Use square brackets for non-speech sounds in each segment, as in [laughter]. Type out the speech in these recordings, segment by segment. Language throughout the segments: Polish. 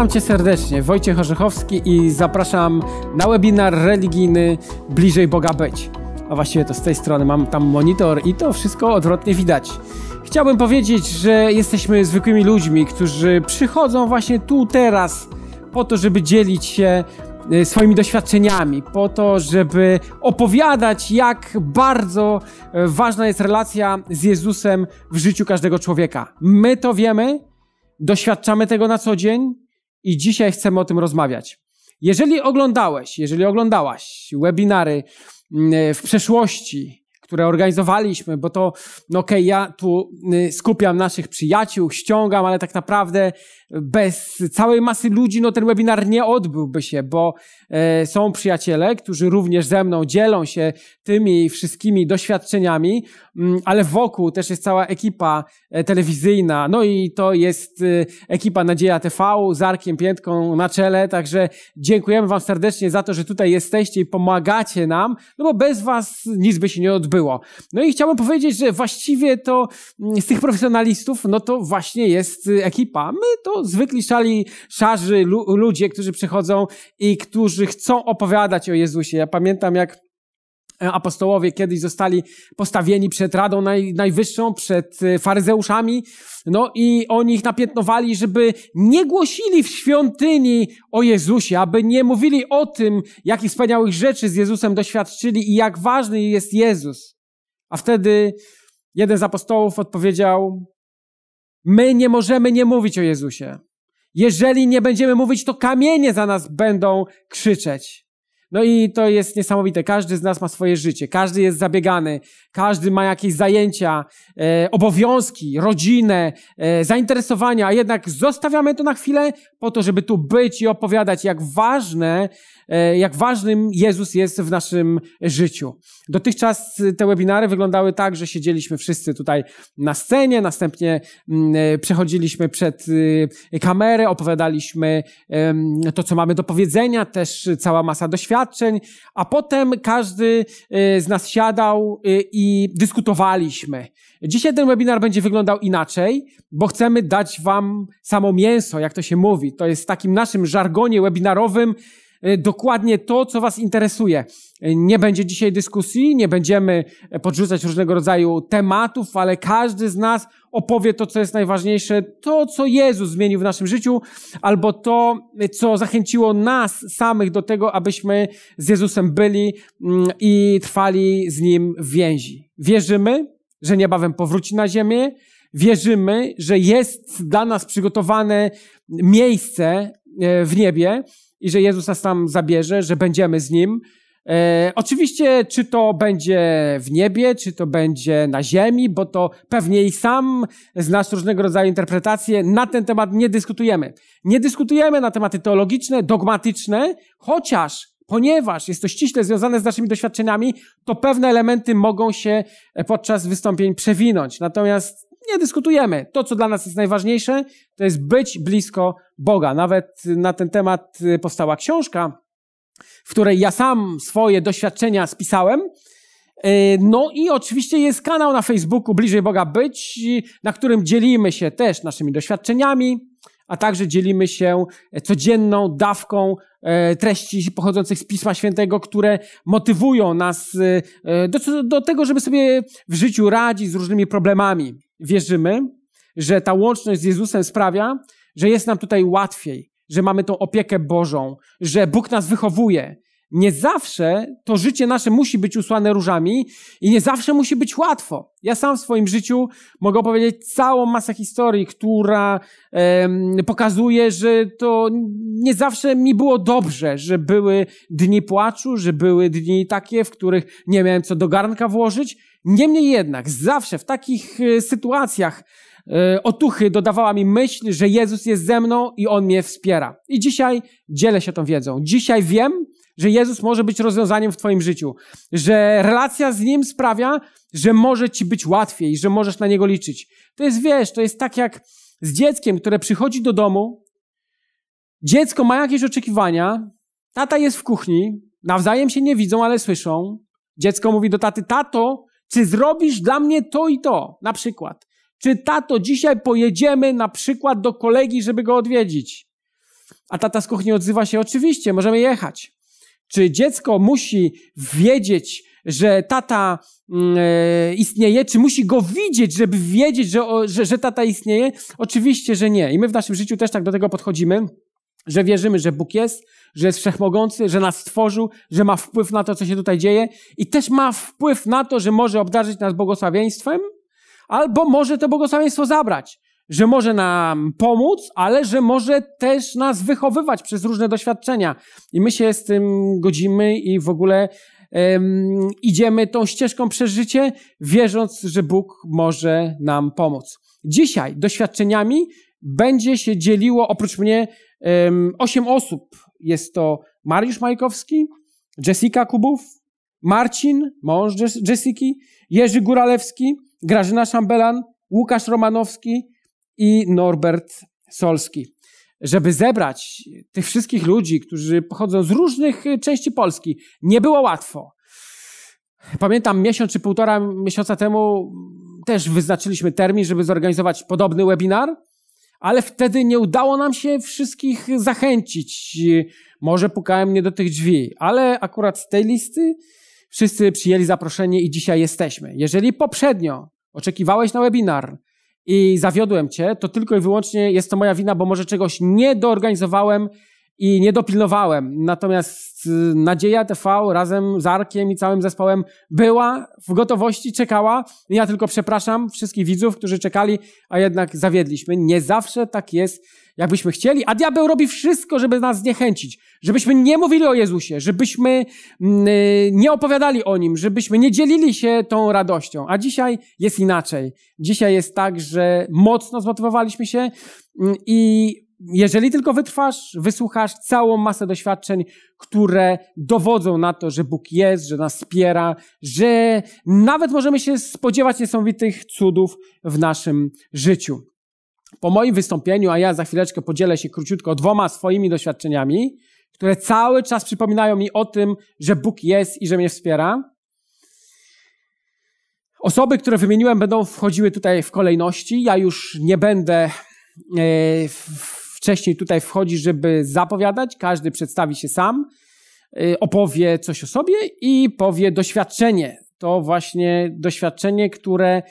Witam Cię serdecznie, Wojciech Orzechowski i zapraszam na webinar religijny Bliżej Boga Być. A właściwie to z tej strony mam tam monitor i to wszystko odwrotnie widać. Chciałbym powiedzieć, że jesteśmy zwykłymi ludźmi, którzy przychodzą właśnie tu, teraz, po to, żeby dzielić się e, swoimi doświadczeniami, po to, żeby opowiadać, jak bardzo e, ważna jest relacja z Jezusem w życiu każdego człowieka. My to wiemy, doświadczamy tego na co dzień, i dzisiaj chcemy o tym rozmawiać. Jeżeli oglądałeś, jeżeli oglądałaś webinary mm, w przeszłości, które organizowaliśmy, bo to, no okej, okay, ja tu y, skupiam naszych przyjaciół, ściągam, ale tak naprawdę bez całej masy ludzi, no ten webinar nie odbyłby się, bo e, są przyjaciele, którzy również ze mną dzielą się tymi wszystkimi doświadczeniami Mm, ale wokół też jest cała ekipa e, telewizyjna, no i to jest e, ekipa Nadzieja TV z Arkiem Piętką na czele, także dziękujemy Wam serdecznie za to, że tutaj jesteście i pomagacie nam, no bo bez Was nic by się nie odbyło. No i chciałbym powiedzieć, że właściwie to mm, z tych profesjonalistów, no to właśnie jest e, ekipa. My to zwykli szali, szarzy, ludzie, którzy przychodzą i którzy chcą opowiadać o Jezusie. Ja pamiętam, jak E, apostołowie kiedyś zostali postawieni przed Radą Naj, Najwyższą, przed e, faryzeuszami, no i oni ich napiętnowali, żeby nie głosili w świątyni o Jezusie, aby nie mówili o tym, jakich wspaniałych rzeczy z Jezusem doświadczyli i jak ważny jest Jezus. A wtedy jeden z apostołów odpowiedział, my nie możemy nie mówić o Jezusie. Jeżeli nie będziemy mówić, to kamienie za nas będą krzyczeć. No i to jest niesamowite. Każdy z nas ma swoje życie, każdy jest zabiegany, każdy ma jakieś zajęcia, e, obowiązki, rodzinę, e, zainteresowania, a jednak zostawiamy to na chwilę po to, żeby tu być i opowiadać, jak ważne, e, jak ważnym Jezus jest w naszym życiu. Dotychczas te webinary wyglądały tak, że siedzieliśmy wszyscy tutaj na scenie, następnie m, mm, e, przechodziliśmy przed y, kamerę, opowiadaliśmy y, to, co mamy do powiedzenia, też cała masa doświadczeń, a potem każdy y, z nas siadał i i dyskutowaliśmy. Dzisiaj ten webinar będzie wyglądał inaczej, bo chcemy dać Wam samo mięso, jak to się mówi. To jest w takim naszym żargonie webinarowym Y, dokładnie to, co Was interesuje. Y, nie będzie dzisiaj dyskusji, nie będziemy e, podrzucać różnego rodzaju tematów, ale każdy z nas opowie to, co jest najważniejsze, to, co Jezus zmienił w naszym życiu, albo to, y, co zachęciło nas samych do tego, abyśmy z Jezusem byli mm, i trwali z Nim w więzi. Wierzymy, że niebawem powróci na ziemię, wierzymy, że jest dla nas przygotowane miejsce e, w niebie, i że Jezus nas tam zabierze, że będziemy z Nim. E, oczywiście, czy to będzie w niebie, czy to będzie na ziemi, bo to pewnie i sam znasz różnego rodzaju interpretacje. Na ten temat nie dyskutujemy. Nie dyskutujemy na tematy teologiczne, dogmatyczne, chociaż ponieważ jest to ściśle związane z naszymi doświadczeniami, to pewne elementy mogą się podczas wystąpień przewinąć. Natomiast nie dyskutujemy. To, co dla nas jest najważniejsze, to jest być blisko Boga. Nawet na ten temat y, powstała książka, w której ja sam swoje doświadczenia spisałem. Y, no i oczywiście jest kanał na Facebooku Bliżej Boga Być, na którym dzielimy się też naszymi doświadczeniami, a także dzielimy się e, codzienną dawką e, treści pochodzących z Pisma Świętego, które motywują nas e, do, do, tego, żeby sobie w życiu radzić z różnymi problemami wierzymy, że ta łączność z Jezusem sprawia, że jest nam tutaj łatwiej, że mamy tą opiekę Bożą, że Bóg nas wychowuje. Nie zawsze to życie nasze musi być usłane różami i nie zawsze musi być łatwo. Ja sam w swoim życiu mogę opowiedzieć całą masę historii, która em, pokazuje, że to nie zawsze mi było dobrze, że były dni płaczu, że były dni takie, w których nie miałem co do garnka włożyć, Niemniej jednak, zawsze w takich e, sytuacjach e, otuchy dodawała mi myśl, że Jezus jest ze mną i On mnie wspiera. I dzisiaj dzielę się tą wiedzą. Dzisiaj wiem, że Jezus może być rozwiązaniem w Twoim życiu, że relacja z Nim sprawia, że może Ci być łatwiej, że możesz na Niego liczyć. To jest, wiesz, to jest tak jak z dzieckiem, które przychodzi do domu, dziecko ma jakieś oczekiwania, tata jest w kuchni, nawzajem się nie widzą, ale słyszą. Dziecko mówi do taty, tato, czy zrobisz dla mnie to i to? Na przykład. Czy tato, dzisiaj pojedziemy na przykład do kolegi, żeby go odwiedzić? A tata z kuchni odzywa się, oczywiście, możemy jechać. Czy dziecko musi wiedzieć, że tata mm, e, istnieje? Czy musi go widzieć, żeby wiedzieć, że, że, że tata istnieje? Oczywiście, że nie. I my w naszym życiu też tak do tego podchodzimy, że wierzymy, że Bóg jest, że jest wszechmogący, że nas stworzył, że ma wpływ na to, co się tutaj dzieje i też ma wpływ na to, że może obdarzyć nas błogosławieństwem, albo może to błogosławieństwo zabrać, że może nam pomóc, ale że może też nas wychowywać przez różne doświadczenia. I my się z tym godzimy i w ogóle um, idziemy tą ścieżką przez życie, wierząc, że Bóg może nam pomóc. Dzisiaj doświadczeniami będzie się dzieliło oprócz mnie osiem 8 osób jest to Mariusz Majkowski, Jessica Kubów, Marcin, mąż Jessiki, Jerzy Góralewski, Grażyna Szambelan, Łukasz Romanowski i Norbert Solski. Żeby zebrać tych wszystkich ludzi, którzy pochodzą z różnych y, części Polski, nie było łatwo. Pamiętam miesiąc czy półtora miesiąca temu też wyznaczyliśmy termin, żeby zorganizować podobny webinar ale wtedy nie udało nam się wszystkich zachęcić. Może pukałem nie do tych drzwi, ale akurat z tej listy wszyscy przyjęli zaproszenie i dzisiaj jesteśmy. Jeżeli poprzednio oczekiwałeś na webinar i zawiodłem cię, to tylko i wyłącznie jest to moja wina, bo może czegoś nie doorganizowałem i nie dopilnowałem. Natomiast y, Nadzieja TV razem z Arkiem i całym zespołem była w gotowości, czekała. Ja tylko przepraszam wszystkich widzów, którzy czekali, a jednak zawiedliśmy. Nie zawsze tak jest, jakbyśmy chcieli, a diabeł robi wszystko, żeby nas zniechęcić, żebyśmy nie mówili o Jezusie, żebyśmy mm, y, nie opowiadali o Nim, żebyśmy nie dzielili się tą radością. A dzisiaj jest inaczej. Dzisiaj jest tak, że mocno zmotywowaliśmy się mm, i jeżeli tylko wytrwasz, wysłuchasz całą masę doświadczeń, które dowodzą na to, że Bóg jest, że nas wspiera, że nawet możemy się spodziewać niesamowitych cudów w naszym życiu. Po moim wystąpieniu, a ja za chwileczkę podzielę się króciutko dwoma swoimi doświadczeniami, które cały czas przypominają mi o tym, że Bóg jest i że mnie wspiera. Osoby, które wymieniłem, będą wchodziły tutaj w kolejności. Ja już nie będę e, w wcześniej tutaj wchodzi, żeby zapowiadać, każdy przedstawi się sam, y, opowie coś o sobie i powie doświadczenie. To właśnie doświadczenie, które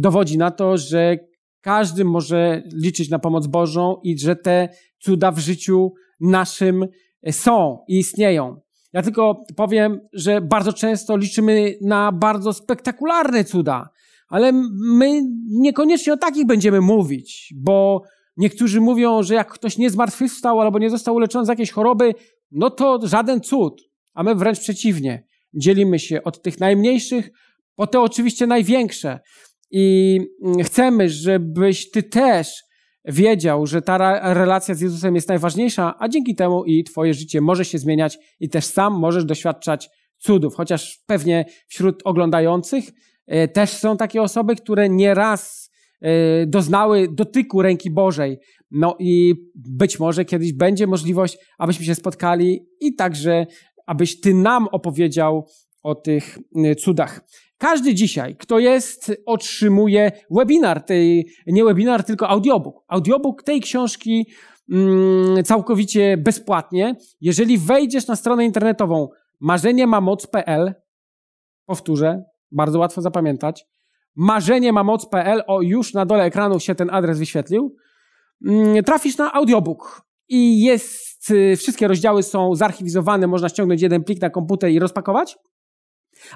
dowodzi na to, że każdy może liczyć na pomoc Bożą i że te cuda w życiu naszym y, są i istnieją. Ja tylko powiem, że bardzo często liczymy na bardzo spektakularne cuda, ale my niekoniecznie o takich będziemy mówić, bo Niektórzy mówią, że jak ktoś nie zmartwychwstał albo nie został uleczony z jakiejś choroby, no to żaden cud. A my wręcz przeciwnie. Dzielimy się od tych najmniejszych po te oczywiście największe. I mm, chcemy, żebyś ty też wiedział, że ta relacja z Jezusem jest najważniejsza, a dzięki temu i Twoje życie może się zmieniać i też sam możesz doświadczać cudów. Chociaż pewnie wśród oglądających e, też są takie osoby, które nieraz E, doznały dotyku ręki Bożej. No i być może kiedyś będzie możliwość, abyśmy się spotkali i także, abyś Ty nam opowiedział o tych e, cudach. Każdy dzisiaj, kto jest, otrzymuje webinar, tej, nie webinar, tylko audiobook. Audiobook tej książki mm, całkowicie bezpłatnie. Jeżeli wejdziesz na stronę internetową marzeniemamoc.pl, powtórzę, bardzo łatwo zapamiętać, marzeniemamoc.pl, o już na dole ekranu się ten adres wyświetlił, mm, trafisz na audiobook i jest, y, wszystkie rozdziały są zarchiwizowane, można ściągnąć jeden plik na komputer i rozpakować.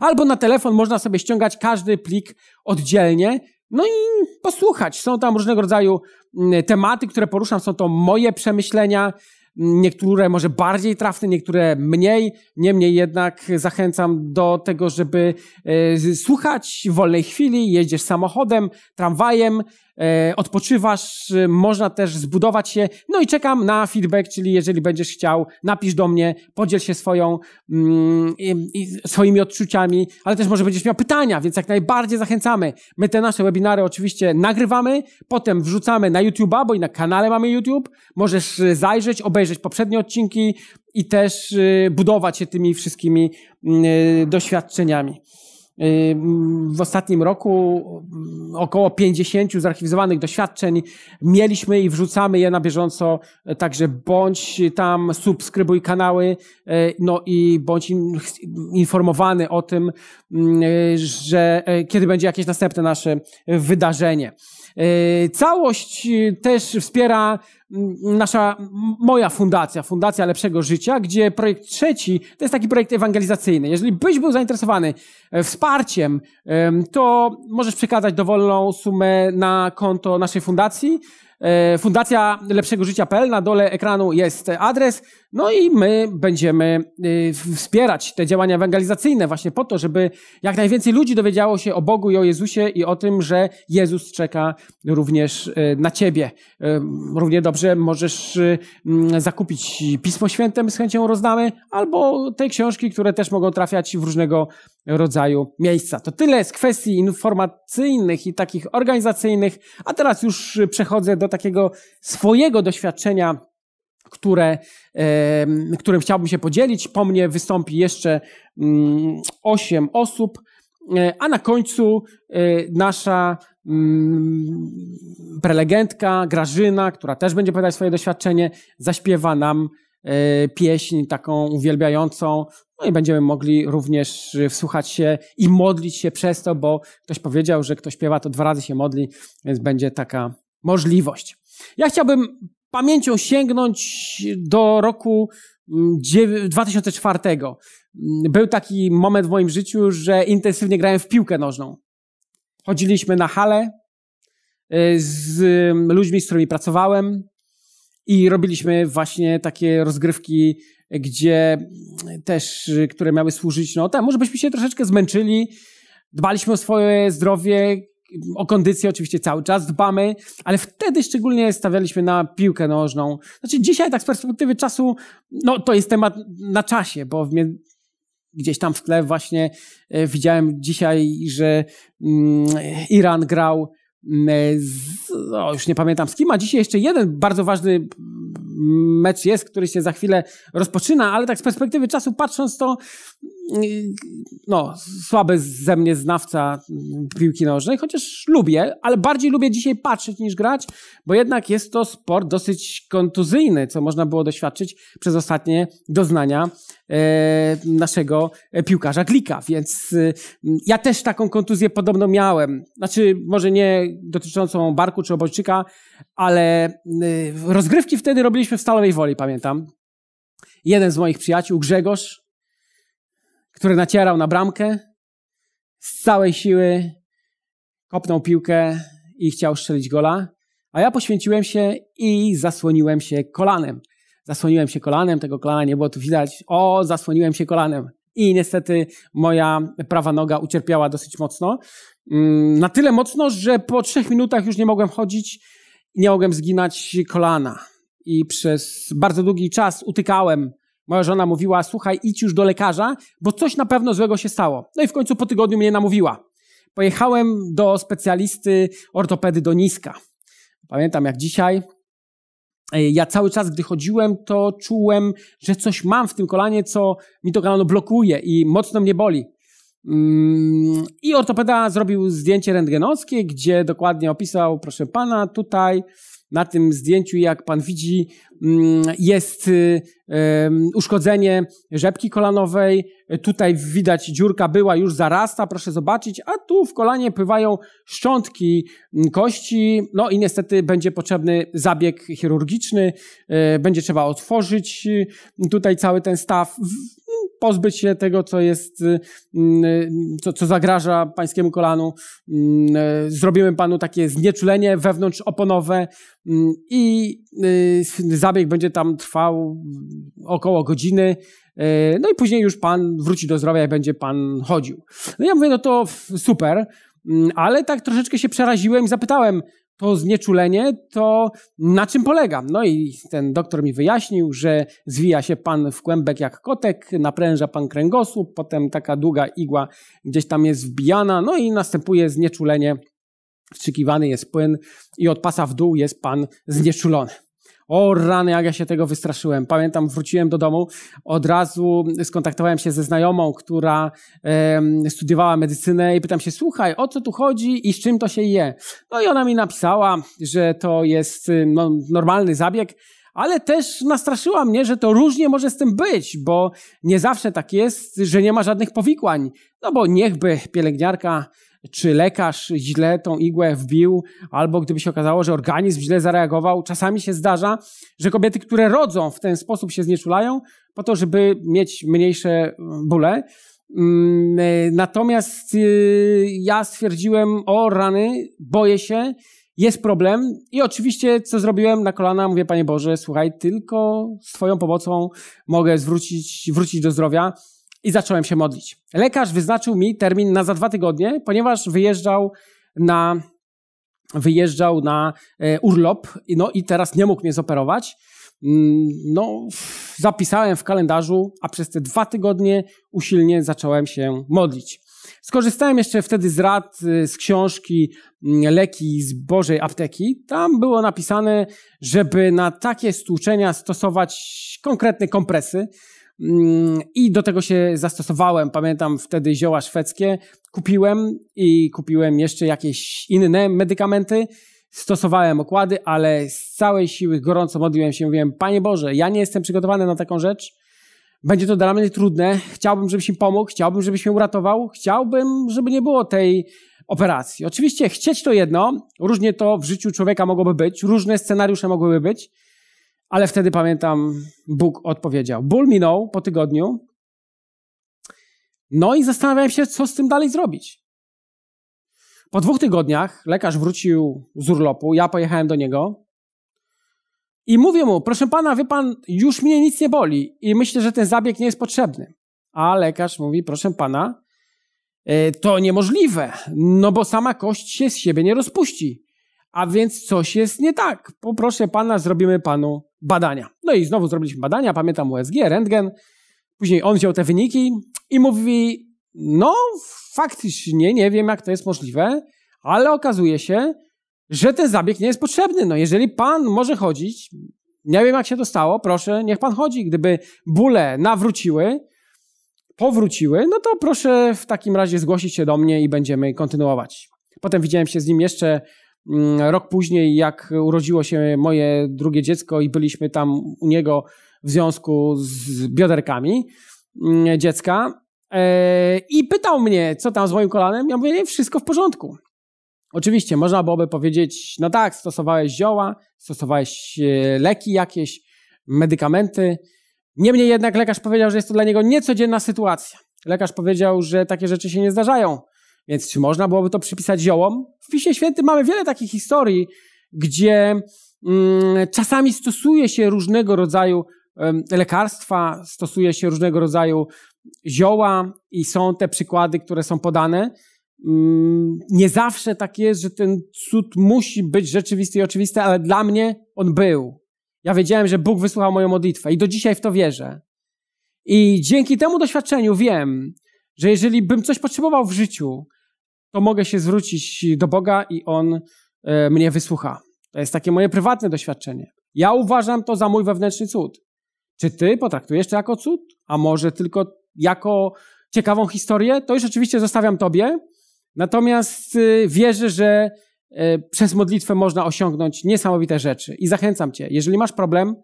Albo na telefon można sobie ściągać każdy plik oddzielnie, no i posłuchać. Są tam różnego rodzaju mm, tematy, które poruszam, są to moje przemyślenia, niektóre może bardziej trafne, niektóre mniej. Niemniej jednak zachęcam do tego, żeby e, słuchać w wolnej chwili, jedziesz samochodem, tramwajem, E, odpoczywasz, y, można też zbudować się. No i czekam na feedback, czyli jeżeli będziesz chciał, napisz do mnie, podziel się swoją, mm, swoimi odczuciami, ale też może będziesz miał pytania, więc jak najbardziej zachęcamy. My te nasze webinary oczywiście nagrywamy, potem wrzucamy na YouTube'a, bo i na kanale mamy YouTube. Możesz y, zajrzeć, obejrzeć poprzednie odcinki i też y, budować się tymi wszystkimi mm, doświadczeniami. W ostatnim roku około 50 zarchiwizowanych doświadczeń mieliśmy i wrzucamy je na bieżąco. Także bądź tam, subskrybuj kanały, y, no i bądź informowany o tym, Mm, e, że e, kiedy będzie jakieś następne nasze wydarzenie. E, całość też wspiera mm, nasza, moja fundacja, Fundacja Lepszego Życia, gdzie projekt trzeci to jest taki projekt ewangelizacyjny. Jeżeli byś był zainteresowany wsparciem, to możesz przekazać dowolną sumę na konto naszej fundacji. Fundacja Lepszego Życia.pl. Na dole ekranu jest adres. No i my będziemy y, wspierać te działania ewangelizacyjne właśnie po to, żeby jak najwięcej ludzi dowiedziało się o Bogu i o Jezusie i o tym, że Jezus czeka również y, na ciebie. Y, równie dobrze możesz mm, zakupić Pismo Święte, my z chęcią rozdamy, albo te książki, które też mogą trafiać w różnego rodzaju miejsca. To tyle z kwestii informacyjnych i takich organizacyjnych, a teraz już przechodzę do takiego swojego doświadczenia które, którym chciałbym się podzielić. Po mnie wystąpi jeszcze mm, osiem osób, e, a na końcu e, nasza mm, prelegentka Grażyna, która też będzie opowiadać swoje doświadczenie, zaśpiewa nam e, pieśń taką uwielbiającą. No i będziemy mogli również wsłuchać się i modlić się przez to, bo ktoś powiedział, że kto śpiewa, to dwa razy się modli, więc będzie taka możliwość. Ja chciałbym pamięcią sięgnąć do roku 2004. Mm, mm, był taki moment w moim życiu, że intensywnie grałem w piłkę nożną. Chodziliśmy na hale y, z mm, ludźmi, z którymi pracowałem i robiliśmy właśnie takie rozgrywki, gdzie też, y, które miały służyć no temu, żebyśmy się troszeczkę zmęczyli, dbaliśmy o swoje zdrowie, o kondycję oczywiście cały czas dbamy, ale wtedy szczególnie stawialiśmy na piłkę nożną. Znaczy dzisiaj tak z perspektywy czasu, no to jest temat na czasie, bo w mnie gdzieś tam w tle właśnie e, widziałem dzisiaj, że mm, Iran grał mm, e, z, o, no, już nie pamiętam z kim, a dzisiaj jeszcze jeden bardzo ważny mecz jest, który się za chwilę rozpoczyna, ale tak z perspektywy czasu patrząc to mm, no, słaby ze mnie znawca piłki nożnej, chociaż lubię, ale bardziej lubię dzisiaj patrzeć niż grać, bo jednak jest to sport dosyć kontuzyjny, co można było doświadczyć przez ostatnie doznania e, naszego piłkarza Glika, więc y, ja też taką kontuzję podobno miałem. Znaczy, może nie dotyczącą barku czy obojczyka, ale y, rozgrywki wtedy robiliśmy byliśmy w Stalowej Woli, pamiętam. Jeden z moich przyjaciół, Grzegorz, który nacierał na bramkę, z całej siły kopnął piłkę i chciał strzelić gola, a ja poświęciłem się i zasłoniłem się kolanem. Zasłoniłem się kolanem, tego kolana nie było tu widać. O, zasłoniłem się kolanem. I niestety moja prawa noga ucierpiała dosyć mocno. Mm, na tyle mocno, że po trzech minutach już nie mogłem chodzić, nie mogłem zginać kolana i przez bardzo długi czas utykałem. Moja żona mówiła, słuchaj, idź już do lekarza, bo coś na pewno złego się stało. No i w końcu po tygodniu mnie namówiła. Pojechałem do specjalisty ortopedy do Niska. Pamiętam jak dzisiaj. E, ja cały czas, gdy chodziłem, to czułem, że coś mam w tym kolanie, co mi to kolano blokuje i mocno mnie boli. Mm, I ortopeda zrobił zdjęcie rentgenowskie, gdzie dokładnie opisał, proszę pana, tutaj na tym zdjęciu, jak pan widzi, mm, jest y, uszkodzenie rzepki kolanowej. Tutaj widać dziurka była, już zarasta, proszę zobaczyć, a tu w kolanie pływają szczątki mm, kości. No i niestety będzie potrzebny zabieg chirurgiczny, e, będzie trzeba otworzyć y, tutaj cały ten staw pozbyć się tego, co jest, y, mm, y, co, co zagraża pańskiemu kolanu. Mm, y, zrobimy panu takie znieczulenie wewnątrzoponowe mm, i zabieg będzie tam trwał około godziny. No i później już pan wróci do zdrowia i będzie pan chodził. No ja mówię, no to super, ale tak troszeczkę się przeraziłem i zapytałem, to znieczulenie, to na czym polega? No i ten doktor mi wyjaśnił, że zwija się pan w kłębek jak kotek, napręża pan kręgosłup, potem taka długa igła gdzieś tam jest wbijana, no i następuje znieczulenie, wstrzykiwany jest płyn i od pasa w dół jest pan znieczulony. O rany, jak ja się tego wystraszyłem. Pamiętam, wróciłem do domu, od razu skontaktowałem się ze znajomą, która studiowała medycynę i pytam się, słuchaj, o co tu chodzi i z czym to się je? No i ona mi napisała, że to jest y, no, normalny zabieg, ale też nastraszyła mnie, że to różnie może z tym być, bo nie zawsze tak jest, że nie ma żadnych powikłań. No bo niechby pielęgniarka czy lekarz źle tą igłę wbił, albo gdyby się okazało, że organizm źle zareagował. Czasami się zdarza, że kobiety, które rodzą w ten sposób się znieczulają po to, żeby mieć mniejsze mm, bóle. Mm, e, natomiast y, ja stwierdziłem, o rany, boję się, jest problem. I oczywiście, co zrobiłem na kolana, mówię, Panie Boże, słuchaj, tylko z Twoją pomocą mogę zwrócić, wrócić do zdrowia i zacząłem się modlić. Lekarz wyznaczył mi termin na za dwa tygodnie, ponieważ wyjeżdżał na, wyjeżdżał na e, urlop, no i teraz nie mógł mnie zoperować. Mm, no, zapisałem w kalendarzu, a przez te dwa tygodnie usilnie zacząłem się modlić. Skorzystałem jeszcze wtedy z rad, y, z książki mm, Leki z Bożej Apteki. Tam było napisane, żeby na takie stłuczenia stosować konkretne kompresy. I do tego się zastosowałem. Pamiętam wtedy zioła szwedzkie kupiłem i kupiłem jeszcze jakieś inne medykamenty. Stosowałem okłady, ale z całej siły gorąco modliłem się. Mówiłem, Panie Boże, ja nie jestem przygotowany na taką rzecz. Będzie to dla mnie trudne. Chciałbym, żebyś mi pomógł, chciałbym, żebyś mnie uratował, chciałbym, żeby nie było tej operacji. Oczywiście chcieć to jedno, różnie to w życiu człowieka mogłoby być, różne scenariusze mogłyby być, ale wtedy pamiętam, Bóg odpowiedział. Ból minął po tygodniu. No i zastanawiałem się, co z tym dalej zrobić. Po dwóch tygodniach lekarz wrócił z urlopu, ja pojechałem do niego i mówię mu, proszę pana, wie pan, już mnie nic nie boli i myślę, że ten zabieg nie jest potrzebny. A lekarz mówi, proszę pana, e, to niemożliwe, no bo sama kość się z siebie nie rozpuści. A więc coś jest nie tak. Poproszę pana, zrobimy panu badania. No i znowu zrobiliśmy badania, pamiętam USG, rentgen. Później on wziął te wyniki i mówi, no faktycznie nie wiem, jak to jest możliwe, ale okazuje się, że ten zabieg nie jest potrzebny. No jeżeli pan może chodzić, nie wiem jak się to stało, proszę, niech pan chodzi. Gdyby bóle nawróciły, powróciły, no to proszę w takim razie zgłosić się do mnie i będziemy kontynuować. Potem widziałem się z nim jeszcze Mm, rok później, jak urodziło się moje drugie dziecko i byliśmy tam u niego w związku z bioderkami mm, dziecka, e, i pytał mnie, co tam z moim kolanem. Ja mówię, nie, wszystko w porządku. Oczywiście, można byłoby powiedzieć, no tak, stosowałeś zioła, stosowałeś e, leki jakieś, medykamenty. Niemniej jednak lekarz powiedział, że jest to dla niego niecodzienna sytuacja. Lekarz powiedział, że takie rzeczy się nie zdarzają więc czy można byłoby to przypisać ziołom? W Piśmie Świętym mamy wiele takich historii, gdzie mm, czasami stosuje się różnego rodzaju lekarstwa, stosuje się różnego rodzaju zioła i są te przykłady, które są podane. Mm, nie zawsze tak jest, że ten cud musi być rzeczywisty i oczywisty, ale dla mnie on był. Ja wiedziałem, że Bóg wysłuchał moją modlitwę i do dzisiaj w to wierzę. I dzięki temu doświadczeniu wiem, że jeżeli bym coś potrzebował w życiu, to mogę się zwrócić do Boga i On e, mnie wysłucha. To jest takie moje prywatne doświadczenie. Ja uważam to za mój wewnętrzny cud. Czy ty potraktujesz to jako cud? A może tylko jako ciekawą historię? To już oczywiście zostawiam tobie. Natomiast y, wierzę, że e, przez modlitwę można osiągnąć niesamowite rzeczy. I zachęcam cię, jeżeli masz problem,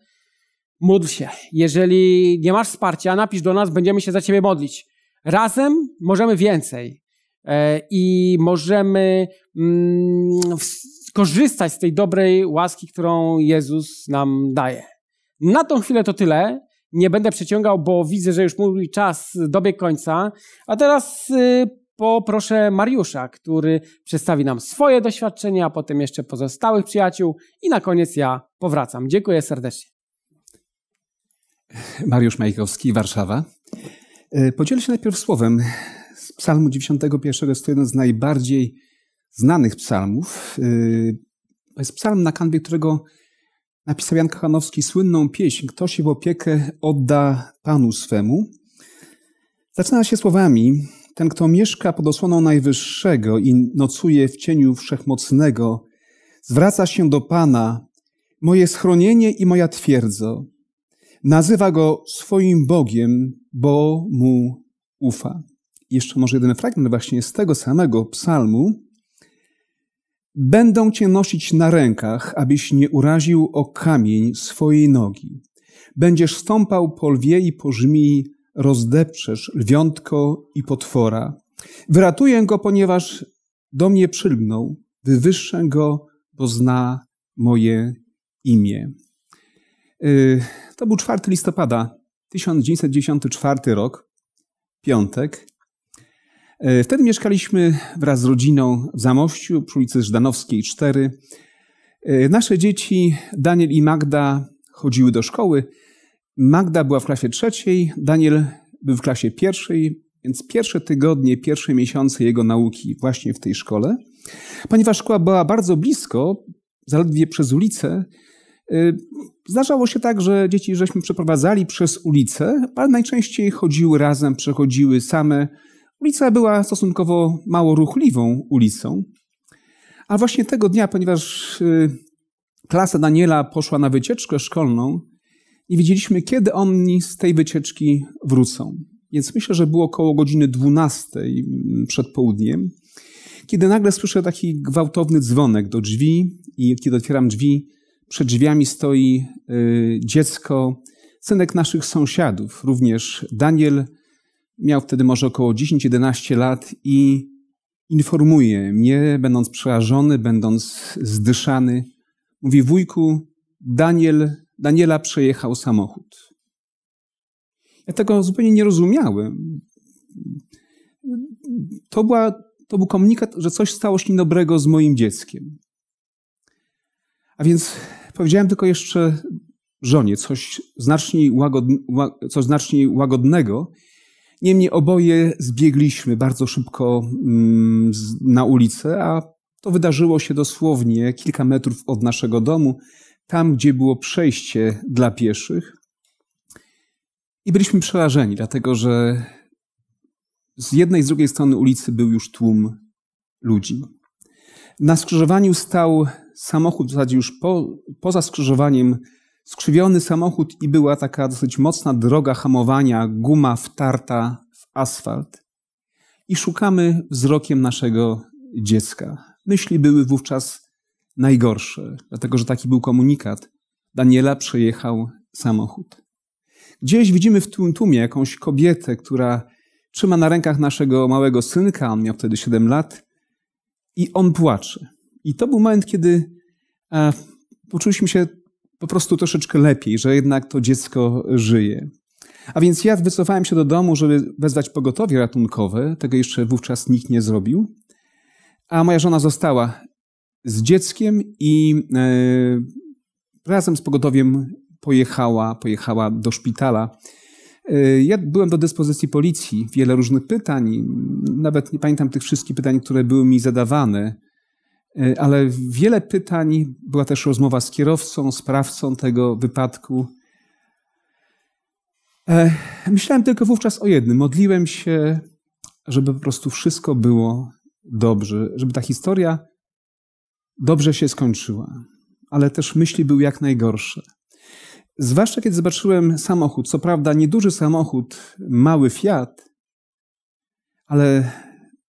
módl się. Jeżeli nie masz wsparcia, napisz do nas, będziemy się za ciebie modlić. Razem możemy więcej. E, i możemy mm, korzystać z tej dobrej łaski, którą Jezus nam daje. Na tą chwilę to tyle. Nie będę przeciągał, bo widzę, że już mój czas dobiegł końca. A teraz y, poproszę Mariusza, który przedstawi nam swoje doświadczenia, a potem jeszcze pozostałych przyjaciół i na koniec ja powracam. Dziękuję serdecznie. Mariusz Majkowski, Warszawa. E, podzielę się najpierw słowem psalmu 91 jest to jeden z najbardziej znanych psalmów. Y, to jest psalm, na kanwie którego napisał Jan Kochanowski słynną pieśń Kto się w opiekę odda Panu swemu. Zaczyna się słowami Ten, kto mieszka pod osłoną Najwyższego i nocuje w cieniu Wszechmocnego, zwraca się do Pana, moje schronienie i moja twierdzo. Nazywa go swoim Bogiem, bo mu ufa jeszcze może jeden fragment właśnie z tego samego psalmu. Będą cię nosić na rękach, abyś nie uraził o kamień swojej nogi. Będziesz stąpał po lwie i po żmii, rozdepczesz lwiątko i potwora. Wyratuję go, ponieważ do mnie przylgnął. Wywyższę go, bo zna moje imię. Y, to był 4 listopada 1994 rok, piątek. E, wtedy mieszkaliśmy wraz z rodziną w Zamościu przy ulicy Żdanowskiej 4. E, nasze dzieci, Daniel i Magda, chodziły do szkoły. Magda była w klasie trzeciej, Daniel był w klasie pierwszej, więc pierwsze tygodnie, pierwsze miesiące jego nauki właśnie w tej szkole. Ponieważ szkoła była bardzo blisko, zaledwie przez ulicę, e, Zdarzało się tak, że dzieci żeśmy przeprowadzali przez ulicę, ale najczęściej chodziły razem, przechodziły same Ulica była stosunkowo mało ruchliwą ulicą, a właśnie tego dnia, ponieważ y, klasa Daniela poszła na wycieczkę szkolną, nie wiedzieliśmy, kiedy oni z tej wycieczki wrócą. Więc myślę, że było około godziny 12 mm, przed południem, kiedy nagle słyszę taki gwałtowny dzwonek do drzwi i kiedy otwieram drzwi, przed drzwiami stoi y, dziecko, synek naszych sąsiadów, również Daniel, Miał wtedy może około 10-11 lat i informuje mnie, będąc przerażony, będąc zdyszany. Mówi, wujku, Daniel, Daniela przejechał samochód. Ja tego zupełnie nie rozumiałem. To, była, to był komunikat, że coś stało się niedobrego z moim dzieckiem. A więc powiedziałem tylko jeszcze żonie coś znacznie, coś znacznie łagodnego Niemniej oboje zbiegliśmy bardzo szybko mm, na ulicę, a to wydarzyło się dosłownie kilka metrów od naszego domu, tam gdzie było przejście dla pieszych. I byliśmy przerażeni, dlatego że z jednej i z drugiej strony ulicy był już tłum ludzi. Na skrzyżowaniu stał samochód, w zasadzie już po, poza skrzyżowaniem skrzywiony samochód i była taka dosyć mocna droga hamowania, guma wtarta w asfalt. I szukamy wzrokiem naszego dziecka. Myśli były wówczas najgorsze, dlatego że taki był komunikat. Daniela przejechał samochód. Gdzieś widzimy w tym tłumie jakąś kobietę, która trzyma na rękach naszego małego synka, on miał wtedy 7 lat, i on płacze. I to był moment, kiedy e, poczuliśmy się po prostu troszeczkę lepiej, że jednak to dziecko żyje. A więc ja wycofałem się do domu, żeby wezwać pogotowie ratunkowe. Tego jeszcze wówczas nikt nie zrobił. A moja żona została z dzieckiem i e, razem z pogotowiem pojechała, pojechała do szpitala. E, ja byłem do dyspozycji policji, wiele różnych pytań, nawet nie pamiętam tych wszystkich pytań, które były mi zadawane. E, ale wiele pytań, była też rozmowa z kierowcą, sprawcą tego wypadku. E, myślałem tylko wówczas o jednym. Modliłem się, żeby po prostu wszystko było dobrze, żeby ta historia dobrze się skończyła. Ale też myśli były jak najgorsze. Zwłaszcza kiedy zobaczyłem samochód, co prawda nieduży samochód, mały Fiat, ale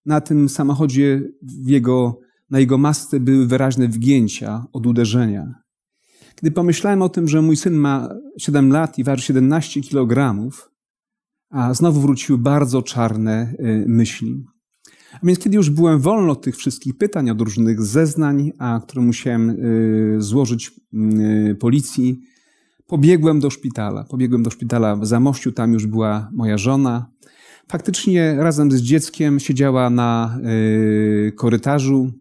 na tym samochodzie w jego na jego masce były wyraźne wgięcia od uderzenia. Kiedy pomyślałem o tym, że mój syn ma 7 lat i waży 17 kilogramów, a znowu wróciły bardzo czarne y, myśli. A więc kiedy już byłem wolno od tych wszystkich pytań, od różnych zeznań, a które musiałem y, złożyć mm, y, policji, pobiegłem do szpitala. Pobiegłem do szpitala w Zamościu, tam już była moja żona. Faktycznie razem z dzieckiem siedziała na korytarzu,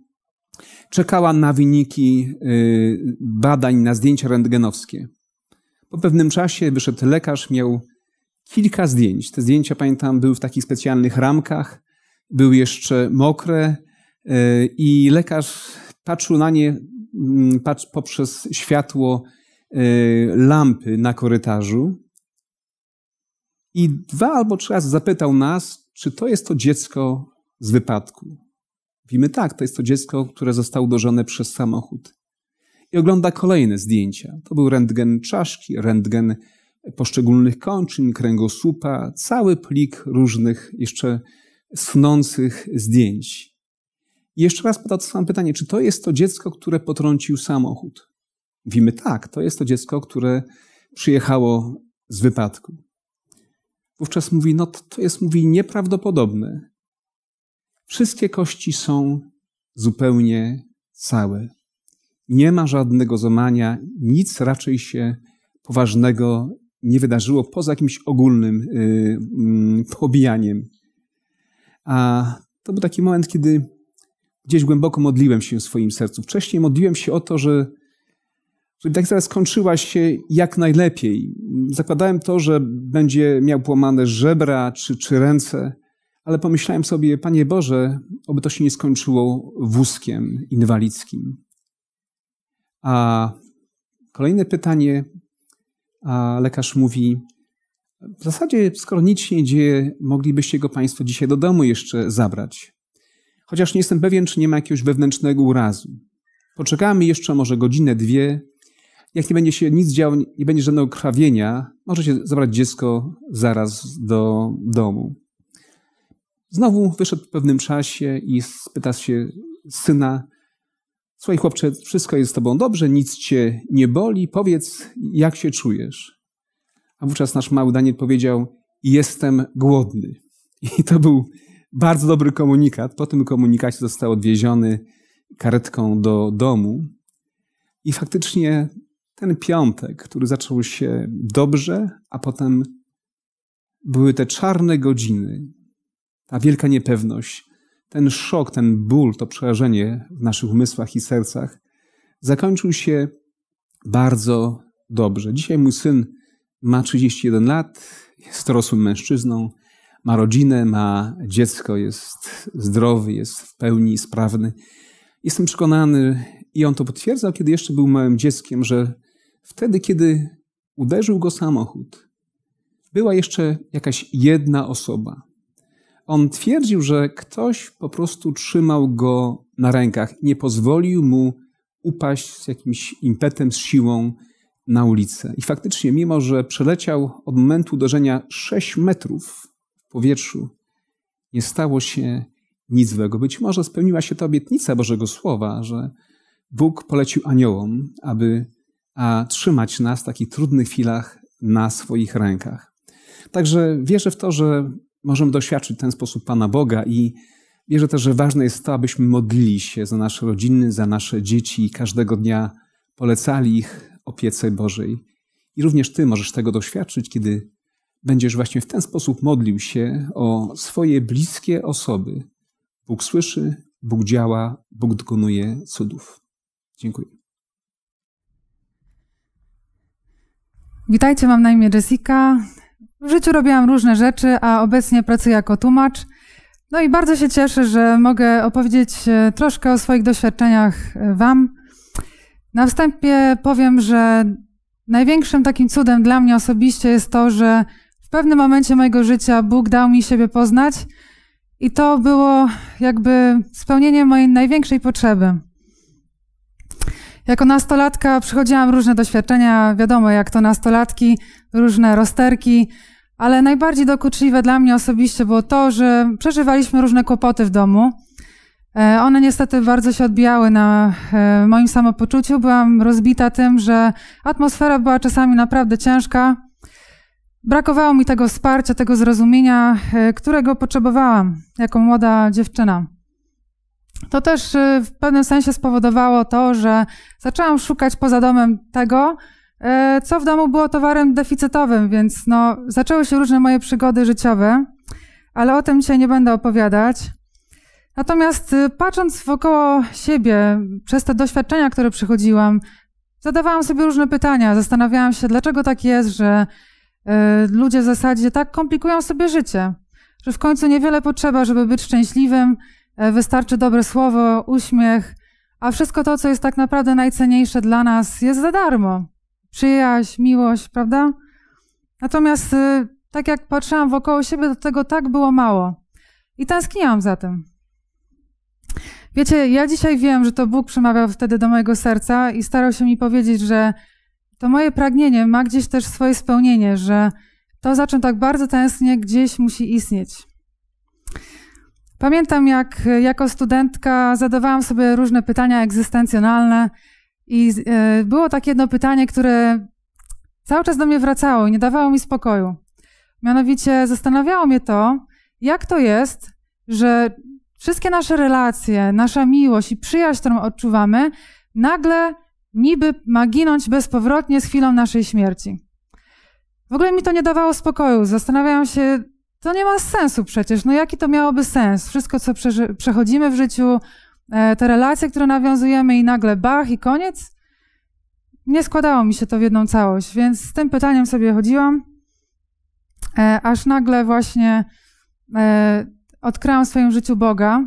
Czekała na wyniki y, badań, na zdjęcia rentgenowskie. Po pewnym czasie wyszedł lekarz, miał kilka zdjęć. Te zdjęcia, pamiętam, były w takich specjalnych ramkach, były jeszcze mokre y, i lekarz patrzył na nie mm, patrz, poprzez światło y, lampy na korytarzu i dwa albo trzy razy zapytał nas, czy to jest to dziecko z wypadku. Mówimy tak, to jest to dziecko, które zostało dożone przez samochód. I ogląda kolejne zdjęcia. To był rentgen czaszki, rentgen poszczególnych kończyn, kręgosłupa, cały plik różnych jeszcze snących zdjęć. I jeszcze raz pada to samo pytanie, czy to jest to dziecko, które potrącił samochód? Mówimy tak, to jest to dziecko, które przyjechało z wypadku. Wówczas mówi, no to, to jest, mówi, nieprawdopodobne. Wszystkie kości są zupełnie całe. Nie ma żadnego złamania, nic raczej się poważnego nie wydarzyło poza jakimś ogólnym y, mm, pobijaniem. A to był taki moment, kiedy gdzieś głęboko modliłem się w swoim sercu. Wcześniej modliłem się o to, że żeby tak historia skończyła się jak najlepiej. Zakładałem to, że będzie miał płamane żebra czy, czy ręce, ale pomyślałem sobie, Panie Boże, oby to się nie skończyło wózkiem inwalidzkim. A kolejne pytanie, a lekarz mówi, w zasadzie, skoro nic się nie dzieje, moglibyście go Państwo dzisiaj do domu jeszcze zabrać. Chociaż nie jestem pewien, czy nie ma jakiegoś wewnętrznego urazu. Poczekamy jeszcze może godzinę, dwie. Jak nie będzie się nic działo, nie będzie żadnego krwawienia, możecie zabrać dziecko zaraz do domu. Znowu wyszedł w pewnym czasie i spyta się syna, słuchaj chłopcze, wszystko jest z tobą dobrze, nic cię nie boli, powiedz, jak się czujesz. A wówczas nasz mały Daniel powiedział, jestem głodny. I to był bardzo dobry komunikat. Po tym komunikacie został odwieziony karetką do domu. I faktycznie ten piątek, który zaczął się dobrze, a potem były te czarne godziny, ta wielka niepewność, ten szok, ten ból, to przerażenie w naszych umysłach i sercach zakończył się bardzo dobrze. Dzisiaj mój syn ma 31 lat, jest dorosłym mężczyzną, ma rodzinę, ma dziecko, jest zdrowy, jest w pełni sprawny. Jestem przekonany, i on to potwierdzał, kiedy jeszcze był małym dzieckiem, że wtedy, kiedy uderzył go samochód, była jeszcze jakaś jedna osoba, on twierdził, że ktoś po prostu trzymał go na rękach, nie pozwolił mu upaść z jakimś impetem, z siłą na ulicę. I faktycznie, mimo że przeleciał od momentu uderzenia 6 metrów w powietrzu, nie stało się nic złego. Być może spełniła się ta obietnica Bożego Słowa, że Bóg polecił aniołom, aby a, trzymać nas w takich trudnych chwilach na swoich rękach. Także wierzę w to, że możemy doświadczyć w ten sposób Pana Boga i wierzę też, że ważne jest to, abyśmy modlili się za nasze rodziny, za nasze dzieci i każdego dnia polecali ich opiece Bożej. I również Ty możesz tego doświadczyć, kiedy będziesz właśnie w ten sposób modlił się o swoje bliskie osoby. Bóg słyszy, Bóg działa, Bóg dokonuje cudów. Dziękuję. Witajcie, mam na imię Jessica. W życiu robiłam różne rzeczy, a obecnie pracuję jako tłumacz. No i bardzo się cieszę, że mogę opowiedzieć e, troszkę o swoich doświadczeniach e, Wam. Na wstępie powiem, że największym takim cudem dla mnie osobiście jest to, że w pewnym momencie mojego życia Bóg dał mi siebie poznać i to było jakby spełnienie mojej największej potrzeby. Jako nastolatka przychodziłam różne doświadczenia, wiadomo, jak to nastolatki, różne rozterki, ale najbardziej dokuczliwe dla mnie osobiście było to, że przeżywaliśmy różne kłopoty w domu. E, one niestety bardzo się odbijały na e, moim samopoczuciu. Byłam rozbita tym, że atmosfera była czasami naprawdę ciężka. Brakowało mi tego wsparcia, tego zrozumienia, e, którego potrzebowałam jako młoda dziewczyna. To też w pewnym sensie spowodowało to, że zaczęłam szukać poza domem tego, E, co w domu było towarem deficytowym, więc no, zaczęły się różne moje przygody życiowe, ale o tym dzisiaj nie będę opowiadać. Natomiast y, patrząc wokoło siebie, przez te doświadczenia, które przychodziłam, zadawałam sobie różne pytania. Zastanawiałam się, dlaczego tak jest, że y, ludzie w zasadzie tak komplikują sobie życie, że w końcu niewiele potrzeba, żeby być szczęśliwym, e, wystarczy dobre słowo, uśmiech, a wszystko to, co jest tak naprawdę najcenniejsze dla nas, jest za darmo przyjaźń, miłość, prawda? Natomiast y, tak jak patrzyłam wokoło siebie, do tego tak było mało. I tęskniłam za tym. Wiecie, ja dzisiaj wiem, że to Bóg przemawiał wtedy do mojego serca i starał się mi powiedzieć, że to moje pragnienie ma gdzieś też swoje spełnienie, że to, za czym tak bardzo tęsknię, gdzieś musi istnieć. Pamiętam, jak y, jako studentka zadawałam sobie różne pytania egzystencjonalne, i e, było takie jedno pytanie, które cały czas do mnie wracało i nie dawało mi spokoju. Mianowicie zastanawiało mnie to, jak to jest, że wszystkie nasze relacje, nasza miłość i przyjaźń, którą odczuwamy, nagle niby ma ginąć bezpowrotnie z chwilą naszej śmierci. W ogóle mi to nie dawało spokoju. Zastanawiałam się, to nie ma sensu przecież. No jaki to miałoby sens? Wszystko, co przechodzimy w życiu, E, te relacje, które nawiązujemy i nagle bach i koniec, nie składało mi się to w jedną całość, więc z tym pytaniem sobie chodziłam, e, aż nagle właśnie e, odkryłam w swoim życiu Boga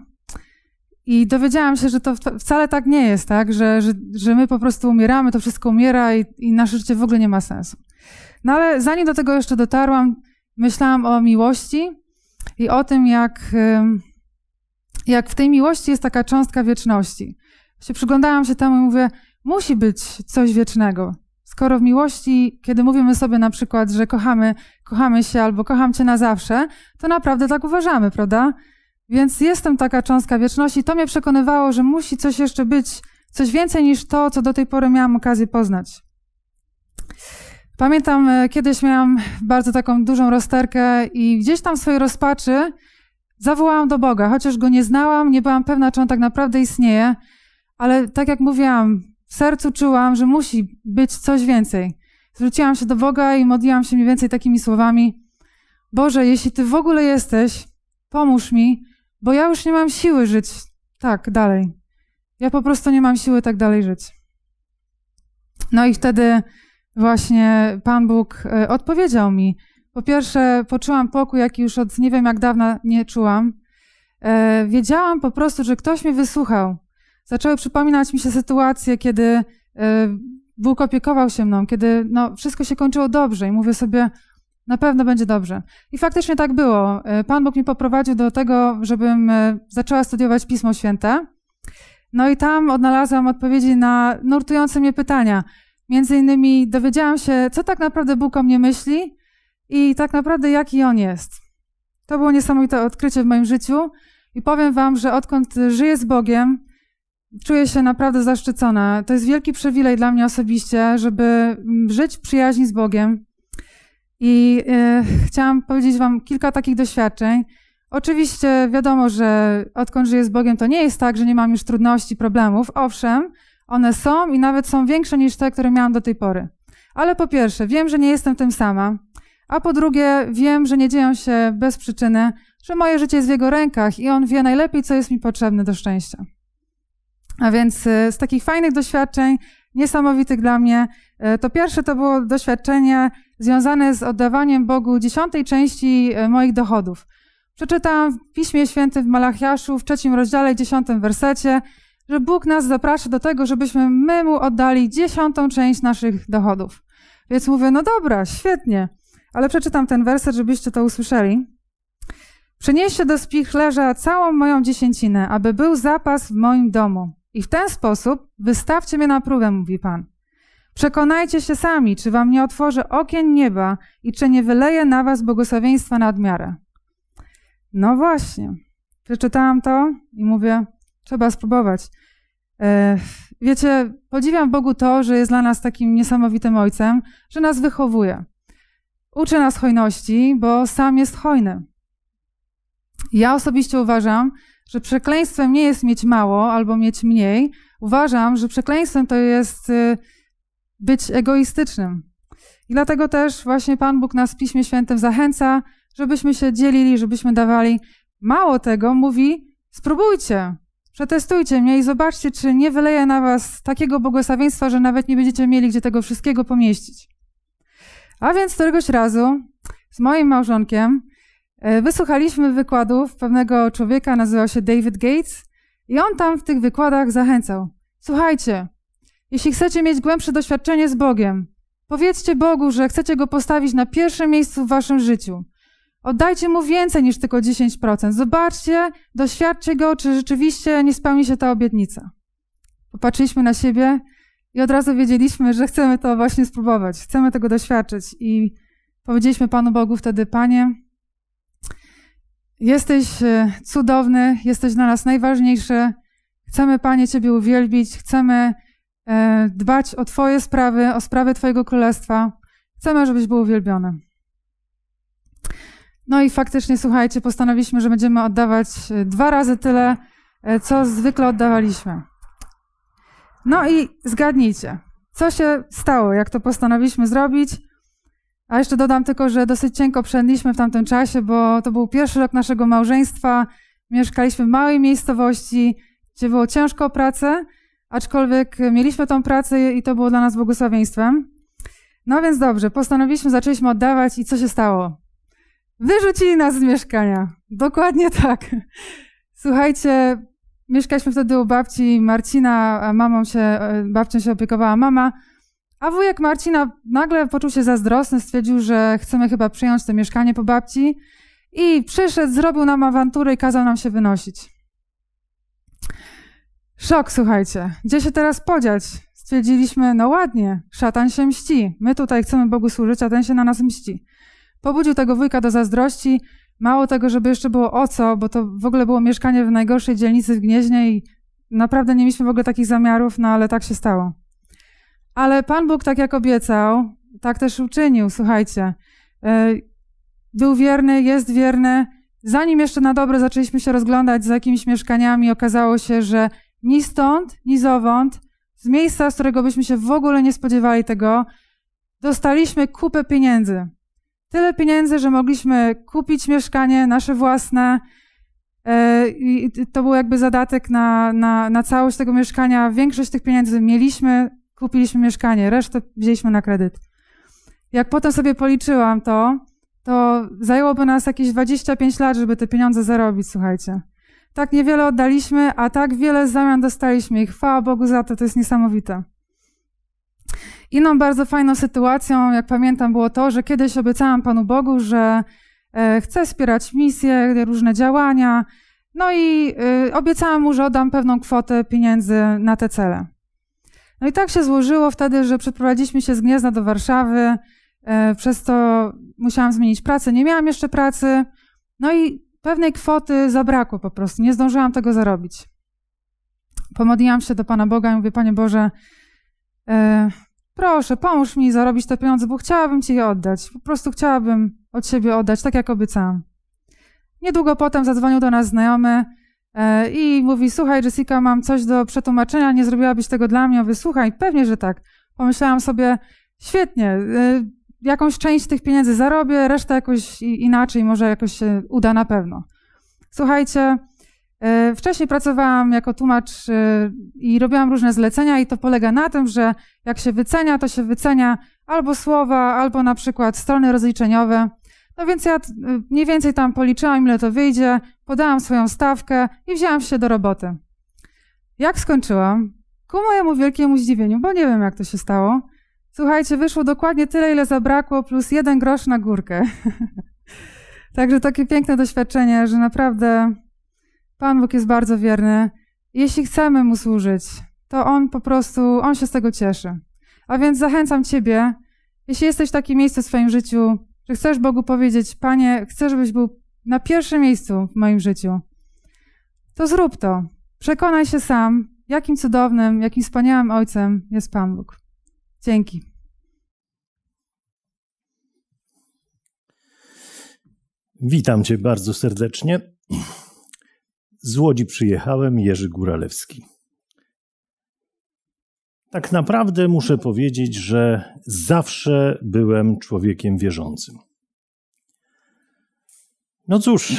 i dowiedziałam się, że to wcale tak nie jest, tak? Że, że, że my po prostu umieramy, to wszystko umiera i, i nasze życie w ogóle nie ma sensu. No ale zanim do tego jeszcze dotarłam, myślałam o miłości i o tym, jak jak w tej miłości jest taka cząstka wieczności. Się przyglądałam się temu i mówię, musi być coś wiecznego. Skoro w miłości, kiedy mówimy sobie na przykład, że kochamy, kochamy się albo kocham cię na zawsze, to naprawdę tak uważamy, prawda? Więc jestem taka cząstka wieczności. To mnie przekonywało, że musi coś jeszcze być, coś więcej niż to, co do tej pory miałam okazję poznać. Pamiętam, e, kiedyś miałam bardzo taką dużą rozterkę i gdzieś tam w swojej rozpaczy Zawołałam do Boga, chociaż go nie znałam, nie byłam pewna, czy on tak naprawdę istnieje, ale tak jak mówiłam, w sercu czułam, że musi być coś więcej. Zwróciłam się do Boga i modliłam się mniej więcej takimi słowami: Boże, jeśli Ty w ogóle jesteś, pomóż mi, bo ja już nie mam siły żyć tak dalej. Ja po prostu nie mam siły tak dalej żyć. No i wtedy właśnie Pan Bóg e, odpowiedział mi, po pierwsze, poczułam pokój, jaki już od nie wiem jak dawna nie czułam. E, wiedziałam po prostu, że ktoś mnie wysłuchał. Zaczęły przypominać mi się sytuacje, kiedy e, Bóg opiekował się mną, kiedy no, wszystko się kończyło dobrze i mówię sobie, na pewno będzie dobrze. I faktycznie tak było. E, Pan Bóg mi poprowadził do tego, żebym zaczęła studiować Pismo Święte. No i tam odnalazłam odpowiedzi na nurtujące mnie pytania. Między innymi dowiedziałam się, co tak naprawdę Bóg o mnie myśli i tak naprawdę jaki on jest. To było niesamowite odkrycie w moim życiu i powiem Wam, że odkąd żyję z Bogiem, czuję się naprawdę zaszczycona. To jest wielki przywilej dla mnie osobiście, żeby żyć w przyjaźni z Bogiem. I e, chciałam powiedzieć Wam kilka takich doświadczeń. Oczywiście wiadomo, że odkąd żyję z Bogiem, to nie jest tak, że nie mam już trudności, problemów. Owszem, one są i nawet są większe niż te, które miałam do tej pory. Ale po pierwsze, wiem, że nie jestem tym sama. A po drugie, wiem, że nie dzieją się bez przyczyny, że moje życie jest w jego rękach i on wie najlepiej, co jest mi potrzebne do szczęścia. A więc y, z takich fajnych doświadczeń, niesamowitych dla mnie, y, to pierwsze to było doświadczenie związane z oddawaniem Bogu dziesiątej części y, moich dochodów. Przeczytam w Piśmie Świętym w Malachiaszu w trzecim rozdziale, dziesiątym wersecie, że Bóg nas zaprasza do tego, żebyśmy my Mu oddali dziesiątą część naszych dochodów. Więc mówię, no dobra, świetnie ale przeczytam ten werset, żebyście to usłyszeli. Przynieście do spichlerza całą moją dziesięcinę, aby był zapas w moim domu. I w ten sposób wystawcie mnie na próbę, mówi Pan. Przekonajcie się sami, czy wam nie otworzę okien nieba i czy nie wyleję na was błogosławieństwa nadmiarę. No właśnie. Przeczytałam to i mówię, trzeba spróbować. E, wiecie, podziwiam Bogu to, że jest dla nas takim niesamowitym ojcem, że nas wychowuje. Uczy nas hojności, bo sam jest hojny. Ja osobiście uważam, że przekleństwem nie jest mieć mało albo mieć mniej. Uważam, że przekleństwem to jest y, być egoistycznym. I dlatego też właśnie Pan Bóg nas w Piśmie Świętym zachęca, żebyśmy się dzielili, żebyśmy dawali. Mało tego, mówi: spróbujcie, przetestujcie mnie i zobaczcie, czy nie wyleje na was takiego błogosławieństwa, że nawet nie będziecie mieli gdzie tego wszystkiego pomieścić. A więc któregoś razu z moim małżonkiem e, wysłuchaliśmy wykładów pewnego człowieka, nazywał się David Gates, i on tam w tych wykładach zachęcał: Słuchajcie, jeśli chcecie mieć głębsze doświadczenie z Bogiem, powiedzcie Bogu, że chcecie go postawić na pierwszym miejscu w waszym życiu. Oddajcie mu więcej niż tylko 10%. Zobaczcie, doświadczcie go, czy rzeczywiście nie spełni się ta obietnica. Popatrzyliśmy na siebie i od razu wiedzieliśmy, że chcemy to właśnie spróbować, chcemy tego doświadczyć. I powiedzieliśmy Panu Bogu wtedy, Panie, jesteś e, cudowny, jesteś dla nas najważniejszy. Chcemy, Panie, Ciebie uwielbić, chcemy e, dbać o Twoje sprawy, o sprawy Twojego królestwa. Chcemy, żebyś był uwielbiony. No i faktycznie, słuchajcie, postanowiliśmy, że będziemy oddawać e, dwa razy tyle, co zwykle oddawaliśmy. No i zgadnijcie, co się stało, jak to postanowiliśmy zrobić. A jeszcze dodam tylko, że dosyć cienko przenieśliśmy w tamtym czasie, bo to był pierwszy rok naszego małżeństwa. Mieszkaliśmy w małej miejscowości, gdzie było ciężko o pracę, aczkolwiek mieliśmy tą pracę i to było dla nas błogosławieństwem. No więc dobrze, postanowiliśmy, zaczęliśmy oddawać i co się stało? Wyrzucili nas z mieszkania. Dokładnie tak. Słuchajcie, Mieszkaliśmy wtedy u babci Marcina, a mamą się, e, babcią się opiekowała mama. A wujek Marcina nagle poczuł się zazdrosny, stwierdził, że chcemy chyba przyjąć to mieszkanie po babci. I przyszedł, zrobił nam awanturę i kazał nam się wynosić. Szok, słuchajcie. Gdzie się teraz podziać? Stwierdziliśmy, no ładnie, szatan się mści. My tutaj chcemy Bogu służyć, a ten się na nas mści. Pobudził tego wujka do zazdrości Mało tego, żeby jeszcze było o co, bo to w ogóle było mieszkanie w najgorszej dzielnicy w Gnieźnie i naprawdę nie mieliśmy w ogóle takich zamiarów, no ale tak się stało. Ale Pan Bóg, tak jak obiecał, tak też uczynił, słuchajcie. E, był wierny, jest wierny. Zanim jeszcze na dobre zaczęliśmy się rozglądać za jakimiś mieszkaniami, okazało się, że ni stąd, ni zowąd, z miejsca, z którego byśmy się w ogóle nie spodziewali tego, dostaliśmy kupę pieniędzy tyle pieniędzy, że mogliśmy kupić mieszkanie nasze własne. E, I to był jakby zadatek na, na, na całość tego mieszkania. Większość tych pieniędzy mieliśmy, kupiliśmy mieszkanie, resztę wzięliśmy na kredyt. Jak potem sobie policzyłam to, to zajęłoby nas jakieś 25 lat, żeby te pieniądze zarobić, słuchajcie. Tak niewiele oddaliśmy, a tak wiele w zamian dostaliśmy i chwała Bogu za to, to jest niesamowite. Inną bardzo fajną sytuacją, jak pamiętam, było to, że kiedyś obiecałam Panu Bogu, że e, chcę wspierać misje, różne działania. No i e, obiecałam mu, że oddam pewną kwotę pieniędzy na te cele. No i tak się złożyło wtedy, że przeprowadziliśmy się z Gniezna do Warszawy, e, przez to musiałam zmienić pracę. Nie miałam jeszcze pracy, no i pewnej kwoty zabrakło po prostu, nie zdążyłam tego zarobić. Pomodliłam się do Pana Boga i mówię, Panie Boże, proszę, pomóż mi zarobić te pieniądze, bo chciałabym ci je oddać. Po prostu chciałabym od siebie oddać, tak jak obiecałam. Niedługo potem zadzwonił do nas znajomy e, i mówi, słuchaj Jessica, mam coś do przetłumaczenia, nie zrobiłabyś tego dla mnie? wysłuchaj. pewnie, że tak. Pomyślałam sobie, świetnie, e, jakąś część tych pieniędzy zarobię, resztę jakoś inaczej, może jakoś się uda na pewno. Słuchajcie, E, wcześniej pracowałam jako tłumacz e, i robiłam różne zlecenia, i to polega na tym, że jak się wycenia, to się wycenia albo słowa, albo na przykład strony rozliczeniowe. No więc ja e, mniej więcej tam policzyłam, ile to wyjdzie, podałam swoją stawkę i wzięłam się do roboty. Jak skończyłam? Ku mojemu wielkiemu zdziwieniu, bo nie wiem, jak to się stało. Słuchajcie, wyszło dokładnie tyle, ile zabrakło, plus jeden grosz na górkę. [laughs] Także takie piękne doświadczenie, że naprawdę Pan Bóg jest bardzo wierny. Jeśli chcemy Mu służyć, to On po prostu, On się z tego cieszy. A więc zachęcam Ciebie, jeśli jesteś w takim miejscu w swoim życiu, że chcesz Bogu powiedzieć, Panie, chcę, żebyś był na pierwszym miejscu w moim życiu, to zrób to. Przekonaj się sam, jakim cudownym, jakim wspaniałym Ojcem jest Pan Bóg. Dzięki. Witam Cię bardzo serdecznie. Z Łodzi przyjechałem, Jerzy Góralewski. Tak naprawdę muszę powiedzieć, że zawsze byłem człowiekiem wierzącym. No cóż,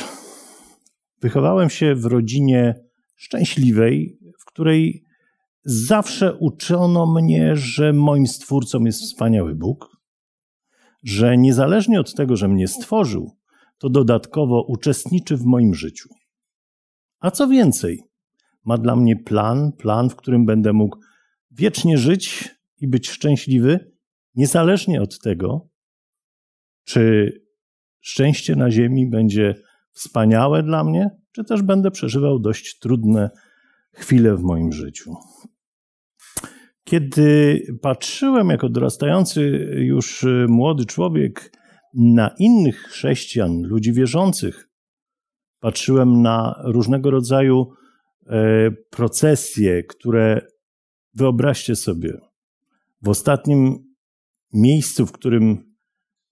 wychowałem się w rodzinie szczęśliwej, w której zawsze uczono mnie, że moim stwórcą jest wspaniały Bóg, że niezależnie od tego, że mnie stworzył, to dodatkowo uczestniczy w moim życiu. A co więcej, ma dla mnie plan, plan, w którym będę mógł wiecznie żyć i być szczęśliwy, niezależnie od tego, czy szczęście na Ziemi będzie wspaniałe dla mnie, czy też będę przeżywał dość trudne chwile w moim życiu. Kiedy patrzyłem jako dorastający już młody człowiek na innych chrześcijan, ludzi wierzących, patrzyłem na różnego rodzaju e, procesje, które wyobraźcie sobie, w ostatnim miejscu, w którym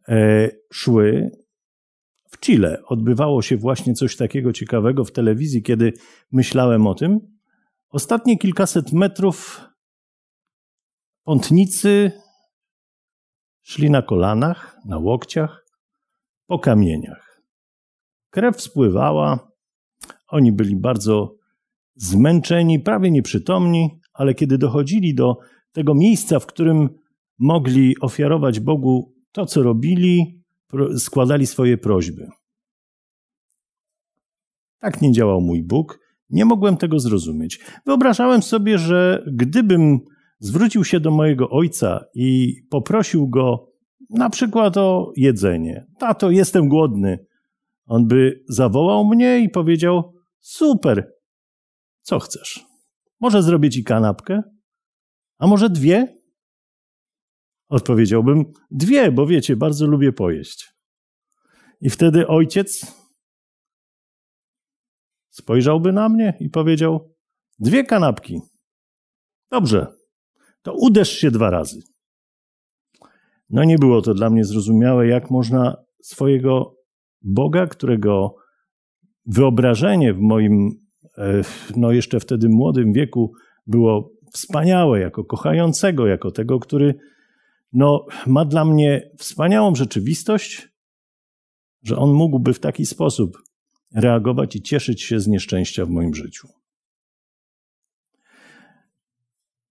e, szły, w Chile odbywało się właśnie coś takiego ciekawego w telewizji, kiedy myślałem o tym. Ostatnie kilkaset metrów pątnicy szli na kolanach, na łokciach, po kamieniach. Krew spływała, oni byli bardzo zmęczeni, prawie nieprzytomni, ale kiedy dochodzili do tego miejsca, w którym mogli ofiarować Bogu to, co robili, składali swoje prośby. Tak nie działał mój Bóg. Nie mogłem tego zrozumieć. Wyobrażałem sobie, że gdybym zwrócił się do mojego ojca i poprosił go na przykład o jedzenie. Tato, jestem głodny. On by zawołał mnie i powiedział: Super, co chcesz? Może zrobić ci kanapkę? A może dwie? Odpowiedziałbym: Dwie, bo wiecie, bardzo lubię pojeść. I wtedy ojciec spojrzałby na mnie i powiedział: Dwie kanapki. Dobrze, to uderz się dwa razy. No nie było to dla mnie zrozumiałe, jak można swojego Boga, którego wyobrażenie w moim, e, no jeszcze wtedy młodym wieku było wspaniałe, jako kochającego, jako tego, który no, ma dla mnie wspaniałą rzeczywistość, że on mógłby w taki sposób reagować i cieszyć się z nieszczęścia w moim życiu.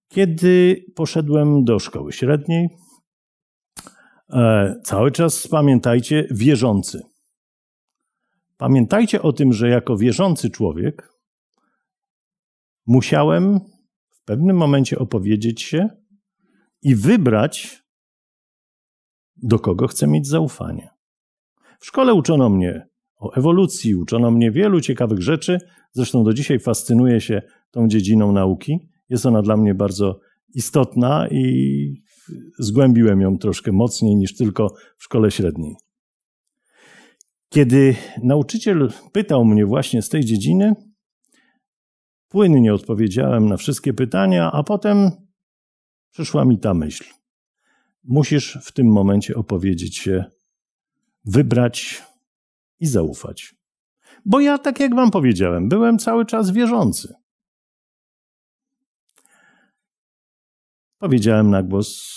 Kiedy poszedłem do szkoły średniej, e, cały czas pamiętajcie, wierzący Pamiętajcie o tym, że jako wierzący człowiek musiałem w pewnym momencie opowiedzieć się i wybrać, do kogo chcę mieć zaufanie. W szkole uczono mnie o ewolucji, uczono mnie wielu ciekawych rzeczy. Zresztą do dzisiaj fascynuję się tą dziedziną nauki. Jest ona dla mnie bardzo istotna i zgłębiłem ją troszkę mocniej niż tylko w szkole średniej. Kiedy nauczyciel pytał mnie właśnie z tej dziedziny, płynnie odpowiedziałem na wszystkie pytania, a potem przyszła mi ta myśl. Musisz w tym momencie opowiedzieć się, wybrać i zaufać. Bo ja, tak jak wam powiedziałem, byłem cały czas wierzący. Powiedziałem na głos: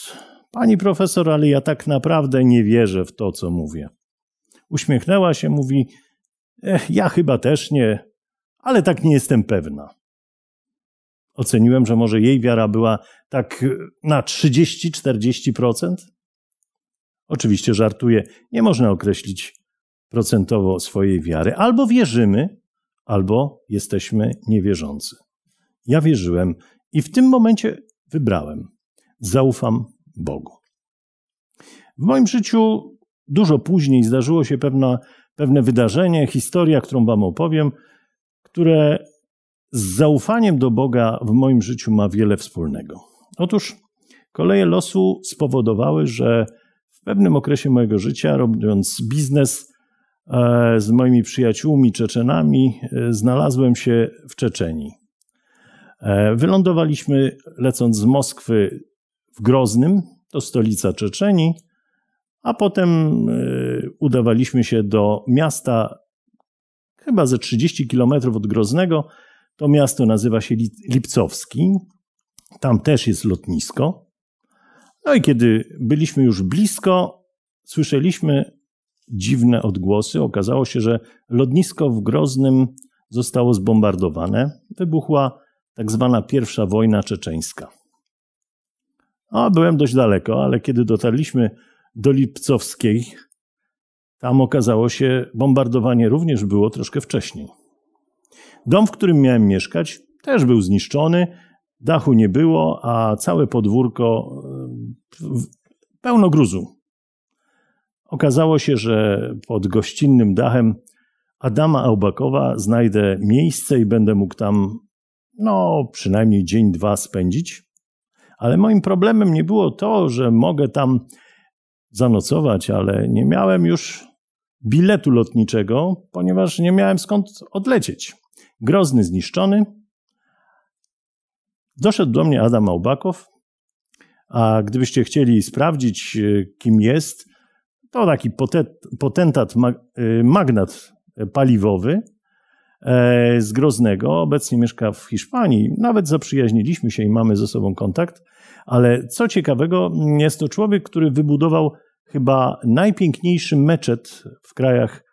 Pani profesor, ale ja tak naprawdę nie wierzę w to, co mówię. Uśmiechnęła się, mówi: Ech, ja chyba też nie, ale tak nie jestem pewna. Oceniłem, że może jej wiara była tak e, na 30-40%. Oczywiście żartuję, nie można określić procentowo swojej wiary. Albo wierzymy, albo jesteśmy niewierzący. Ja wierzyłem i w tym momencie wybrałem. Zaufam Bogu. W moim życiu dużo później zdarzyło się pewna, pewne wydarzenie, historia, którą Wam opowiem, które z zaufaniem do Boga w moim życiu ma wiele wspólnego. Otóż koleje losu spowodowały, że w pewnym okresie mojego życia, robiąc biznes e, z moimi przyjaciółmi Czeczenami, e, znalazłem się w Czeczeni. E, wylądowaliśmy lecąc z Moskwy w Groznym, to stolica Czeczeni a potem y, udawaliśmy się do miasta chyba ze 30 km od Groznego. To miasto nazywa się Lipcowski. Tam też jest lotnisko. No i kiedy byliśmy już blisko, słyszeliśmy dziwne odgłosy. Okazało się, że lotnisko w Groznym zostało zbombardowane. Wybuchła tak zwana pierwsza wojna czeczeńska. A byłem dość daleko, ale kiedy dotarliśmy do Lipcowskiej. Tam okazało się, bombardowanie również było troszkę wcześniej. Dom, w którym miałem mieszkać, też był zniszczony, dachu nie było, a całe podwórko e, pełno gruzu. Okazało się, że pod gościnnym dachem Adama Aubakowa znajdę miejsce i będę mógł tam, no, przynajmniej dzień, dwa spędzić. Ale moim problemem nie było to, że mogę tam zanocować, ale nie miałem już biletu lotniczego, ponieważ nie miałem skąd odlecieć. Grozny zniszczony. Doszedł do mnie Adam Aubakow. a gdybyście chcieli sprawdzić, y, kim jest, to taki potentat, y, magnat paliwowy e, z Groznego. Obecnie mieszka w Hiszpanii. Nawet zaprzyjaźniliśmy się i mamy ze sobą kontakt. Ale co ciekawego, jest to człowiek, który wybudował chyba najpiękniejszy meczet w krajach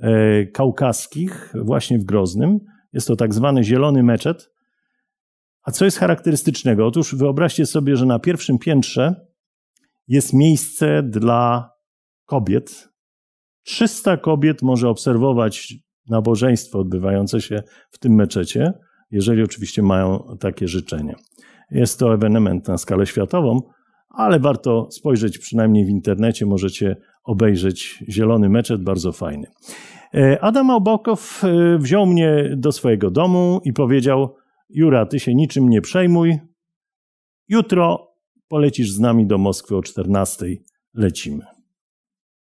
e, kaukaskich, właśnie w Groznym. Jest to tak zwany zielony meczet. A co jest charakterystycznego? Otóż wyobraźcie sobie, że na pierwszym piętrze jest miejsce dla kobiet. 300 kobiet może obserwować nabożeństwo odbywające się w tym meczecie, jeżeli oczywiście mają takie życzenie. Jest to ewenement na skalę światową, ale warto spojrzeć przynajmniej w internecie, możecie obejrzeć Zielony Meczet, bardzo fajny. E, Adam Obokow e, wziął mnie do swojego domu i powiedział: Jura, ty się niczym nie przejmuj. Jutro polecisz z nami do Moskwy o 14. Lecimy.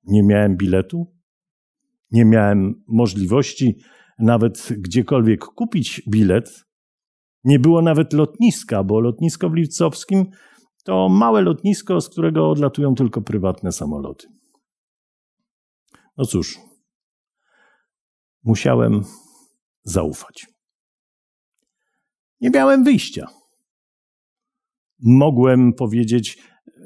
Nie miałem biletu, nie miałem możliwości nawet gdziekolwiek kupić bilet, nie było nawet lotniska, bo lotnisko w Lipcowskim to małe lotnisko, z którego odlatują tylko prywatne samoloty. No cóż, musiałem zaufać. Nie miałem wyjścia. Mogłem powiedzieć: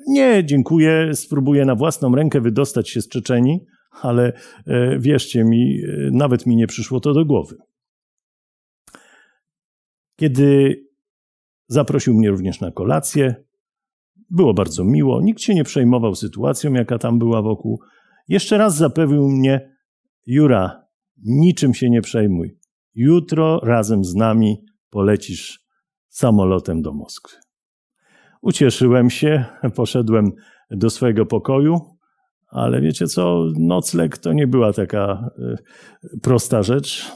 Nie, dziękuję, spróbuję na własną rękę wydostać się z Czeczeni, ale e, wierzcie mi, e, nawet mi nie przyszło to do głowy kiedy zaprosił mnie również na kolację. Było bardzo miło, nikt się nie przejmował sytuacją, jaka tam była wokół. Jeszcze raz zapewnił mnie, Jura, niczym się nie przejmuj. Jutro razem z nami polecisz samolotem do Moskwy. Ucieszyłem się, [laughs] poszedłem do swojego pokoju, ale wiecie co, nocleg to nie była taka y, prosta rzecz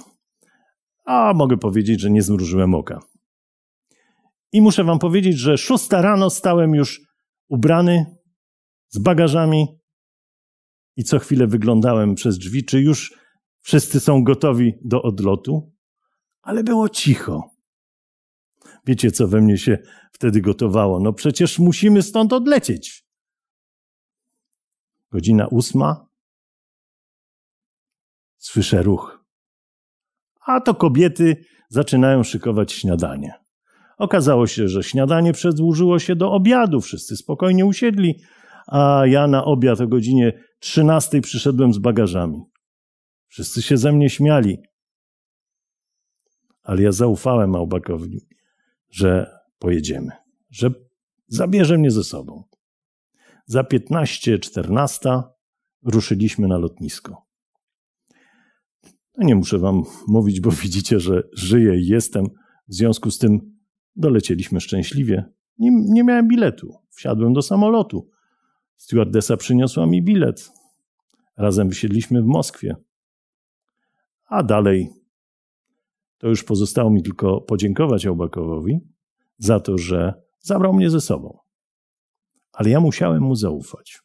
a mogę powiedzieć, że nie zmrużyłem oka. I muszę wam powiedzieć, że szósta rano stałem już ubrany, z bagażami i co chwilę wyglądałem przez drzwi, czy już wszyscy są gotowi do odlotu, ale było cicho. Wiecie, co we mnie się wtedy gotowało? No przecież musimy stąd odlecieć. Godzina ósma. Słyszę ruch. A to kobiety zaczynają szykować śniadanie. Okazało się, że śniadanie przedłużyło się do obiadu, wszyscy spokojnie usiedli, a ja na obiad o godzinie 13 przyszedłem z bagażami. Wszyscy się ze mnie śmiali. Ale ja zaufałem Małbakowi, że pojedziemy, że zabierze mnie ze sobą. Za 15.14 ruszyliśmy na lotnisko. No nie muszę wam mówić, bo [laughs] widzicie, że żyję i jestem. W związku z tym dolecieliśmy szczęśliwie. Nie, nie miałem biletu. Wsiadłem do samolotu. Stewardesa przyniosła mi bilet. Razem wysiedliśmy w Moskwie. A dalej to już pozostało mi tylko podziękować Ołbakowowi za to, że zabrał mnie ze sobą. Ale ja musiałem mu zaufać.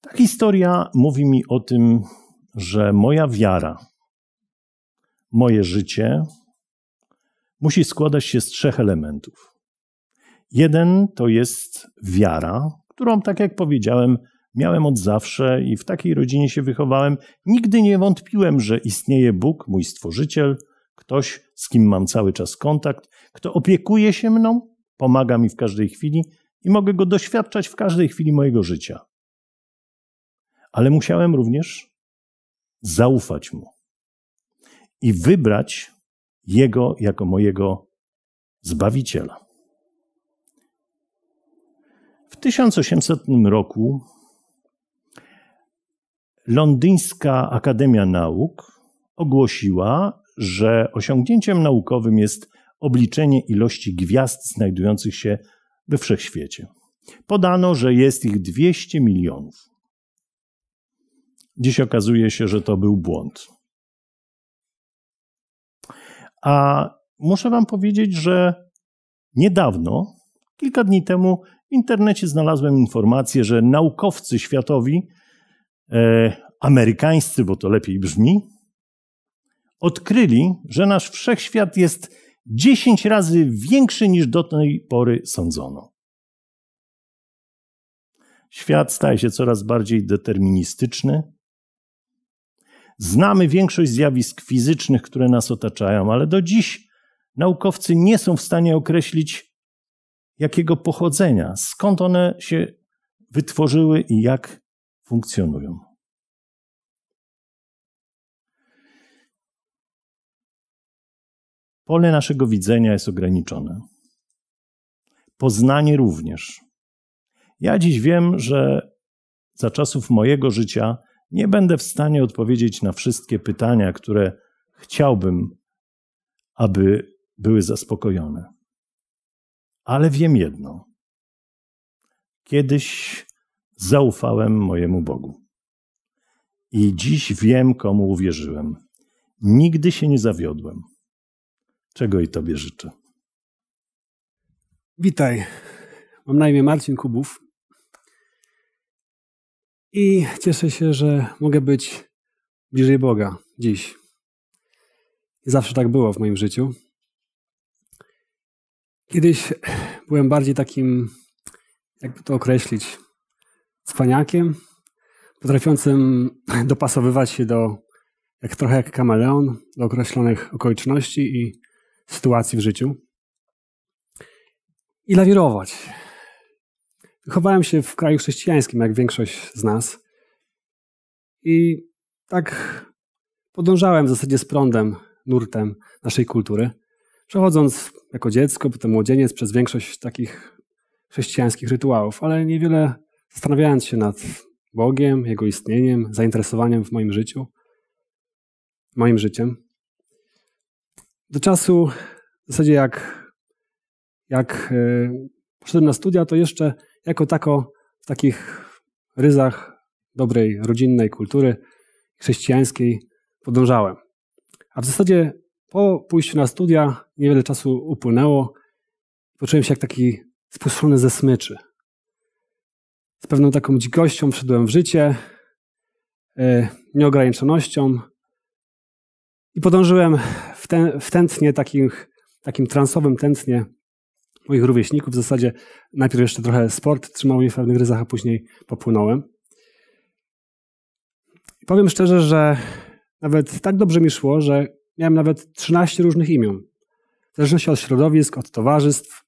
Ta historia mówi mi o tym, że moja wiara, moje życie musi składać się z trzech elementów. Jeden to jest wiara, którą, tak jak powiedziałem, miałem od zawsze i w takiej rodzinie się wychowałem. Nigdy nie wątpiłem, że istnieje Bóg, mój stworzyciel, ktoś, z kim mam cały czas kontakt, kto opiekuje się mną, pomaga mi w każdej chwili i mogę go doświadczać w każdej chwili mojego życia. Ale musiałem również zaufać mu i wybrać jego jako mojego zbawiciela. W 1800 roku Londyńska Akademia Nauk ogłosiła, że osiągnięciem naukowym jest obliczenie ilości gwiazd znajdujących się we wszechświecie. Podano, że jest ich 200 milionów. Dziś okazuje się, że to był błąd. A muszę Wam powiedzieć, że niedawno, kilka dni temu, w internecie znalazłem informację, że naukowcy światowi, e, amerykańscy, bo to lepiej brzmi, odkryli, że nasz wszechświat jest 10 razy większy niż do tej pory sądzono. Świat staje się coraz bardziej deterministyczny, Znamy większość zjawisk fizycznych, które nas otaczają, ale do dziś naukowcy nie są w stanie określić, jakiego pochodzenia, skąd one się wytworzyły i jak funkcjonują. Pole naszego widzenia jest ograniczone. Poznanie również. Ja dziś wiem, że za czasów mojego życia nie będę w stanie odpowiedzieć na wszystkie pytania, które chciałbym, aby były zaspokojone. Ale wiem jedno. Kiedyś zaufałem mojemu Bogu. I dziś wiem, komu uwierzyłem. Nigdy się nie zawiodłem. Czego i Tobie życzę. Witaj. Mam na imię Marcin Kubów. I cieszę się, że mogę być bliżej Boga dziś. Zawsze tak było w moim życiu. Kiedyś byłem bardziej takim, jakby to określić, cwaniakiem, potrafiącym dopasowywać się do, jak trochę jak kameleon, do określonych okoliczności i sytuacji w życiu i lawirować. Chowałem się w kraju chrześcijańskim, jak większość z nas. I tak podążałem w zasadzie z prądem, nurtem naszej kultury, przechodząc jako dziecko, potem młodzieniec przez większość takich chrześcijańskich rytuałów, ale niewiele zastanawiając się nad Bogiem, Jego istnieniem, zainteresowaniem w moim życiu, moim życiem. Do czasu, w zasadzie jak, jak e, poszedłem na studia, to jeszcze jako tako w takich ryzach dobrej rodzinnej kultury chrześcijańskiej podążałem. A w zasadzie po pójściu na studia niewiele czasu upłynęło. Poczułem się jak taki spuszczony ze smyczy. Z pewną taką dzikością wszedłem w życie, e, nieograniczonością i podążyłem w, ten, w tętnie takich, takim transowym tętnie moich rówieśników. W zasadzie najpierw jeszcze trochę sport trzymał mnie w pewnych ryzach, a później popłynąłem. I powiem szczerze, że nawet tak dobrze mi szło, że miałem nawet 13 różnych imion. W zależności od środowisk, od towarzystw,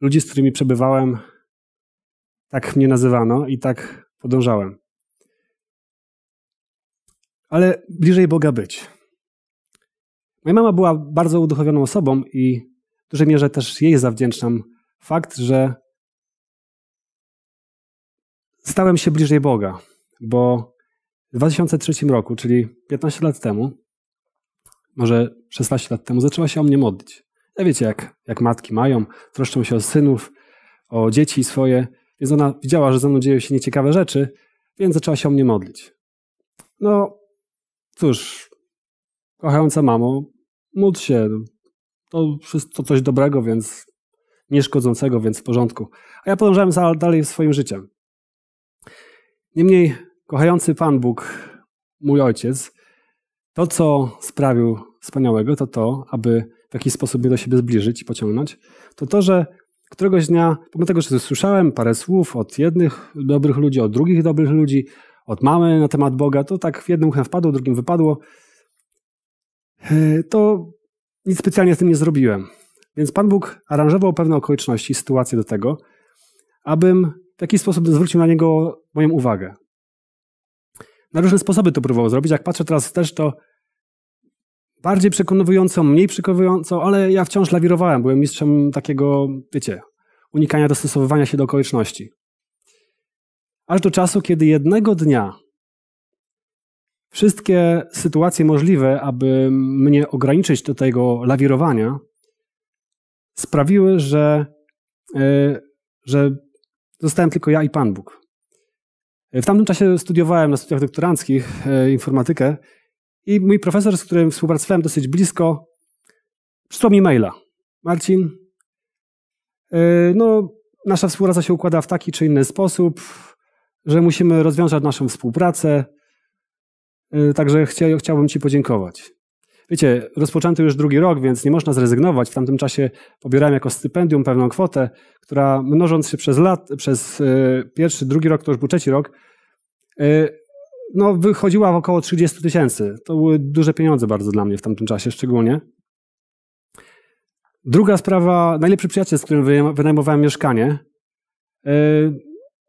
ludzi, z którymi przebywałem, tak mnie nazywano i tak podążałem. Ale bliżej Boga być. Moja mama była bardzo uduchowioną osobą i dużej mierze też jej zawdzięczam fakt, że stałem się bliżej Boga, bo w 2003 roku, czyli 15 lat temu, może 16 lat temu, zaczęła się o mnie modlić. Ja wiecie, jak, jak matki mają, troszczą się o synów, o dzieci swoje, więc ona widziała, że ze mną dzieją się nieciekawe rzeczy, więc zaczęła się o mnie modlić. No cóż, kochająca mamo, módl się, to wszystko coś dobrego, więc nieszkodzącego, więc w porządku. A ja podążałem za, dalej swoim życiem. Niemniej, kochający Pan Bóg, mój ojciec, to, co sprawił wspaniałego, to to, aby w jakiś sposób mnie do siebie zbliżyć i pociągnąć, to to, że któregoś dnia, pomimo tego, że słyszałem parę słów od jednych dobrych ludzi, od drugich dobrych ludzi, od mamy na temat Boga, to tak w jednym uchem wpadło, drugim wypadło, e, to nic specjalnie z tym nie zrobiłem. Więc Pan Bóg aranżował pewne okoliczności, sytuacje do tego, abym w jakiś sposób zwrócił na niego moją uwagę. Na różne sposoby to próbował zrobić. Jak patrzę teraz też, to bardziej przekonywująco, mniej przekonywująco, ale ja wciąż lawirowałem. Byłem mistrzem takiego, wiecie, unikania dostosowywania się do okoliczności. Aż do czasu, kiedy jednego dnia wszystkie sytuacje możliwe, aby mnie ograniczyć do tego lawirowania, sprawiły, że, e, że zostałem tylko ja i Pan Bóg. W tamtym czasie studiowałem na studiach doktoranckich e, informatykę i mój profesor, z którym współpracowałem dosyć blisko, przysłał mi maila. Marcin, e, no, nasza współpraca się układa w taki czy inny sposób, że musimy rozwiązać naszą współpracę, Y, także chcia, chciałbym Ci podziękować. Wiecie, rozpoczęty już drugi rok, więc nie można zrezygnować. W tamtym czasie pobierałem jako stypendium pewną kwotę, która mnożąc się przez lat, przez y, pierwszy, drugi rok, to już był trzeci rok, y, no, wychodziła w około 30 tysięcy. To były duże pieniądze bardzo dla mnie w tamtym czasie szczególnie. Druga sprawa, najlepszy przyjaciel, z którym wynajmowałem mieszkanie,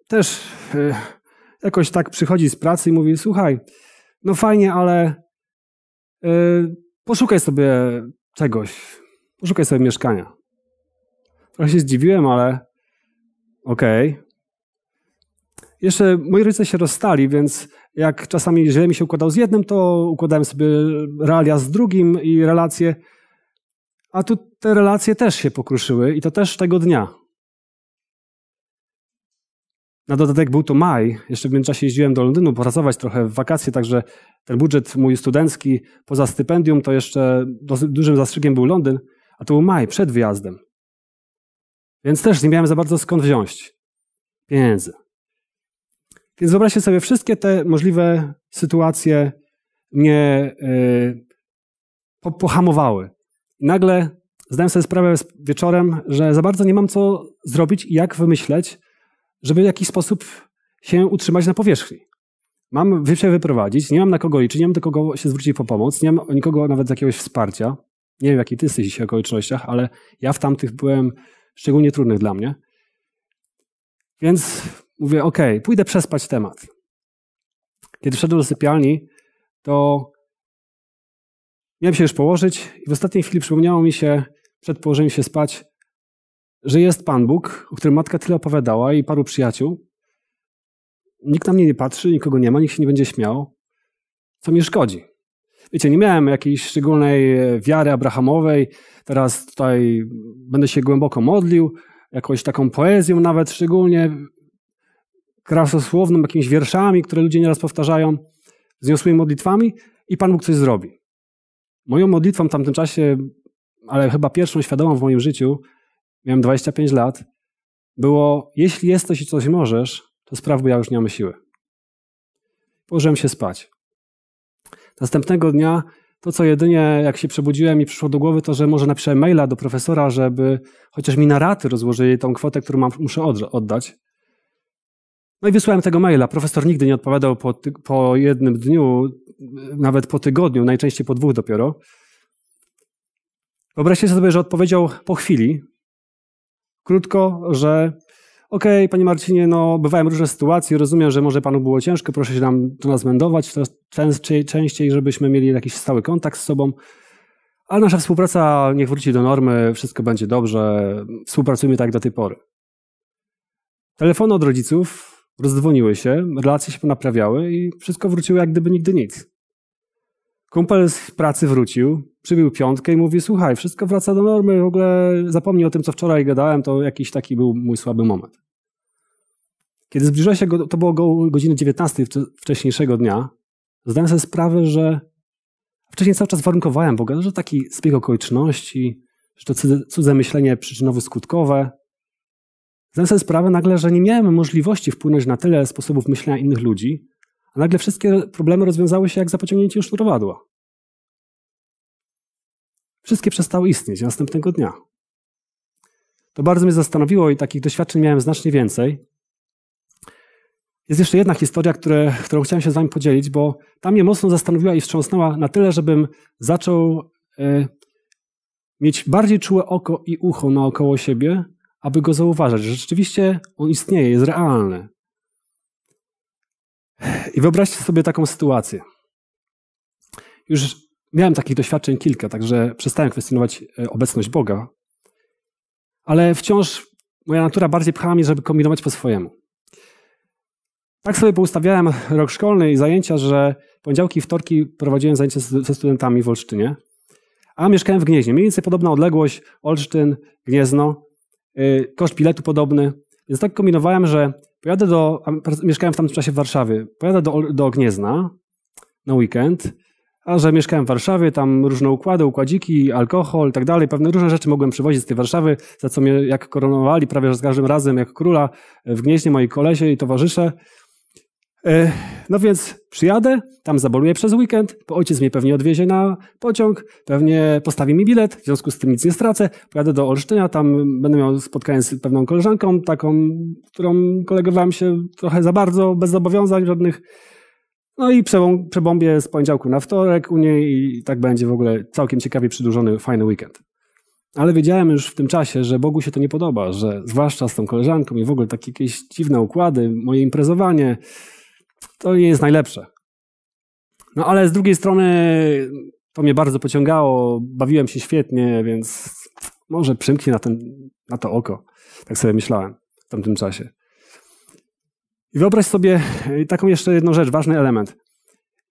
też jakoś tak przychodzi z pracy i mówi, słuchaj, no fajnie, ale y, poszukaj sobie czegoś, poszukaj sobie mieszkania. Trochę się zdziwiłem, ale okej. Okay. Jeszcze moi rodzice się rozstali, więc jak czasami źle mi się układał z jednym, to układałem sobie realia z drugim i relacje. A tu te relacje też się pokruszyły i to też tego dnia. Na dodatek był to maj, jeszcze w międzyczasie jeździłem do Londynu pracować trochę w wakacje, także ten budżet mój studencki poza stypendium to jeszcze dużym zastrzykiem był Londyn, a to był maj, przed wyjazdem. Więc też nie miałem za bardzo skąd wziąć pieniędzy. Więc wyobraźcie sobie wszystkie te możliwe sytuacje, mnie yy, pohamowały. I nagle zdałem sobie sprawę wieczorem, że za bardzo nie mam co zrobić i jak wymyśleć, żeby w jakiś sposób się utrzymać na powierzchni. Mam się wyprowadzić, nie mam na kogo liczyć, nie mam do kogo się zwrócić po pomoc, nie mam nikogo nawet z jakiegoś wsparcia. Nie wiem, w jakich ty jesteś w okolicznościach, ale ja w tamtych byłem szczególnie trudnych dla mnie. Więc mówię, ok, pójdę przespać temat. Kiedy wszedłem do sypialni, to miałem się już położyć i w ostatniej chwili przypomniało mi się, przed położeniem się spać, że jest Pan Bóg, o którym matka tyle opowiadała i paru przyjaciół. Nikt na mnie nie patrzy, nikogo nie ma, nikt się nie będzie śmiał. Co mi szkodzi? Wiecie, nie miałem jakiejś szczególnej e, wiary abrahamowej. Teraz tutaj będę się głęboko modlił, jakąś taką poezją nawet szczególnie, krasosłowną, jakimiś wierszami, które ludzie nieraz powtarzają, zniosłymi modlitwami i Pan Bóg coś zrobi. Moją modlitwą w tamtym czasie, ale chyba pierwszą świadomą w moim życiu, miałem 25 lat, było, jeśli jesteś i coś możesz, to spraw, bo ja już nie mam siły. Położyłem się spać. Następnego dnia to, co jedynie jak się przebudziłem i przyszło do głowy, to, że może napiszę maila do profesora, żeby chociaż mi na raty rozłożyli tą kwotę, którą mam, muszę oddać. No i wysłałem tego maila. Profesor nigdy nie odpowiadał po, po jednym dniu, nawet po tygodniu, najczęściej po dwóch dopiero. Wyobraźcie sobie, że odpowiedział po chwili, krótko, że okej, okay, panie Marcinie, no bywają różne sytuacje, rozumiem, że może panu było ciężko, proszę się nam, to nas to częściej, częściej, żebyśmy mieli jakiś stały kontakt z sobą. Ale nasza współpraca niech wróci do normy, wszystko będzie dobrze, współpracujmy tak do tej pory. Telefony od rodziców rozdzwoniły się, relacje się ponaprawiały i wszystko wróciło jak gdyby nigdy nic. Kumpel z pracy wrócił, przybił piątkę i mówi, słuchaj, wszystko wraca do normy, w ogóle zapomnij o tym, co wczoraj gadałem, to jakiś taki był mój słaby moment. Kiedy zbliża się, go, to było godziny 19 wcześniejszego dnia, zdałem sobie sprawę, że wcześniej cały czas warunkowałem Boga, że taki zbieg okoliczności, że to cudze myślenie przyczynowo-skutkowe. Zdałem sobie sprawę nagle, że nie miałem możliwości wpłynąć na tyle sposobów myślenia innych ludzi, a nagle wszystkie problemy rozwiązały się jak za pociągnięciem sznurowadła. Wszystkie przestały istnieć następnego dnia. To bardzo mnie zastanowiło i takich doświadczeń miałem znacznie więcej. Jest jeszcze jedna historia, które, którą chciałem się z Wami podzielić, bo ta mnie mocno zastanowiła i wstrząsnęła na tyle, żebym zaczął y, mieć bardziej czułe oko i ucho naokoło siebie, aby go zauważać. Rzeczywiście on istnieje, jest realny. I wyobraźcie sobie taką sytuację. Już miałem takich doświadczeń kilka, także przestałem kwestionować e, obecność Boga, ale wciąż moja natura bardziej pchała mnie, żeby kombinować po swojemu. Tak sobie poustawiałem rok szkolny i zajęcia, że poniedziałki i wtorki prowadziłem zajęcia ze studentami w Olsztynie, a mieszkałem w Gnieźnie. Mniej więcej podobna odległość, Olsztyn, Gniezno, y, koszt biletu podobny. Więc tak kombinowałem, że Pojadę do, mieszkałem w tamtym czasie w Warszawie, pojadę do, do Gniezna na weekend, a że mieszkałem w Warszawie, tam różne układy, układziki, alkohol i tak dalej, pewne różne rzeczy mogłem przywozić z tej Warszawy, za co mnie jak koronowali prawie że z każdym razem jak króla w Gnieźnie moi kolesie i towarzysze, E, no więc przyjadę, tam zaboluję przez weekend, bo ojciec mnie pewnie odwiezie na pociąg, pewnie postawi mi bilet, w związku z tym nic nie stracę. Pojadę do Olsztynia, tam będę miał spotkanie z pewną koleżanką, taką, którą kolegowałem się trochę za bardzo, bez zobowiązań żadnych. No i przebombię z poniedziałku na wtorek u niej i tak będzie w ogóle całkiem ciekawie przydłużony, fajny weekend. Ale wiedziałem już w tym czasie, że Bogu się to nie podoba, że zwłaszcza z tą koleżanką i w ogóle takie jakieś dziwne układy, moje imprezowanie, to nie jest najlepsze. No ale z drugiej strony to mnie bardzo pociągało, bawiłem się świetnie, więc może przymknij na, ten, na to oko. Tak sobie myślałem w tamtym czasie. I wyobraź sobie e, taką jeszcze jedną rzecz, ważny element.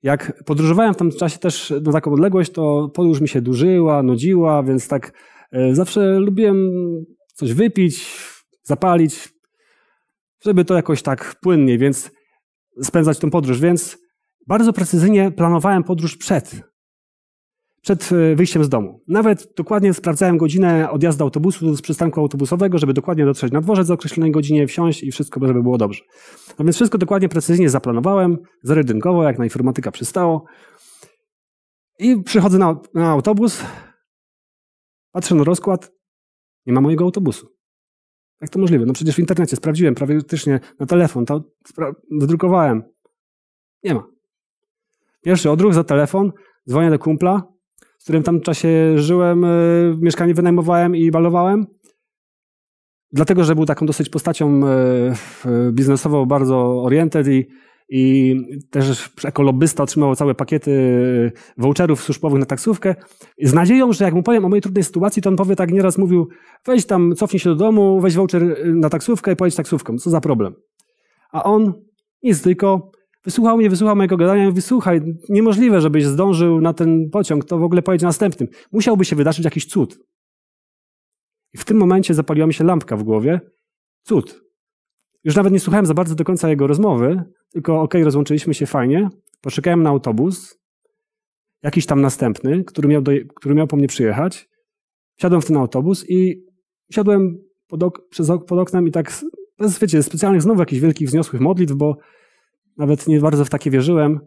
Jak podróżowałem w tamtym czasie też na taką odległość, to podróż mi się dłużyła, nudziła, więc tak e, zawsze lubiłem coś wypić, zapalić, żeby to jakoś tak płynnie, więc spędzać tą podróż, więc bardzo precyzyjnie planowałem podróż przed, przed e, wyjściem z domu. Nawet dokładnie sprawdzałem godzinę odjazdu autobusu z przystanku autobusowego, żeby dokładnie dotrzeć na dworzec o określonej godzinie, wsiąść i wszystko, żeby było dobrze. No więc wszystko dokładnie precyzyjnie zaplanowałem, zarydynkowo, jak na informatyka przystało. I przychodzę na, na autobus, patrzę na rozkład, nie ma mojego autobusu. Jak to możliwe? No przecież w internecie sprawdziłem prawie praktycznie na telefon, to wydrukowałem. Nie ma. Pierwszy odruch za telefon, dzwonię do kumpla, z którym tam czasie żyłem, y, mieszkanie wynajmowałem i balowałem. Dlatego, że był taką dosyć postacią y, y, biznesową bardzo oriented i i też jako lobbysta otrzymał całe pakiety e, voucherów służbowych na taksówkę z nadzieją, że jak mu powiem o mojej trudnej sytuacji, to on powie tak nieraz mówił, weź tam, cofnij się do domu, weź voucher e, na taksówkę i pojedź taksówką, co za problem. A on nic, tylko wysłuchał mnie, wysłuchał mojego gadania i mówi, słuchaj, niemożliwe, żebyś zdążył na ten pociąg, to w ogóle pojedzie następnym. Musiałby się wydarzyć jakiś cud. I w tym momencie zapaliła mi się lampka w głowie. Cud. Już nawet nie słuchałem za bardzo do końca jego rozmowy, tylko ok, rozłączyliśmy się fajnie. Poczekałem na autobus, jakiś tam następny, który miał, do, który miał po mnie przyjechać. Wsiadłem w ten autobus i siadłem pod, ok, przez ok, pod oknem i tak, bez, wiecie, specjalnych znowu jakichś wielkich wzniosłych modlitw, bo nawet nie bardzo w takie wierzyłem.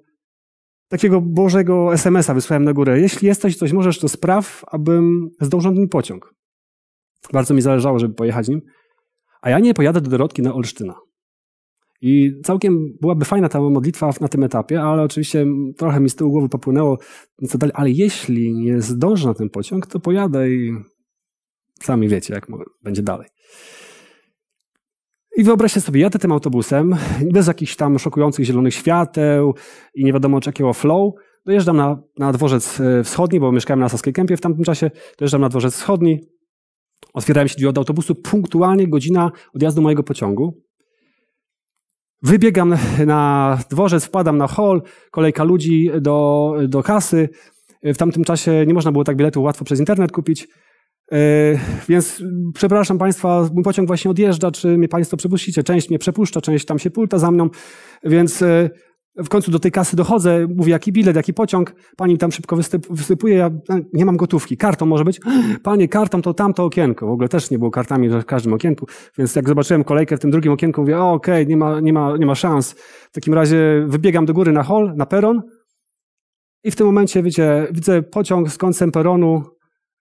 Takiego Bożego SMS-a wysłałem na górę. Jeśli jesteś, coś możesz, to spraw, abym zdążył ten pociąg. Bardzo mi zależało, żeby pojechać nim. A ja nie pojadę do Dorotki na Olsztyna. I całkiem byłaby fajna ta modlitwa na tym etapie, ale oczywiście trochę mi z tyłu głowy popłynęło, co dalej. Ale jeśli nie zdążę na ten pociąg, to pojadę i sami wiecie, jak będzie dalej. I wyobraźcie sobie, jadę tym autobusem, bez jakichś tam szokujących zielonych świateł i nie wiadomo czekiego flow. Dojeżdżam na, na dworzec e, wschodni, bo mieszkałem na Saskiej Kępie w tamtym czasie. Dojeżdżam na dworzec wschodni, Otwierałem się drzwi od autobusu, punktualnie godzina odjazdu mojego pociągu. Wybiegam na dworzec, wpadam na hol, kolejka ludzi do, do kasy. W tamtym czasie nie można było tak biletu łatwo przez internet kupić. E, więc przepraszam Państwa, mój pociąg właśnie odjeżdża, czy mnie Państwo przepuścicie? Część mnie przepuszcza, część tam się pulta za mną, więc e, w końcu do tej kasy dochodzę, mówię jaki bilet, jaki pociąg, pani tam szybko wysyp, wysypuje, ja e, nie mam gotówki, kartą może być, [gasps] panie kartą to tamto okienko, w ogóle też nie było kartami w każdym okienku, więc jak zobaczyłem kolejkę w tym drugim okienku, mówię, okej, okay, nie, ma, nie, ma, nie ma szans, w takim razie wybiegam do góry na hol, na peron i w tym momencie, wiecie, widzę pociąg z końcem peronu,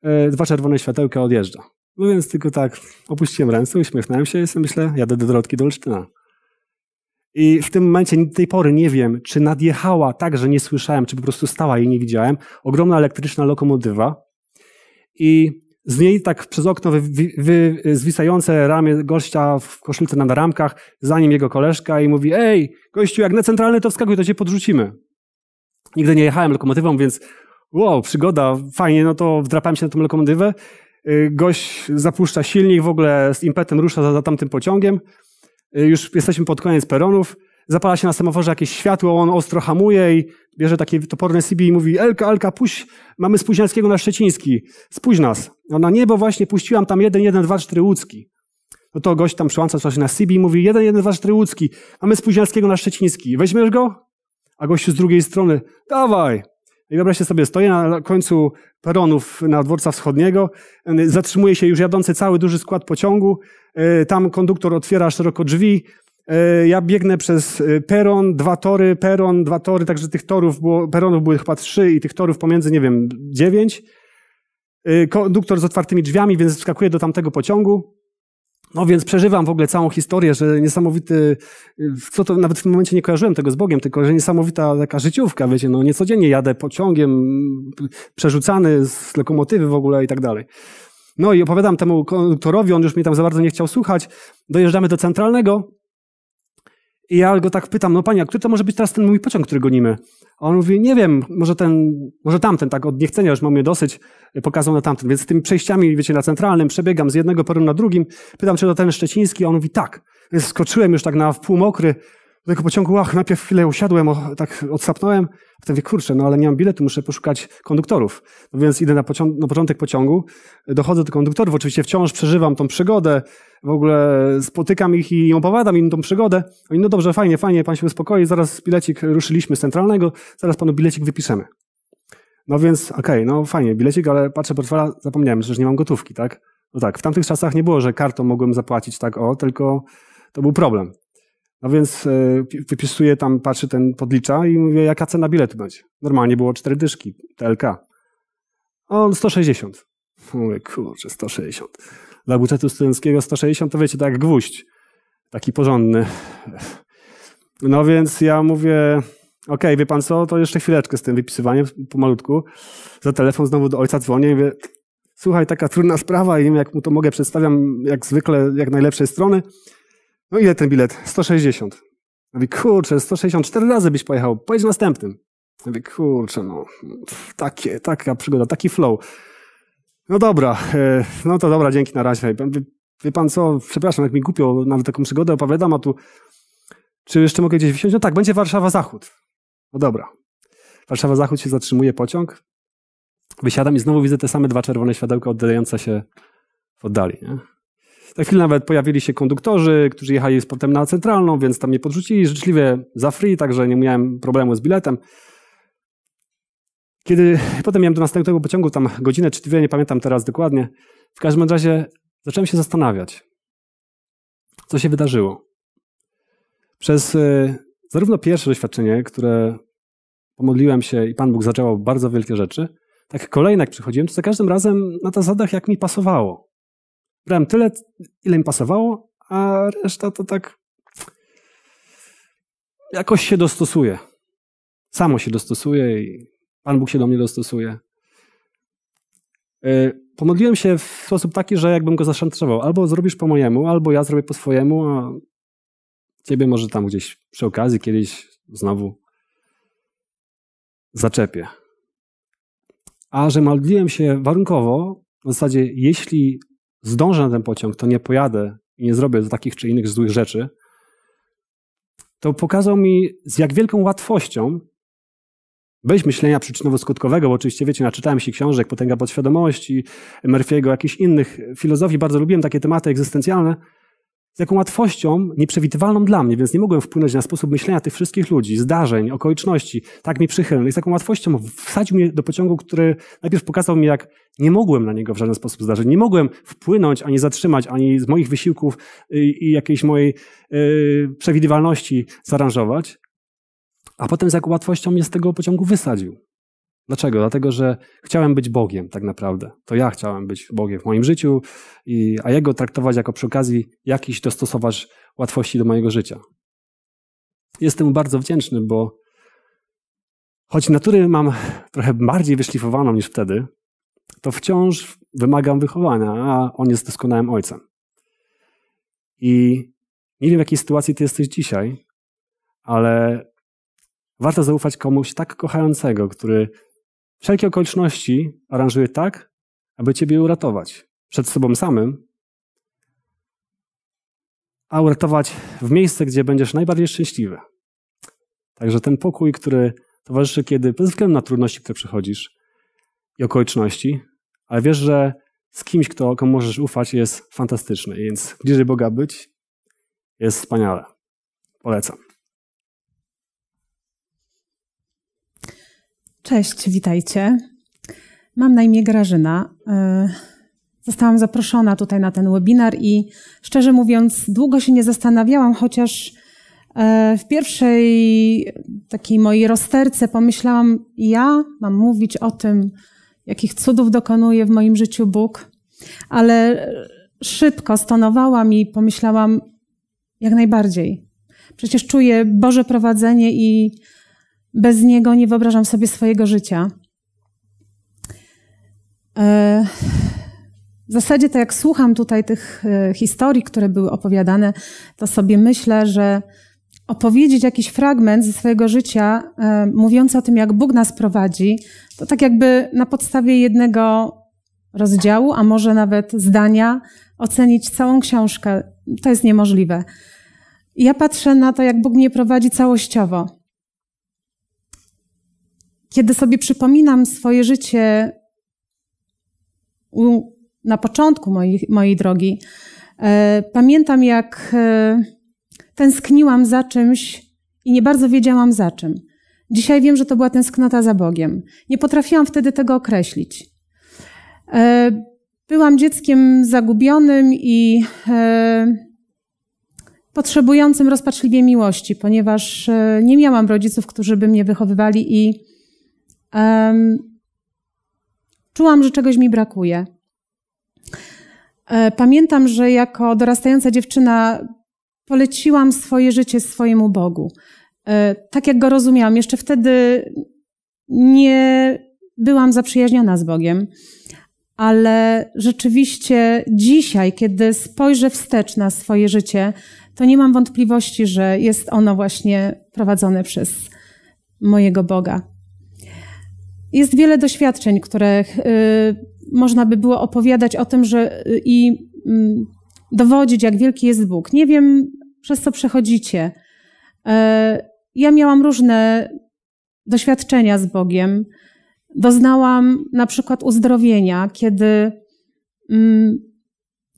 yy, dwa czerwone światełka odjeżdża. No więc tylko tak opuściłem ręce, uśmiechnąłem się i sobie myślę, jadę do Dorotki do Olsztyna. I w tym momencie do tej pory nie wiem, czy nadjechała tak, że nie słyszałem, czy po prostu stała i nie widziałem. Ogromna elektryczna lokomotywa. I z niej tak przez okno wy, wy, wy, zwisające ramię gościa w koszulce na ramkach, za nim jego koleżka i mówi, ej, gościu, jak na centralny to wskakuj, to cię podrzucimy. Nigdy nie jechałem lokomotywą, więc wow, przygoda, fajnie, no to wdrapałem się na tą lokomotywę. Y, gość zapuszcza silnik, w ogóle z impetem rusza za, za tamtym pociągiem. Y, już jesteśmy pod koniec peronów, zapala się na semaforze jakieś światło, on ostro hamuje i bierze takie toporne CB i mówi Elka, Elka, puść, mamy Spóźnialskiego na Szczeciński, spójrz nas. Ona, no, nie, bo właśnie puściłam tam 1, 1, 2, 4 łódzki. No to gość tam przyłącza coś na CB i mówi 1, 1, 2, 4 łódzki, mamy Spóźnialskiego na Szczeciński, weźmiesz go? A gość z drugiej strony, dawaj, i wyobraźcie sobie, stoję na końcu peronów na dworca wschodniego, y, zatrzymuje się już jadący cały duży skład pociągu, y, tam konduktor otwiera szeroko drzwi, y, ja biegnę przez peron, dwa tory, peron, dwa tory, także tych torów było, peronów były chyba trzy i tych torów pomiędzy, nie wiem, dziewięć. Konduktor z otwartymi drzwiami, więc wskakuję do tamtego pociągu. No więc przeżywam w ogóle całą historię, że niesamowity, co to nawet w tym momencie nie kojarzyłem tego z Bogiem, tylko że niesamowita taka życiówka, wiecie, no niecodziennie jadę pociągiem, przerzucany z lokomotywy w ogóle i tak dalej. No i opowiadam temu konduktorowi, on już mnie tam za bardzo nie chciał słuchać. Dojeżdżamy do centralnego i ja go tak pytam, no panie, a który to może być teraz ten mój pociąg, który gonimy? A on mówi, nie wiem, może ten, może tamten, tak od niechcenia już mam je dosyć, e, pokazał na tamten. Więc tymi przejściami, wiecie, na centralnym przebiegam z jednego poru na drugim, pytam, czy to ten szczeciński, a on mówi, tak. Więc skoczyłem już tak na półmokry, do tego pociągu, ach, najpierw chwilę usiadłem, tak odsapnąłem, potem wie, kurczę, no ale nie mam biletu, muszę poszukać konduktorów. No więc idę na, pociąg, na początek pociągu, dochodzę do konduktorów, oczywiście wciąż przeżywam tą przygodę, w ogóle spotykam ich i opowiadam im tą przygodę. Oni, no dobrze, fajnie, fajnie, pan się uspokoi, zaraz bilecik ruszyliśmy z centralnego, zaraz panu bilecik wypiszemy. No więc, okej, okay, no fajnie, bilecik, ale patrzę portfela, zapomniałem, że nie mam gotówki, tak? No tak, w tamtych czasach nie było, że kartą mogłem zapłacić tak o, tylko to był problem. No więc e, wypisuję tam, patrzy ten, podlicza i mówię, jaka cena biletu będzie. Normalnie było cztery dyszki, TLK. On 160. [laughs] Mówię, kurczę, 160. Dla budżetu studenckiego 160 to wiecie, tak gwóźdź. Taki porządny. [laughs] No więc ja mówię, OK, wie pan co, to jeszcze chwileczkę z tym wypisywaniem pomalutku. Za telefon znowu do ojca dzwonię i mówię, słuchaj, taka trudna sprawa i jak mu to mogę, przedstawiam jak zwykle, jak najlepszej strony. No ile ten bilet? 160. Mówi, kurczę, 164 razy byś pojechał, pojedź następnym. Mówi, kurczę, no, takie, taka przygoda, taki flow. No dobra, e, no to dobra, dzięki, na razie. Wie, wie pan co, przepraszam, jak mi głupio nawet taką przygodę opowiadam, a tu czy jeszcze mogę gdzieś wsiąść? No tak, będzie Warszawa Zachód. No dobra. Warszawa Zachód się zatrzymuje pociąg. Wysiadam i znowu widzę te same dwa czerwone światełka oddalające się w oddali. Nie? Na chwilę nawet pojawili się konduktorzy, którzy jechali z portem na centralną, więc tam mnie podrzucili życzliwie za free, także nie miałem problemu z biletem. Kiedy potem miałem do następnego pociągu tam godzinę czy dwie, nie pamiętam teraz dokładnie, w każdym razie zacząłem się zastanawiać, co się wydarzyło. Przez y, zarówno pierwsze doświadczenie, które pomodliłem się i Pan Bóg zaczęło bardzo wielkie rzeczy, tak kolejne jak przychodziłem, to za każdym razem na zasadach, jak mi pasowało brałem tyle, ile mi pasowało, a reszta to tak jakoś się dostosuje. Samo się dostosuje i Pan Bóg się do mnie dostosuje. Yy, pomodliłem się w sposób taki, że jakbym go zaszantażował. Albo zrobisz po mojemu, albo ja zrobię po swojemu, a ciebie może tam gdzieś przy okazji kiedyś znowu zaczepię. A że modliłem się warunkowo, w zasadzie jeśli zdążę na ten pociąg, to nie pojadę i nie zrobię takich czy innych złych rzeczy, to pokazał mi z jak wielką łatwością bez myślenia przyczynowo-skutkowego, bo oczywiście, wiecie, naczytałem się książek, Potęga Podświadomości, Murphy'ego, jakichś innych filozofii, bardzo lubiłem takie tematy egzystencjalne, z jaką łatwością, nieprzewidywalną dla mnie, więc nie mogłem wpłynąć na sposób myślenia tych wszystkich ludzi, zdarzeń, okoliczności, tak mi przychylnych, z jaką łatwością wsadził mnie do pociągu, który najpierw pokazał mi, jak nie mogłem na niego w żaden sposób zdarzyć. Nie mogłem wpłynąć, ani zatrzymać, ani z moich wysiłków i, y, i jakiejś mojej y, przewidywalności zaaranżować. A potem z jaką łatwością mnie z tego pociągu wysadził. Dlaczego? Dlatego, że chciałem być Bogiem tak naprawdę. To ja chciałem być Bogiem w moim życiu, i, a Jego traktować jako przy okazji jakiś dostosowacz łatwości do mojego życia. Jestem mu bardzo wdzięczny, bo choć natury mam trochę bardziej wyszlifowaną niż wtedy, to wciąż wymagam wychowania, a On jest doskonałym ojcem. I nie wiem, w jakiej sytuacji ty jesteś dzisiaj, ale warto zaufać komuś tak kochającego, który Wszelkie okoliczności aranżuje tak, aby Ciebie uratować przed sobą samym, a uratować w miejsce, gdzie będziesz najbardziej szczęśliwy. Także ten pokój, który towarzyszy, kiedy bez względu na trudności, które przechodzisz i okoliczności, ale wiesz, że z kimś, kto, komu możesz ufać, jest fantastyczny. Więc bliżej Boga być jest wspaniale. Polecam. Cześć, witajcie. Mam na imię Grażyna. E, zostałam zaproszona tutaj na ten webinar i szczerze mówiąc, długo się nie zastanawiałam, chociaż e, w pierwszej takiej mojej rozterce pomyślałam, ja mam mówić o tym, jakich cudów dokonuje w moim życiu Bóg, ale szybko stonowałam i pomyślałam, jak najbardziej. Przecież czuję Boże prowadzenie i bez niego nie wyobrażam sobie swojego życia. E, w zasadzie to jak słucham tutaj tych e, historii, które były opowiadane, to sobie myślę, że opowiedzieć jakiś fragment ze swojego życia, e, mówiący o tym, jak Bóg nas prowadzi, to tak jakby na podstawie jednego rozdziału, a może nawet zdania, ocenić całą książkę. To jest niemożliwe. Ja patrzę na to, jak Bóg mnie prowadzi całościowo. Kiedy sobie przypominam swoje życie na początku mojej, mojej drogi, e, pamiętam jak e, tęskniłam za czymś i nie bardzo wiedziałam za czym. Dzisiaj wiem, że to była tęsknota za Bogiem. Nie potrafiłam wtedy tego określić. E, byłam dzieckiem zagubionym i potrzebującym rozpaczliwie miłości, ponieważ nie miałam rodziców, którzy by mnie wychowywali i czułam, że czegoś mi brakuje. E, pamiętam, że jako dorastająca dziewczyna poleciłam swoje życie swojemu Bogu. E, tak jak go rozumiałam, jeszcze wtedy nie byłam zaprzyjaźniona z Bogiem, ale rzeczywiście dzisiaj, kiedy spojrzę wstecz na swoje życie, to nie mam wątpliwości, że jest ono właśnie prowadzone przez mojego Boga. Jest wiele doświadczeń, które y, można by było opowiadać o tym, że y, i mm, dowodzić, jak wielki jest Bóg. Nie wiem, przez co przechodzicie. E, ja miałam różne doświadczenia z Bogiem. Doznałam na przykład uzdrowienia, kiedy mm,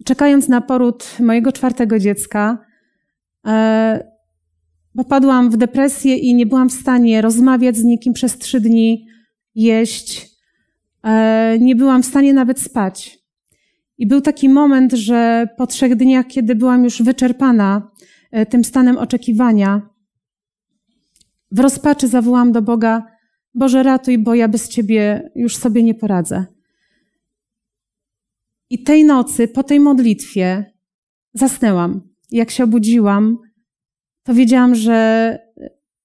czekając na poród mojego czwartego dziecka, e, popadłam w depresję i nie byłam w stanie rozmawiać z nikim przez trzy dni jeść, e, nie byłam w stanie nawet spać. I był taki moment, że po trzech dniach, kiedy byłam już wyczerpana e, tym stanem oczekiwania, w rozpaczy zawołam do Boga: Boże, ratuj, bo ja bez Ciebie już sobie nie poradzę. I tej nocy, po tej modlitwie, zasnęłam. Jak się obudziłam, to wiedziałam, że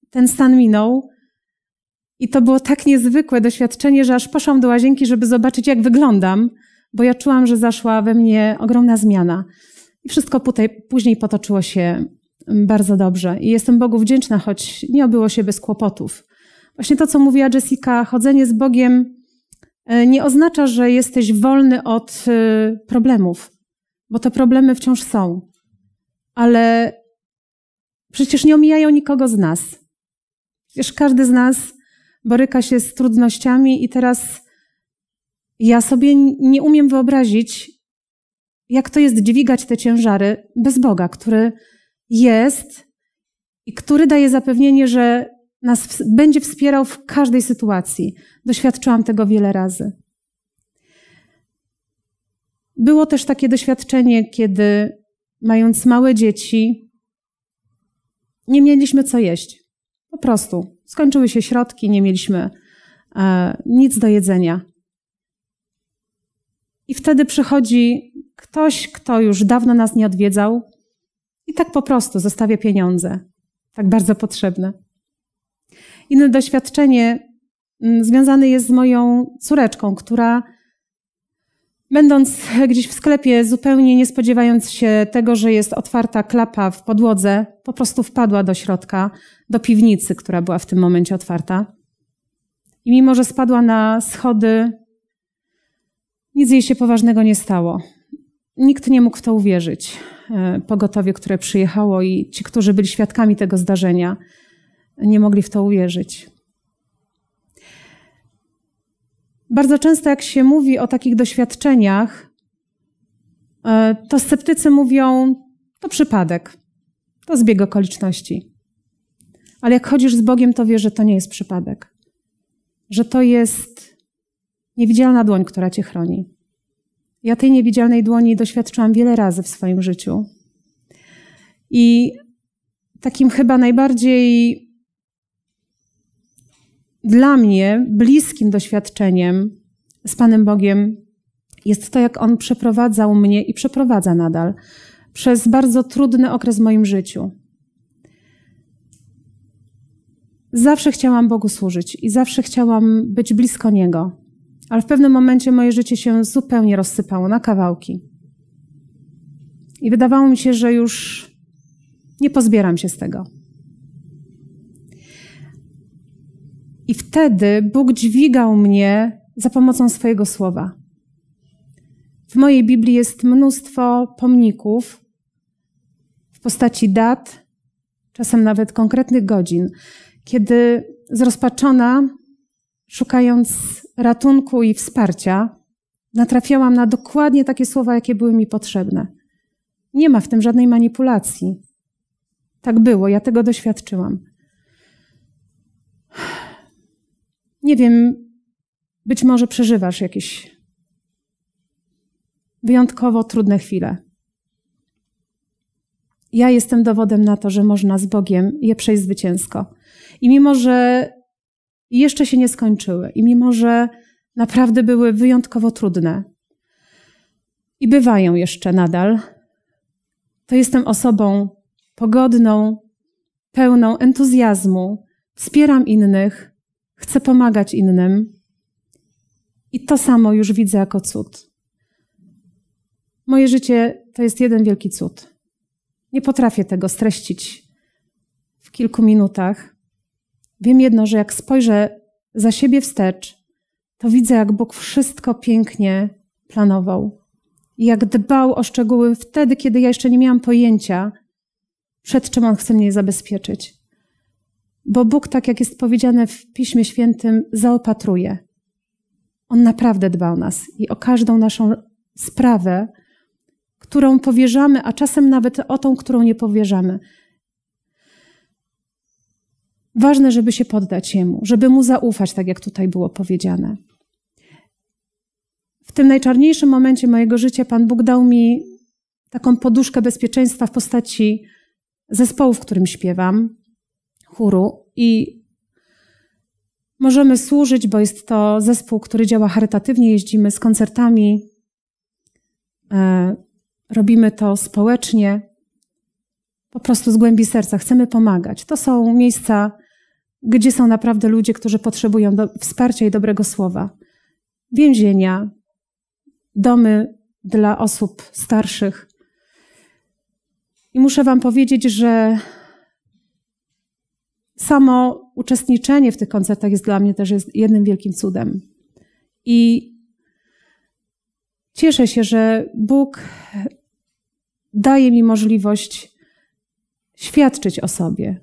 ten stan minął, i to było tak niezwykłe doświadczenie, że aż poszłam do łazienki, żeby zobaczyć, jak wyglądam, bo ja czułam, że zaszła we mnie ogromna zmiana. I wszystko później potoczyło się mm, bardzo dobrze. I jestem Bogu wdzięczna, choć nie obyło się bez kłopotów. Właśnie to, co mówiła Jessica, chodzenie z Bogiem e, nie oznacza, że jesteś wolny od e, problemów, bo te problemy wciąż są. Ale przecież nie omijają nikogo z nas. Przecież każdy z nas boryka się z trudnościami i teraz ja sobie nie umiem wyobrazić, jak to jest dźwigać te ciężary bez Boga, który jest i który daje zapewnienie, że nas będzie wspierał w każdej sytuacji. Doświadczyłam tego wiele razy. Było też takie doświadczenie, kiedy mając małe dzieci, nie mieliśmy co jeść. Po prostu. Skończyły się środki, nie mieliśmy e, nic do jedzenia. I wtedy przychodzi ktoś, kto już dawno nas nie odwiedzał i tak po prostu zostawia pieniądze, tak bardzo potrzebne. Inne doświadczenie mm, związane jest z moją córeczką, która Będąc gdzieś w sklepie, zupełnie nie spodziewając się tego, że jest otwarta klapa w podłodze, po prostu wpadła do środka, do piwnicy, która była w tym momencie otwarta. I mimo, że spadła na schody, nic jej się poważnego nie stało. Nikt nie mógł w to uwierzyć. E, pogotowie, które przyjechało i ci, którzy byli świadkami tego zdarzenia, nie mogli w to uwierzyć. Bardzo często, jak się mówi o takich doświadczeniach, e, to sceptycy mówią: To przypadek, to zbieg okoliczności. Ale jak chodzisz z Bogiem, to wiesz, że to nie jest przypadek, że to jest niewidzialna dłoń, która cię chroni. Ja tej niewidzialnej dłoni doświadczyłam wiele razy w swoim życiu. I takim chyba najbardziej dla mnie bliskim doświadczeniem z Panem Bogiem jest to, jak On przeprowadzał mnie i przeprowadza nadal przez bardzo trudny okres w moim życiu. Zawsze chciałam Bogu służyć i zawsze chciałam być blisko Niego, ale w pewnym momencie moje życie się zupełnie rozsypało na kawałki. I wydawało mi się, że już nie pozbieram się z tego. I wtedy Bóg dźwigał mnie za pomocą swojego słowa. W mojej Biblii jest mnóstwo pomników w postaci dat, czasem nawet konkretnych godzin, kiedy zrozpaczona, szukając ratunku i wsparcia, natrafiałam na dokładnie takie słowa, jakie były mi potrzebne. Nie ma w tym żadnej manipulacji. Tak było, ja tego doświadczyłam. Nie wiem, być może przeżywasz jakieś wyjątkowo trudne chwile. Ja jestem dowodem na to, że można z Bogiem je przejść zwycięsko. I mimo, że jeszcze się nie skończyły, i mimo, że naprawdę były wyjątkowo trudne i bywają jeszcze nadal, to jestem osobą pogodną, pełną entuzjazmu, wspieram innych Chcę pomagać innym. I to samo już widzę jako cud. Moje życie to jest jeden wielki cud. Nie potrafię tego streścić w kilku minutach. Wiem jedno, że jak spojrzę za siebie wstecz, to widzę, jak Bóg wszystko pięknie planował. I jak dbał o szczegóły wtedy, kiedy ja jeszcze nie miałam pojęcia, przed czym On chce mnie zabezpieczyć. Bo Bóg, tak jak jest powiedziane w Piśmie Świętym, zaopatruje. On naprawdę dba o nas i o każdą naszą sprawę, którą powierzamy, a czasem nawet o tą, którą nie powierzamy. Ważne, żeby się poddać Jemu, żeby Mu zaufać, tak jak tutaj było powiedziane. W tym najczarniejszym momencie mojego życia Pan Bóg dał mi taką poduszkę bezpieczeństwa w postaci zespołu, w którym śpiewam, chóru i możemy służyć, bo jest to zespół, który działa charytatywnie, jeździmy z koncertami, e, robimy to społecznie, po prostu z głębi serca, chcemy pomagać. To są miejsca, gdzie są naprawdę ludzie, którzy potrzebują do, wsparcia i dobrego słowa. Więzienia, domy dla osób starszych. I muszę Wam powiedzieć, że samo uczestniczenie w tych koncertach jest dla mnie też jest jednym wielkim cudem. I cieszę się, że Bóg daje mi możliwość świadczyć o sobie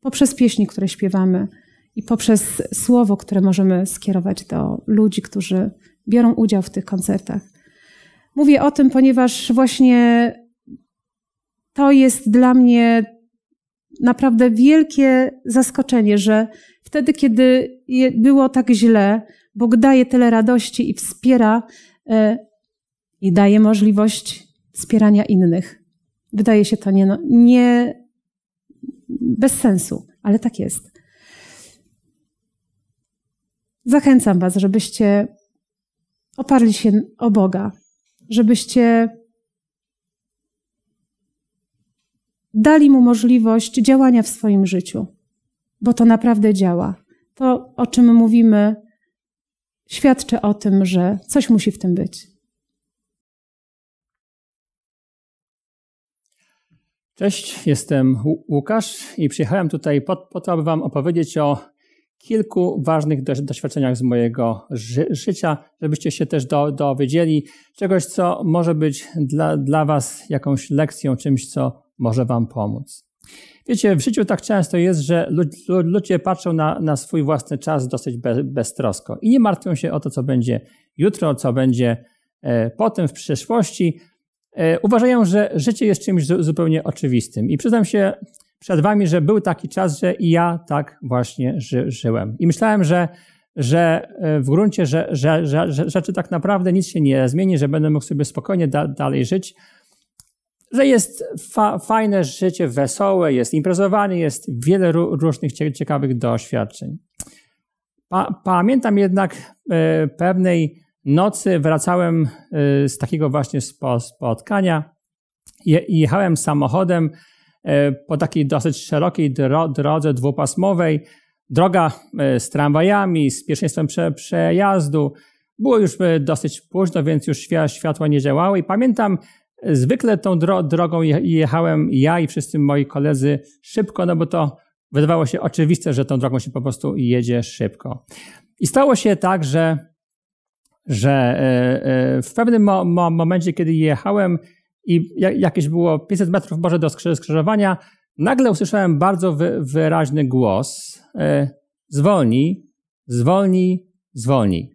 poprzez pieśni, które śpiewamy i poprzez słowo, które możemy skierować do ludzi, którzy biorą udział w tych koncertach. Mówię o tym, ponieważ właśnie to jest dla mnie naprawdę wielkie zaskoczenie, że wtedy, kiedy było tak źle, Bóg daje tyle radości i wspiera e, i daje możliwość wspierania innych. Wydaje się to nie, no, nie bez sensu, ale tak jest. Zachęcam Was, żebyście oparli się o Boga, żebyście dali mu możliwość działania w swoim życiu, bo to naprawdę działa. To, o czym mówimy, świadczy o tym, że coś musi w tym być. Cześć, jestem Łukasz i przyjechałem tutaj po, po to, aby Wam opowiedzieć o kilku ważnych doświadczeniach z mojego ży życia, żebyście się też do, dowiedzieli czegoś, co może być dla, dla Was jakąś lekcją, czymś, co może wam pomóc. Wiecie, w życiu tak często jest, że ludzie patrzą na, na swój własny czas dosyć beztrosko i nie martwią się o to, co będzie jutro, co będzie e, potem w przyszłości. E, uważają, że życie jest czymś zupełnie oczywistym. I przyznam się przed wami, że był taki czas, że i ja tak właśnie ży, żyłem. I myślałem, że, że e, w gruncie że, że, że, rzeczy tak naprawdę nic się nie zmieni, że będę mógł sobie spokojnie da, dalej żyć że jest fa fajne życie, wesołe, jest imprezowanie, jest wiele różnych ciekawych doświadczeń. Pa pamiętam jednak e, pewnej nocy wracałem e, z takiego właśnie spo spotkania Je jechałem samochodem e, po takiej dosyć szerokiej dro drodze dwupasmowej. Droga e, z tramwajami, z pierwszeństwem prze przejazdu. Było już e, dosyć późno, więc już światła nie działały i pamiętam Zwykle tą dro drogą jechałem ja i wszyscy moi koledzy szybko, no bo to wydawało się oczywiste, że tą drogą się po prostu jedzie szybko. I stało się tak, że, że e, e, w pewnym mo mo momencie, kiedy jechałem i jakieś było 500 metrów może do skrzyżowania, nagle usłyszałem bardzo wy wyraźny głos: e, zwolnij, zwolnij, zwolnij.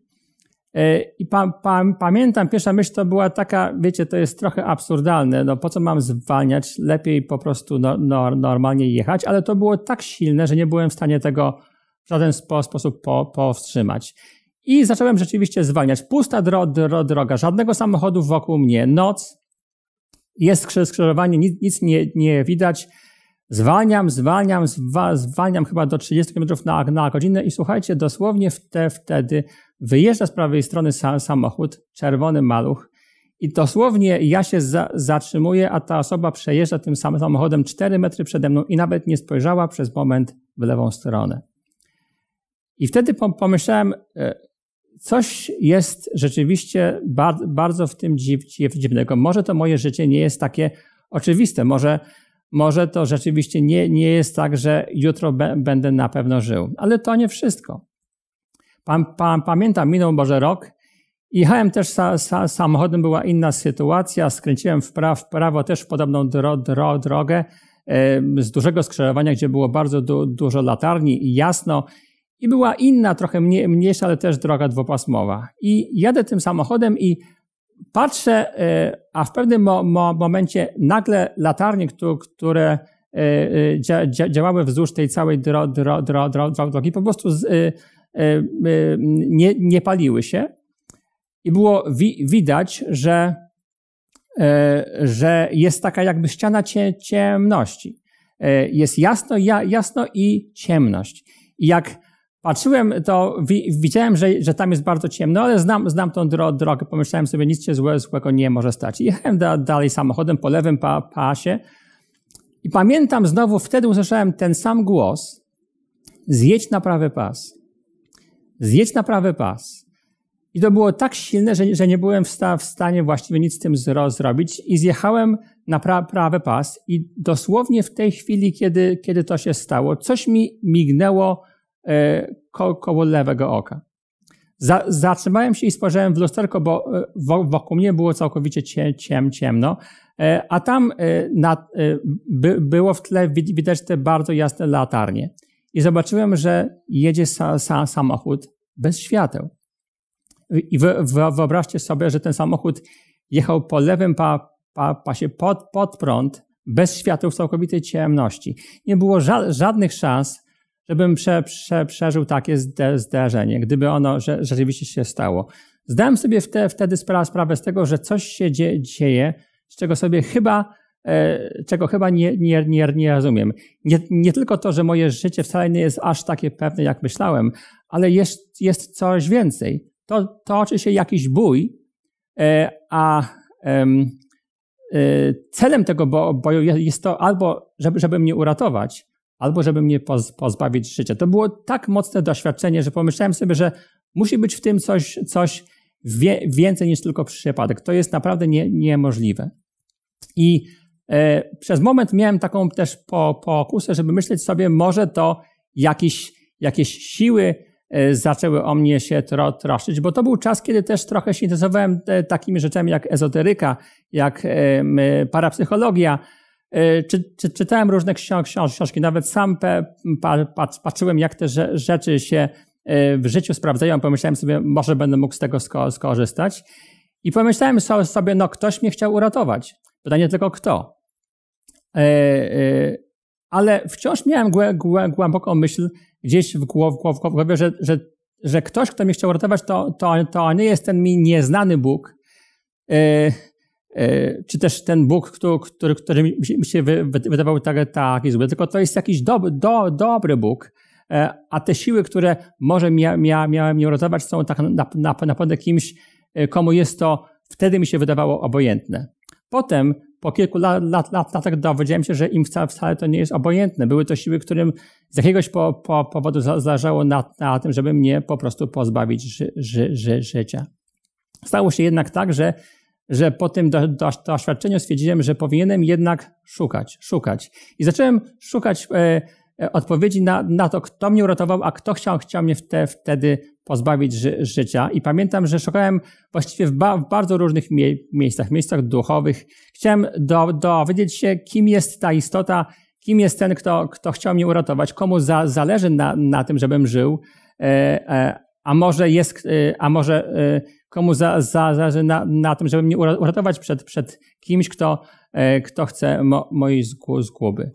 E, I pa, pa, pamiętam, pierwsza myśl to była taka, wiecie, to jest trochę absurdalne, no po co mam zwalniać, lepiej po prostu no, no, normalnie jechać, ale to było tak silne, że nie byłem w stanie tego w żaden sposób po, powstrzymać. I zacząłem rzeczywiście zwalniać. Pusta dro, dro, droga, żadnego samochodu wokół mnie, noc, jest skrzyżowanie, nic, nic nie, nie widać. Zwalniam, zwalniam, zwa, zwalniam chyba do 30 km na, na godzinę i słuchajcie, dosłownie wtedy wyjeżdża z prawej strony samochód, czerwony maluch i dosłownie ja się za, zatrzymuję, a ta osoba przejeżdża tym samym samochodem 4 metry przede mną i nawet nie spojrzała przez moment w lewą stronę. I wtedy pomyślałem, e, coś jest rzeczywiście bardzo w tym dziwnego. Może to moje życie nie jest takie oczywiste. Może może to rzeczywiście nie, nie jest tak, że jutro będę na pewno żył. Ale to nie wszystko. Pan, pan, pamiętam, minął może rok. Jechałem też sa, sa, samochodem, była inna sytuacja. Skręciłem w, pra, w prawo, też podobną dro, dro, drogę z dużego skrzyżowania, gdzie było bardzo du, dużo latarni i jasno. I była inna, trochę mniej, mniejsza, ale też droga dwupasmowa. I jadę tym samochodem i patrzę, e, a w pewnym mo mo momencie nagle latarnie, które, e, e, dzia dzia działały wzdłuż tej całej dro dro dro drogi, po prostu z, y y nie, nie, paliły się. I było wi widać, że, że jest taka jakby ściana cie ciemności. Jest jasno, ja jasno i ciemność. I jak patrzyłem, to widziałem, że, że tam jest bardzo ciemno, ale znam, znam tą dro drogę. Pomyślałem sobie, nic się złe, złego nie może stać. jechałem da dalej samochodem po lewym pa pasie i pamiętam znowu, wtedy usłyszałem ten sam głos. Zjedź na prawy pas. Zjedź na prawy pas. I to było tak silne, że, że nie byłem w, sta w stanie właściwie nic z tym zro zrobić i zjechałem na pra prawy pas i dosłownie w tej chwili, kiedy, kiedy to się stało, coś mi mignęło E, ko koło lewego oka. Za zatrzymałem się i spojrzałem w lusterko, bo e, wokół mnie było całkowicie ciem, ciem ciemno, e, a tam na, by, było w tle widać te bardzo jasne latarnie. I zobaczyłem, że jedzie sa sa samochód bez świateł. I wy wyobraźcie sobie, że ten samochód jechał po lewym pa pa pasie pod, pod prąd, bez świateł w całkowitej ciemności. Nie było ża żadnych szans, żebym prze, prze, przeżył takie zdarzenie, gdyby ono rzeczywiście się stało. Zdałem sobie wtedy sprawę z tego, że coś się dzieje, z czego sobie chyba, e, czego chyba nie, nie, nie, nie rozumiem. Nie, nie tylko to, że moje życie wcale nie jest aż takie pewne, jak myślałem, ale jest, jest coś więcej. To, toczy się jakiś bój, e, a e, celem tego boju jest to albo, żeby, żeby mnie uratować, albo żeby mnie pozbawić życia. To było tak mocne doświadczenie, że pomyślałem sobie, że musi być w tym coś, coś wie, więcej niż tylko przypadek. To jest naprawdę nie, niemożliwe. I e, przez moment miałem taką też po, pokusę, żeby myśleć sobie, może to jakiś, jakieś siły e, zaczęły o mnie się tro, troszczyć, bo to był czas, kiedy też trochę się interesowałem e, takimi rzeczami jak ezoteryka, jak e, parapsychologia, E, czy, czy, czytałem różne książki, nawet sam patrzyłem, jak te rzeczy się e, w życiu sprawdzają. Pomyślałem sobie, może będę mógł z tego skorzystać. I pomyślałem sobie, no ktoś mnie chciał uratować. Pytanie tylko kto. E, ale wciąż miałem głęboką myśl gdzieś w głowie, że, że, że ktoś, kto mnie chciał uratować, to, to, to nie jest ten mi nieznany Bóg, E, czy też ten Bóg, który, który, który mi się wydawał tak, taki zły, tylko to jest jakiś dob, do, dobry Bóg, e, a te siły, które może mia, mia, miałem mnie uratować, są tak naprawdę kimś, e, komu jest to wtedy mi się wydawało obojętne. Potem, po kilku lat, lat, lat, latach dowiedziałem się, że im wcale, wcale to nie jest obojętne. Były to siły, którym z jakiegoś po, po powodu zależało na, na, tym, żeby mnie po prostu pozbawić ży, ży, ży, życia. Stało się jednak tak, że że po tym do, doświadczeniu stwierdziłem, że powinienem jednak szukać, szukać. I zacząłem szukać e, e, odpowiedzi na, na, to, kto mnie uratował, a kto chciał, chciał mnie wtedy pozbawić ży, życia. I pamiętam, że szukałem właściwie w, ba, w bardzo różnych mie, miejscach, miejscach duchowych. Chciałem do, dowiedzieć się, kim jest ta istota, kim jest ten, kto, kto chciał mnie uratować, komu za, zależy na, na, tym, żebym żył, e, e, a może jest, e, a może e, komu za, za, zależy na, na tym, żeby mnie uratować przed, przed kimś, kto, e, kto chce mo, mojej zguby.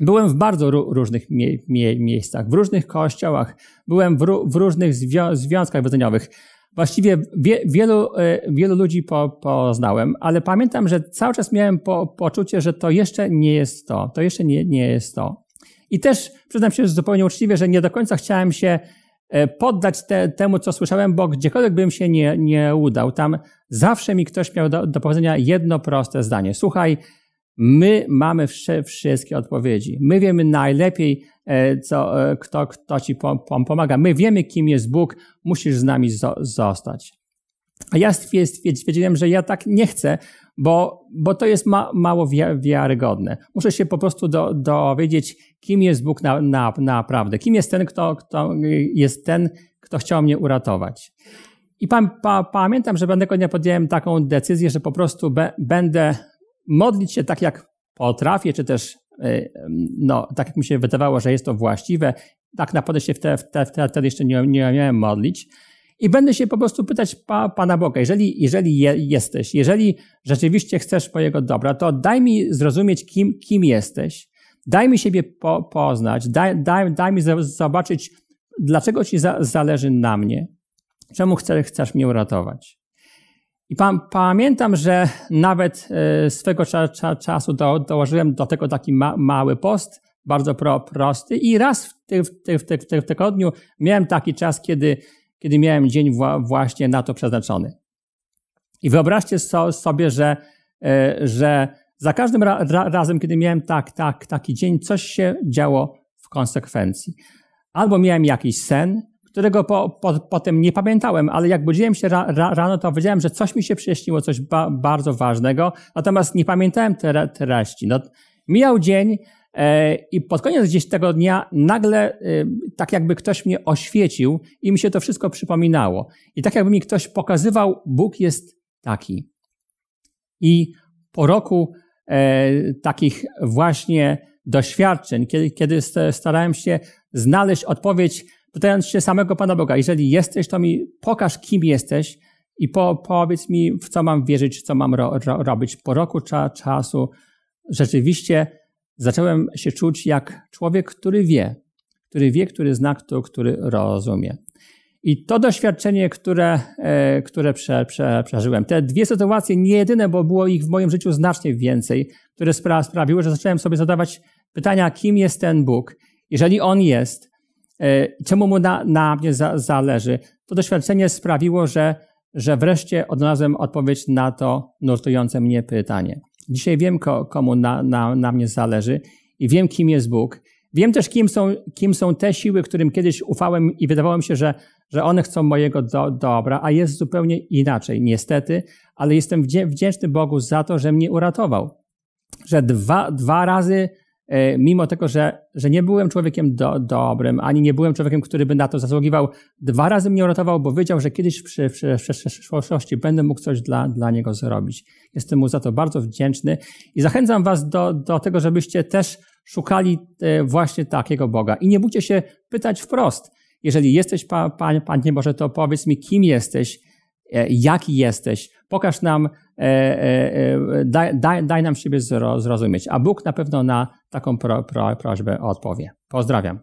Byłem w bardzo różnych mie, mie, miejscach, w różnych kościołach, byłem w, w różnych zwią, związkach wydzeniowych. Właściwie wie, wielu, e, wielu ludzi po, poznałem, ale pamiętam, że cały czas miałem po, poczucie, że to jeszcze nie jest to, to jeszcze nie, nie jest to. I też przyznam się zupełnie uczciwie, że nie do końca chciałem się E, poddać te, temu, co słyszałem, bo gdziekolwiek bym się nie, nie udał, tam zawsze mi ktoś miał do, do powiedzenia jedno proste zdanie. Słuchaj, my mamy wszy, wszystkie odpowiedzi. My wiemy najlepiej, e, co, e, kto, kto ci pomaga. My wiemy, kim jest Bóg, musisz z nami zo, zostać. A ja stwierdziłem, że ja tak nie chcę, bo, bo to jest ma, mało wiarygodne. Muszę się po prostu do, dowiedzieć, kim jest Bóg na, na, naprawdę, kim jest ten, kto, kto jest ten, kto chciał mnie uratować. I pa, pa, pamiętam, że pewnego dnia podjąłem taką decyzję, że po prostu be, będę modlić się tak, jak potrafię, czy też e, no, tak jak mi się wydawało, że jest to właściwe. Tak naprawdę się wtedy, wtedy, wtedy jeszcze nie, nie miałem modlić. I będę się po prostu pytać pa, Pana Boga, jeżeli, jeżeli je, jesteś, jeżeli rzeczywiście chcesz mojego dobra, to daj mi zrozumieć, kim, kim jesteś. Daj mi siebie po, poznać, daj, daj, daj mi zobaczyć, dlaczego ci za, zależy na mnie, czemu chcesz, chcesz mnie uratować. I pa, pamiętam, że nawet e, swego cza, cza, czasu do, dołożyłem do tego taki ma, mały post, bardzo pro, prosty, i raz w, ty, w, ty, w, ty, w, ty, w tygodniu miałem taki czas, kiedy, kiedy miałem dzień wła, właśnie na to przeznaczony. I wyobraźcie so, sobie, że, e, że za każdym ra ra razem, kiedy miałem tak, tak, taki dzień, coś się działo w konsekwencji. Albo miałem jakiś sen, którego po, po, potem nie pamiętałem, ale jak budziłem się ra, ra, rano, to wiedziałem, że coś mi się przyśniło, coś ba, bardzo ważnego, natomiast nie pamiętałem te, treści. No, mijał dzień e, i pod koniec gdzieś tego dnia nagle e, tak jakby ktoś mnie oświecił i mi się to wszystko przypominało. I tak jakby mi ktoś pokazywał, Bóg jest taki. I po roku E, takich właśnie doświadczeń, kiedy, kiedy starałem się znaleźć odpowiedź, pytając się samego Pana Boga, jeżeli jesteś, to mi pokaż, kim jesteś i po, powiedz mi, w co mam wierzyć, co mam ro, ro, robić. Po roku cza, czasu rzeczywiście zacząłem się czuć jak człowiek, który wie, który wie, który zna, który rozumie. I to doświadczenie, które, e, które prze, prze, przeżyłem, te dwie sytuacje, nie jedyne, bo było ich w moim życiu znacznie więcej, które spra sprawiły, że zacząłem sobie zadawać pytania, kim jest ten Bóg, jeżeli On jest, e, czemu Mu na, na mnie za, zależy. To doświadczenie sprawiło, że, że wreszcie odnalazłem odpowiedź na to nurtujące mnie pytanie. Dzisiaj wiem, ko, komu na, na, na mnie zależy i wiem, kim jest Bóg. Wiem też, kim są, kim są te siły, którym kiedyś ufałem i wydawało mi się, że, że one chcą mojego do, dobra, a jest zupełnie inaczej, niestety, ale jestem wdzięczny Bogu za to, że mnie uratował. Że dwa, dwa razy, e, mimo tego, że, że nie byłem człowiekiem do, dobrym, ani nie byłem człowiekiem, który by na to zasługiwał, dwa razy mnie uratował, bo wiedział, że kiedyś przy, przy, przy przyszłości będę mógł coś dla, dla niego zrobić. Jestem mu za to bardzo wdzięczny i zachęcam was do, do tego, żebyście też szukali e, właśnie takiego Boga. I nie bójcie się pytać wprost jeżeli jesteś pa, pa, Panie Boże, to powiedz mi, kim jesteś, e, jaki jesteś. Pokaż nam, e, e, e, daj, daj, daj, nam siebie zrozumieć. A Bóg na pewno na taką pro, pro, prośbę odpowie. Pozdrawiam.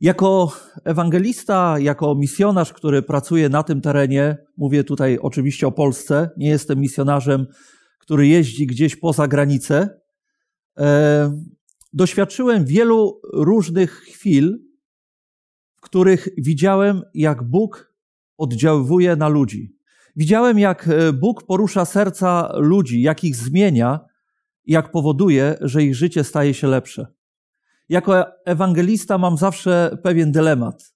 Jako ewangelista, jako misjonarz, który pracuje na tym terenie, mówię tutaj oczywiście o Polsce, nie jestem misjonarzem który jeździ gdzieś poza granicę, e, doświadczyłem wielu różnych chwil, w których widziałem, jak Bóg oddziaływuje na ludzi. Widziałem, jak e, Bóg porusza serca ludzi, jak ich zmienia, jak powoduje, że ich życie staje się lepsze. Jako ewangelista mam zawsze pewien dylemat,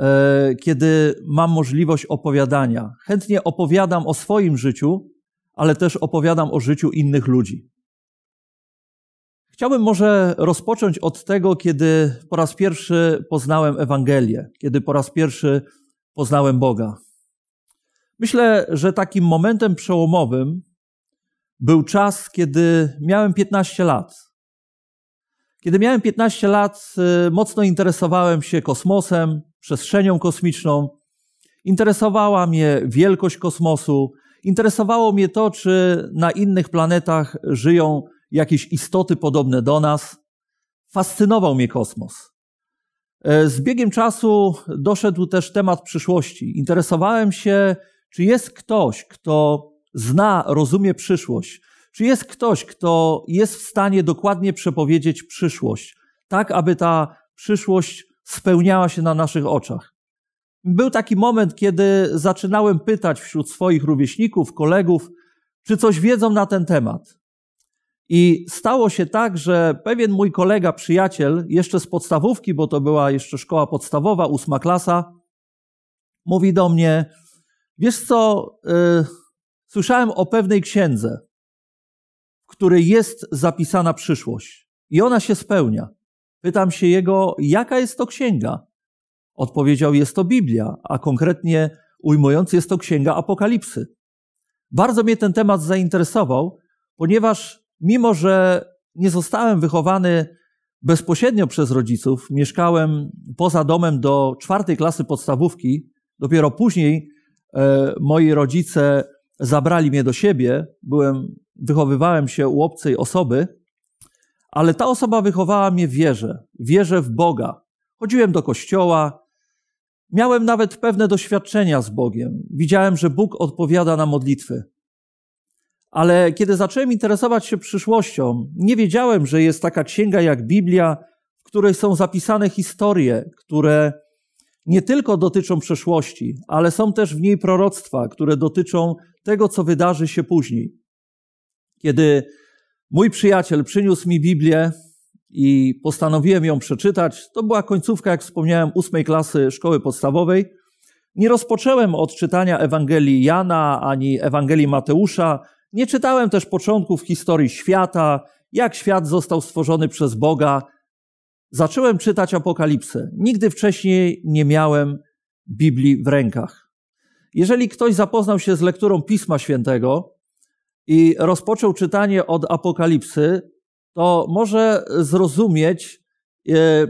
e, kiedy mam możliwość opowiadania. Chętnie opowiadam o swoim życiu, ale też opowiadam o życiu innych ludzi. Chciałbym może rozpocząć od tego, kiedy po raz pierwszy poznałem Ewangelię, kiedy po raz pierwszy poznałem Boga. Myślę, że takim momentem przełomowym był czas, kiedy miałem 15 lat. Kiedy miałem 15 lat, y, mocno interesowałem się kosmosem, przestrzenią kosmiczną. Interesowała mnie wielkość kosmosu, Interesowało mnie to, czy na innych planetach żyją jakieś istoty podobne do nas. Fascynował mnie kosmos. E, z biegiem czasu doszedł też temat przyszłości. Interesowałem się, czy jest ktoś, kto zna, rozumie przyszłość, czy jest ktoś, kto jest w stanie dokładnie przepowiedzieć przyszłość, tak aby ta przyszłość spełniała się na naszych oczach. Był taki moment, kiedy zaczynałem pytać wśród swoich rówieśników, kolegów, czy coś wiedzą na ten temat. I stało się tak, że pewien mój kolega, przyjaciel, jeszcze z podstawówki, bo to była jeszcze szkoła podstawowa, ósma klasa, mówi do mnie: Wiesz co, yy, słyszałem o pewnej księdze, w której jest zapisana przyszłość i ona się spełnia. Pytam się jego, jaka jest to księga? Odpowiedział, jest to Biblia, a konkretnie ujmując, jest to Księga Apokalipsy. Bardzo mnie ten temat zainteresował, ponieważ mimo, że nie zostałem wychowany bezpośrednio przez rodziców, mieszkałem poza domem do czwartej klasy podstawówki, dopiero później e, moi rodzice zabrali mnie do siebie, byłem, wychowywałem się u obcej osoby, ale ta osoba wychowała mnie w wierze, wierze w Boga. Chodziłem do kościoła, Miałem nawet pewne doświadczenia z Bogiem. Widziałem, że Bóg odpowiada na modlitwy. Ale kiedy zacząłem interesować się przyszłością, nie wiedziałem, że jest taka księga jak Biblia, w której są zapisane historie, które nie tylko dotyczą przeszłości, ale są też w niej proroctwa, które dotyczą tego, co wydarzy się później. Kiedy mój przyjaciel przyniósł mi Biblię, i postanowiłem ją przeczytać. To była końcówka, jak wspomniałem, ósmej klasy szkoły podstawowej. Nie rozpocząłem od czytania Ewangelii Jana ani Ewangelii Mateusza. Nie czytałem też początków historii świata, jak świat został stworzony przez Boga. Zacząłem czytać Apokalipsę. Nigdy wcześniej nie miałem Biblii w rękach. Jeżeli ktoś zapoznał się z lekturą Pisma Świętego i rozpoczął czytanie od Apokalipsy, to może zrozumieć, e,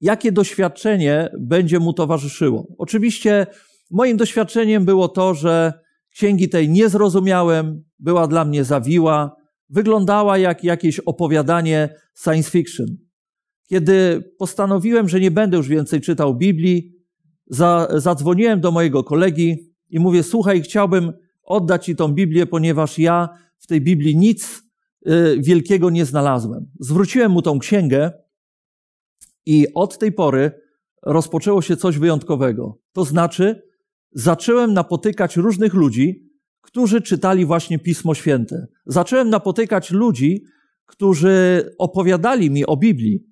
jakie doświadczenie będzie mu towarzyszyło. Oczywiście moim doświadczeniem było to, że księgi tej nie zrozumiałem, była dla mnie zawiła, wyglądała jak jakieś opowiadanie science fiction. Kiedy postanowiłem, że nie będę już więcej czytał Biblii, za, zadzwoniłem do mojego kolegi i mówię: Słuchaj, chciałbym oddać Ci tą Biblię, ponieważ ja w tej Biblii nic Y, wielkiego nie znalazłem. Zwróciłem mu tą księgę i od tej pory rozpoczęło się coś wyjątkowego. To znaczy, zacząłem napotykać różnych ludzi, którzy czytali właśnie Pismo Święte. Zacząłem napotykać ludzi, którzy opowiadali mi o Biblii.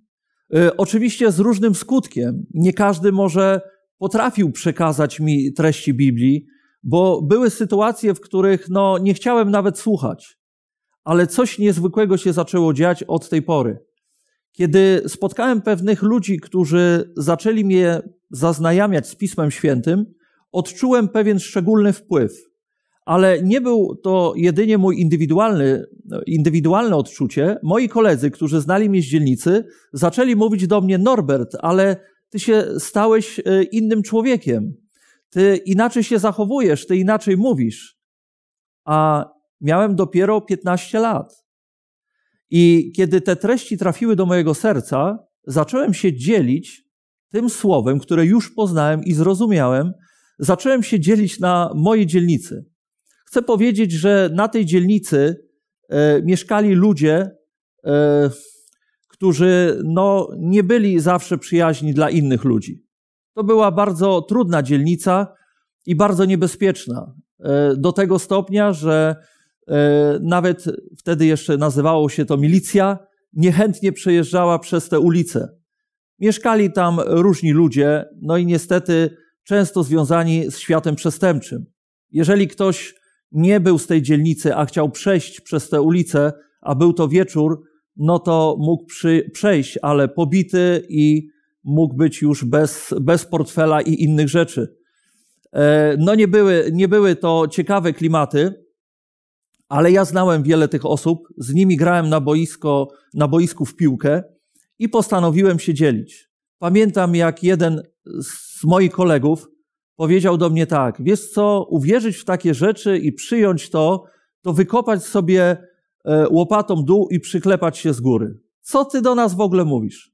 Y, oczywiście z różnym skutkiem. Nie każdy może potrafił przekazać mi treści Biblii, bo były sytuacje, w których no, nie chciałem nawet słuchać ale coś niezwykłego się zaczęło dziać od tej pory. Kiedy spotkałem pewnych ludzi, którzy zaczęli mnie zaznajamiać z Pismem Świętym, odczułem pewien szczególny wpływ. Ale nie był to jedynie mój indywidualny, indywidualne odczucie. Moi koledzy, którzy znali mnie z dzielnicy, zaczęli mówić do mnie: Norbert, ale ty się stałeś e, innym człowiekiem. Ty inaczej się zachowujesz, ty inaczej mówisz. A miałem dopiero 15 lat. I kiedy te treści trafiły do mojego serca, zacząłem się dzielić tym słowem, które już poznałem i zrozumiałem, zacząłem się dzielić na mojej dzielnicy. Chcę powiedzieć, że na tej dzielnicy e, mieszkali ludzie, e, którzy no, nie byli zawsze przyjaźni dla innych ludzi. To była bardzo trudna dzielnica i bardzo niebezpieczna. E, do tego stopnia, że E, nawet wtedy jeszcze nazywało się to milicja, niechętnie przejeżdżała przez te ulice. Mieszkali tam różni ludzie, no i niestety często związani z światem przestępczym. Jeżeli ktoś nie był z tej dzielnicy, a chciał przejść przez te ulice, a był to wieczór, no to mógł przy, przejść, ale pobity i mógł być już bez, bez portfela i innych rzeczy. E, no nie były, nie były to ciekawe klimaty ale ja znałem wiele tych osób, z nimi grałem na, boisko, na boisku w piłkę i postanowiłem się dzielić. Pamiętam, jak jeden z moich kolegów powiedział do mnie tak: Wiesz co, uwierzyć w takie rzeczy i przyjąć to, to wykopać sobie e, łopatą dół i przyklepać się z góry. Co ty do nas w ogóle mówisz?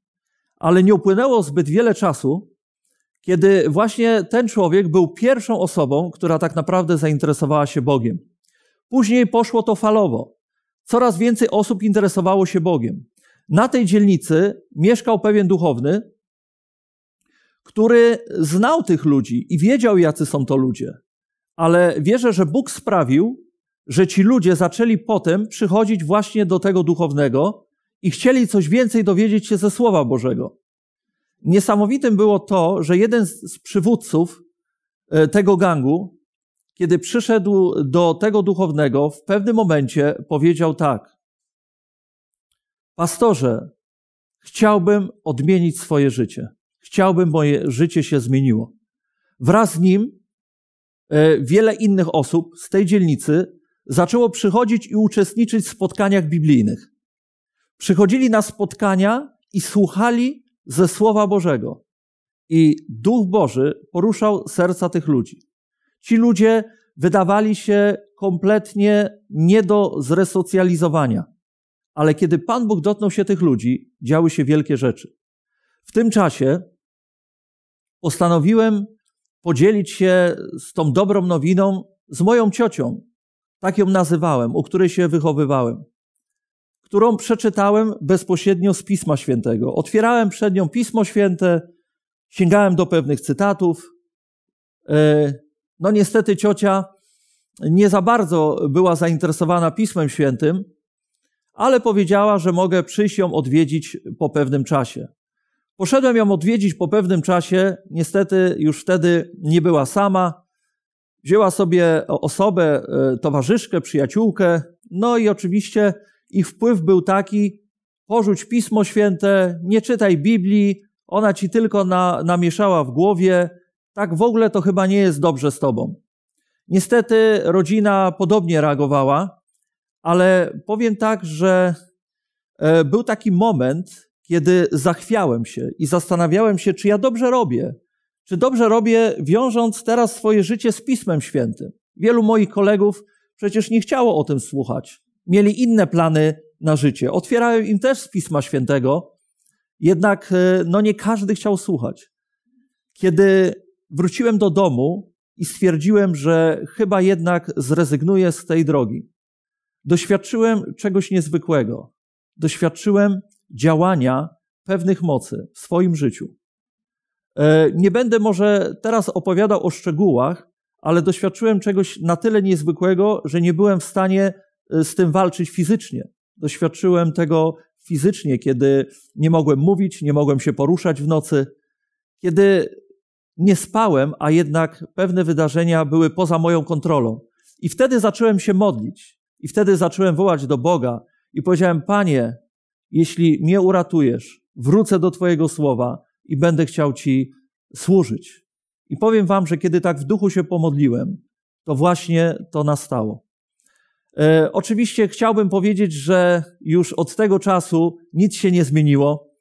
Ale nie upłynęło zbyt wiele czasu, kiedy właśnie ten człowiek był pierwszą osobą, która tak naprawdę zainteresowała się Bogiem. Później poszło to falowo. Coraz więcej osób interesowało się Bogiem. Na tej dzielnicy mieszkał pewien duchowny, który znał tych ludzi i wiedział, jacy są to ludzie. Ale wierzę, że Bóg sprawił, że ci ludzie zaczęli potem przychodzić właśnie do tego duchownego i chcieli coś więcej dowiedzieć się ze Słowa Bożego. Niesamowitym było to, że jeden z przywódców e, tego gangu kiedy przyszedł do tego duchownego, w pewnym momencie powiedział tak: Pastorze, chciałbym odmienić swoje życie. Chciałbym, moje życie się zmieniło. Wraz z nim e, wiele innych osób z tej dzielnicy zaczęło przychodzić i uczestniczyć w spotkaniach biblijnych. Przychodzili na spotkania i słuchali ze Słowa Bożego. I Duch Boży poruszał serca tych ludzi. Ci ludzie wydawali się kompletnie nie do zresocjalizowania. Ale kiedy Pan Bóg dotknął się tych ludzi, działy się wielkie rzeczy. W tym czasie postanowiłem podzielić się z tą dobrą nowiną z moją ciocią. Tak ją nazywałem, u której się wychowywałem, którą przeczytałem bezpośrednio z Pisma Świętego. Otwierałem przed nią Pismo Święte, sięgałem do pewnych cytatów, e, no niestety ciocia nie za bardzo była zainteresowana Pismem Świętym, ale powiedziała, że mogę przyjść ją odwiedzić po pewnym czasie. Poszedłem ją odwiedzić po pewnym czasie, niestety już wtedy nie była sama. Wzięła sobie osobę, e, towarzyszkę, przyjaciółkę, no i oczywiście ich wpływ był taki: porzuć Pismo Święte, nie czytaj Biblii, ona ci tylko na, namieszała w głowie, tak w ogóle to chyba nie jest dobrze z tobą. Niestety rodzina podobnie reagowała, ale powiem tak, że e, był taki moment, kiedy zachwiałem się i zastanawiałem się, czy ja dobrze robię. Czy dobrze robię, wiążąc teraz swoje życie z Pismem Świętym? Wielu moich kolegów przecież nie chciało o tym słuchać. Mieli inne plany na życie. Otwierałem im też z Pisma Świętego, jednak e, no nie każdy chciał słuchać. Kiedy wróciłem do domu i stwierdziłem, że chyba jednak zrezygnuję z tej drogi. Doświadczyłem czegoś niezwykłego. Doświadczyłem działania pewnych mocy w swoim życiu. E, nie będę może teraz opowiadał o szczegółach, ale doświadczyłem czegoś na tyle niezwykłego, że nie byłem w stanie e, z tym walczyć fizycznie. Doświadczyłem tego fizycznie, kiedy nie mogłem mówić, nie mogłem się poruszać w nocy, kiedy nie spałem, a jednak pewne wydarzenia były poza moją kontrolą. I wtedy zacząłem się modlić, i wtedy zacząłem wołać do Boga i powiedziałem: Panie, jeśli mnie uratujesz, wrócę do Twojego słowa i będę chciał Ci służyć. I powiem Wam, że kiedy tak w duchu się pomodliłem, to właśnie to nastało. E, oczywiście chciałbym powiedzieć, że już od tego czasu nic się nie zmieniło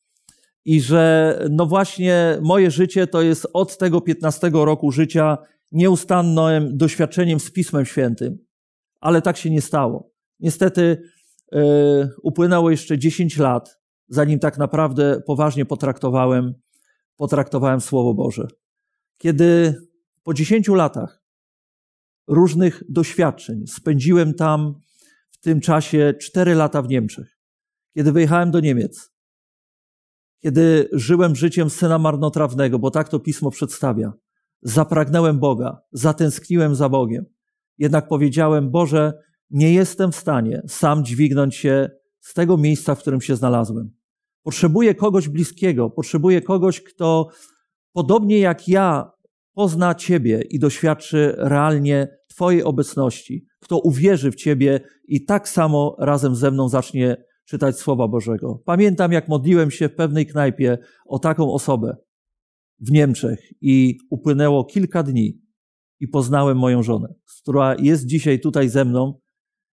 i że no właśnie moje życie to jest od tego 15 roku życia nieustannym doświadczeniem z Pismem Świętym. Ale tak się nie stało. Niestety yy, upłynęło jeszcze 10 lat, zanim tak naprawdę poważnie potraktowałem, potraktowałem Słowo Boże. Kiedy po 10 latach różnych doświadczeń spędziłem tam w tym czasie 4 lata w Niemczech. Kiedy wyjechałem do Niemiec, kiedy żyłem życiem syna marnotrawnego, bo tak to pismo przedstawia. Zapragnąłem Boga, zatęskniłem za Bogiem. Jednak powiedziałem, Boże, nie jestem w stanie sam dźwignąć się z tego miejsca, w którym się znalazłem. Potrzebuję kogoś bliskiego, potrzebuję kogoś, kto podobnie jak ja pozna Ciebie i doświadczy realnie Twojej obecności, kto uwierzy w Ciebie i tak samo razem ze mną zacznie czytać Słowa Bożego. Pamiętam, jak modliłem się w pewnej knajpie o taką osobę w Niemczech i upłynęło kilka dni i poznałem moją żonę, która jest dzisiaj tutaj ze mną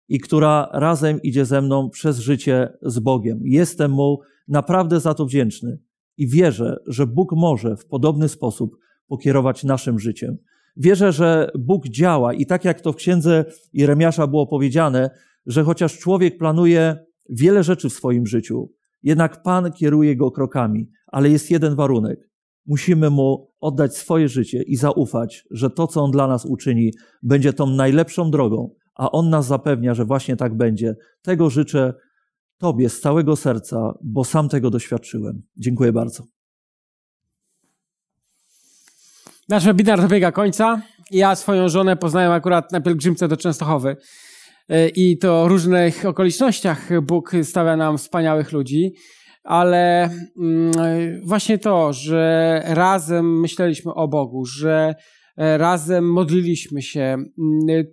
i która razem idzie ze mną przez życie z Bogiem. Jestem mu naprawdę za to wdzięczny i wierzę, że Bóg może w podobny sposób pokierować naszym życiem. Wierzę, że Bóg działa i tak jak to w księdze Jeremiasza było powiedziane, że chociaż człowiek planuje wiele rzeczy w swoim życiu, jednak Pan kieruje jego krokami, ale jest jeden warunek. Musimy mu oddać swoje życie i zaufać, że to, co on dla nas uczyni, będzie tą najlepszą drogą, a on nas zapewnia, że właśnie tak będzie. Tego życzę Tobie z całego serca, bo sam tego doświadczyłem. Dziękuję bardzo. Nasz webinar dobiega końca. Ja swoją żonę poznałem akurat na pielgrzymce do Częstochowy. E, i to w różnych okolicznościach Bóg stawia nam wspaniałych ludzi, ale mm, e, właśnie to, że razem myśleliśmy o Bogu, że E, razem modliliśmy się. Mm,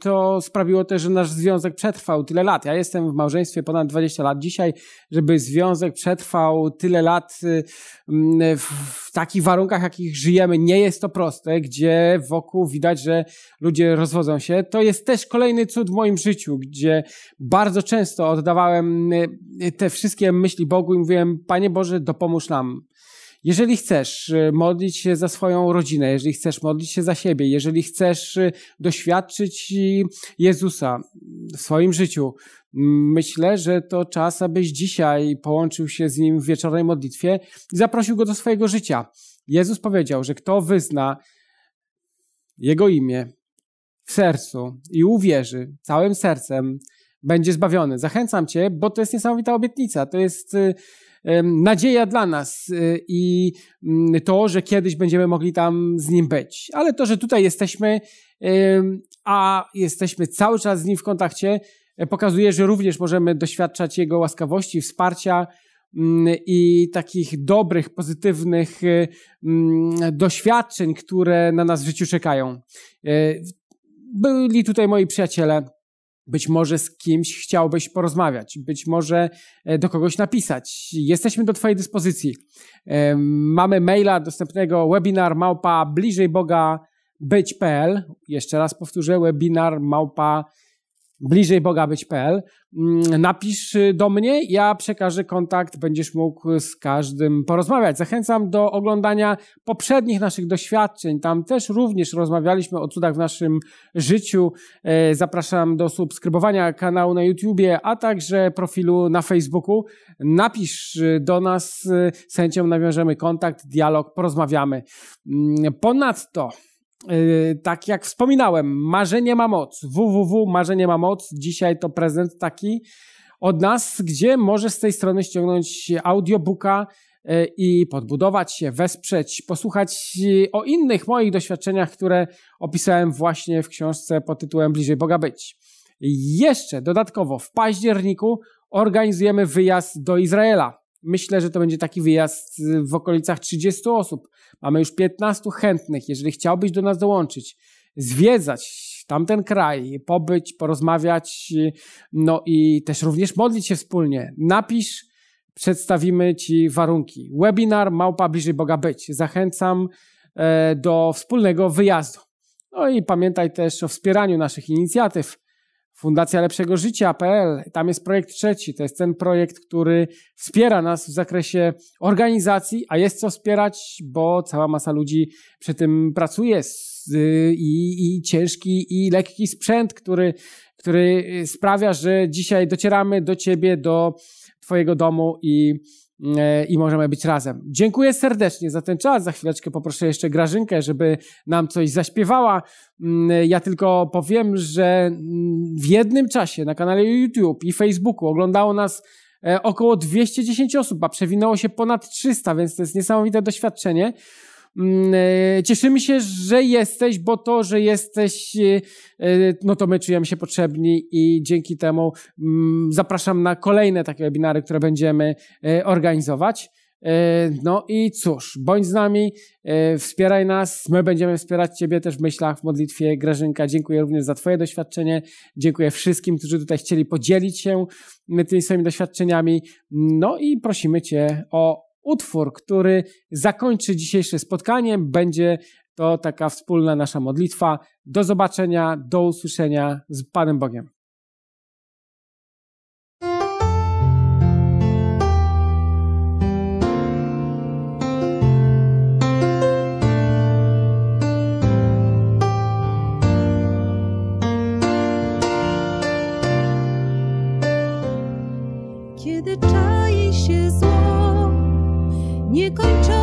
to sprawiło też, że nasz związek przetrwał tyle lat. Ja jestem w małżeństwie ponad 20 lat dzisiaj, żeby związek przetrwał tyle lat y, mm, w takich warunkach, jakich żyjemy. Nie jest to proste, gdzie wokół widać, że ludzie rozwodzą się. To jest też kolejny cud w moim życiu, gdzie bardzo często oddawałem y, te wszystkie myśli Bogu i mówiłem, Panie Boże, dopomóż nam jeżeli chcesz e, modlić się za swoją rodzinę, jeżeli chcesz modlić się za siebie, jeżeli chcesz e, doświadczyć e, Jezusa w swoim życiu, myślę, że to czas, abyś dzisiaj połączył się z Nim w wieczornej modlitwie i zaprosił Go do swojego życia. Jezus powiedział, że kto wyzna Jego imię w sercu i uwierzy całym sercem, będzie zbawiony. Zachęcam Cię, bo to jest niesamowita obietnica. To jest nadzieja dla nas y, i mm, to, że kiedyś będziemy mogli tam z nim być. Ale to, że tutaj jesteśmy, a jesteśmy cały czas z nim w kontakcie, e, pokazuje, że również możemy doświadczać jego łaskawości, wsparcia mm, i takich dobrych, pozytywnych y, mm, doświadczeń, które na nas w życiu czekają. E, byli tutaj moi przyjaciele być może z kimś chciałbyś porozmawiać, być może e, do kogoś napisać. Jesteśmy do Twojej dyspozycji. E, mamy maila dostępnego webinar małpa bliżej Boga być.pl. Jeszcze raz powtórzę, webinar małpa bliżejbogabyć.pl. Mm, napisz y, do mnie, ja przekażę kontakt, będziesz mógł z każdym porozmawiać. Zachęcam do oglądania poprzednich naszych doświadczeń. Tam też również rozmawialiśmy o cudach w naszym życiu. E, zapraszam do subskrybowania kanału na YouTubie, a także profilu na Facebooku. Napisz y, do nas, y, z chęcią nawiążemy kontakt, dialog, porozmawiamy. Mm, ponadto, Yy, tak jak wspominałem, marzenie ma moc. www, marzenie ma moc. Dzisiaj to prezent taki od nas, gdzie możesz z tej strony ściągnąć audiobooka yy, i podbudować się, wesprzeć, posłuchać yy, o innych moich doświadczeniach, które opisałem właśnie w książce pod tytułem Bliżej Boga Być. Jeszcze dodatkowo w październiku organizujemy wyjazd do Izraela. Myślę, że to będzie taki wyjazd y, w okolicach 30 osób. Mamy już 15 chętnych. Jeżeli chciałbyś do nas dołączyć, zwiedzać tamten kraj, pobyć, porozmawiać, y, no i też również modlić się wspólnie, napisz, przedstawimy Ci warunki. Webinar Małpa Bliżej Boga Być. Zachęcam e, do wspólnego wyjazdu. No i pamiętaj też o wspieraniu naszych inicjatyw. Fundacja Lepszego Życia.pl. Tam jest projekt trzeci. To jest ten projekt, który wspiera nas w zakresie organizacji, a jest co wspierać, bo cała masa ludzi przy tym pracuje. Y, I, i ciężki, i lekki sprzęt, który, który sprawia, że dzisiaj docieramy do ciebie, do twojego domu i E, i możemy być razem. Dziękuję serdecznie za ten czas. Za chwileczkę poproszę jeszcze Grażynkę, żeby nam coś zaśpiewała. Mm, e, ja tylko powiem, że mm, w jednym czasie na kanale YouTube i Facebooku oglądało nas e, około 210 osób, a przewinęło się ponad 300, więc to jest niesamowite doświadczenie. Mm, e, cieszymy się, że jesteś, bo to, że jesteś, e, e, no to my czujemy się potrzebni i dzięki temu mm, zapraszam na kolejne takie webinary, które będziemy organizować. No i cóż, bądź z nami, wspieraj nas, my będziemy wspierać Ciebie też w myślach, w modlitwie. Grażynka, dziękuję również za Twoje doświadczenie, dziękuję wszystkim, którzy tutaj chcieli podzielić się mm, tymi swoimi doświadczeniami, no i prosimy Cię o utwór, który zakończy dzisiejsze spotkanie. Będzie to taka wspólna nasza modlitwa. Do zobaczenia, do usłyszenia z Panem Bogiem. control.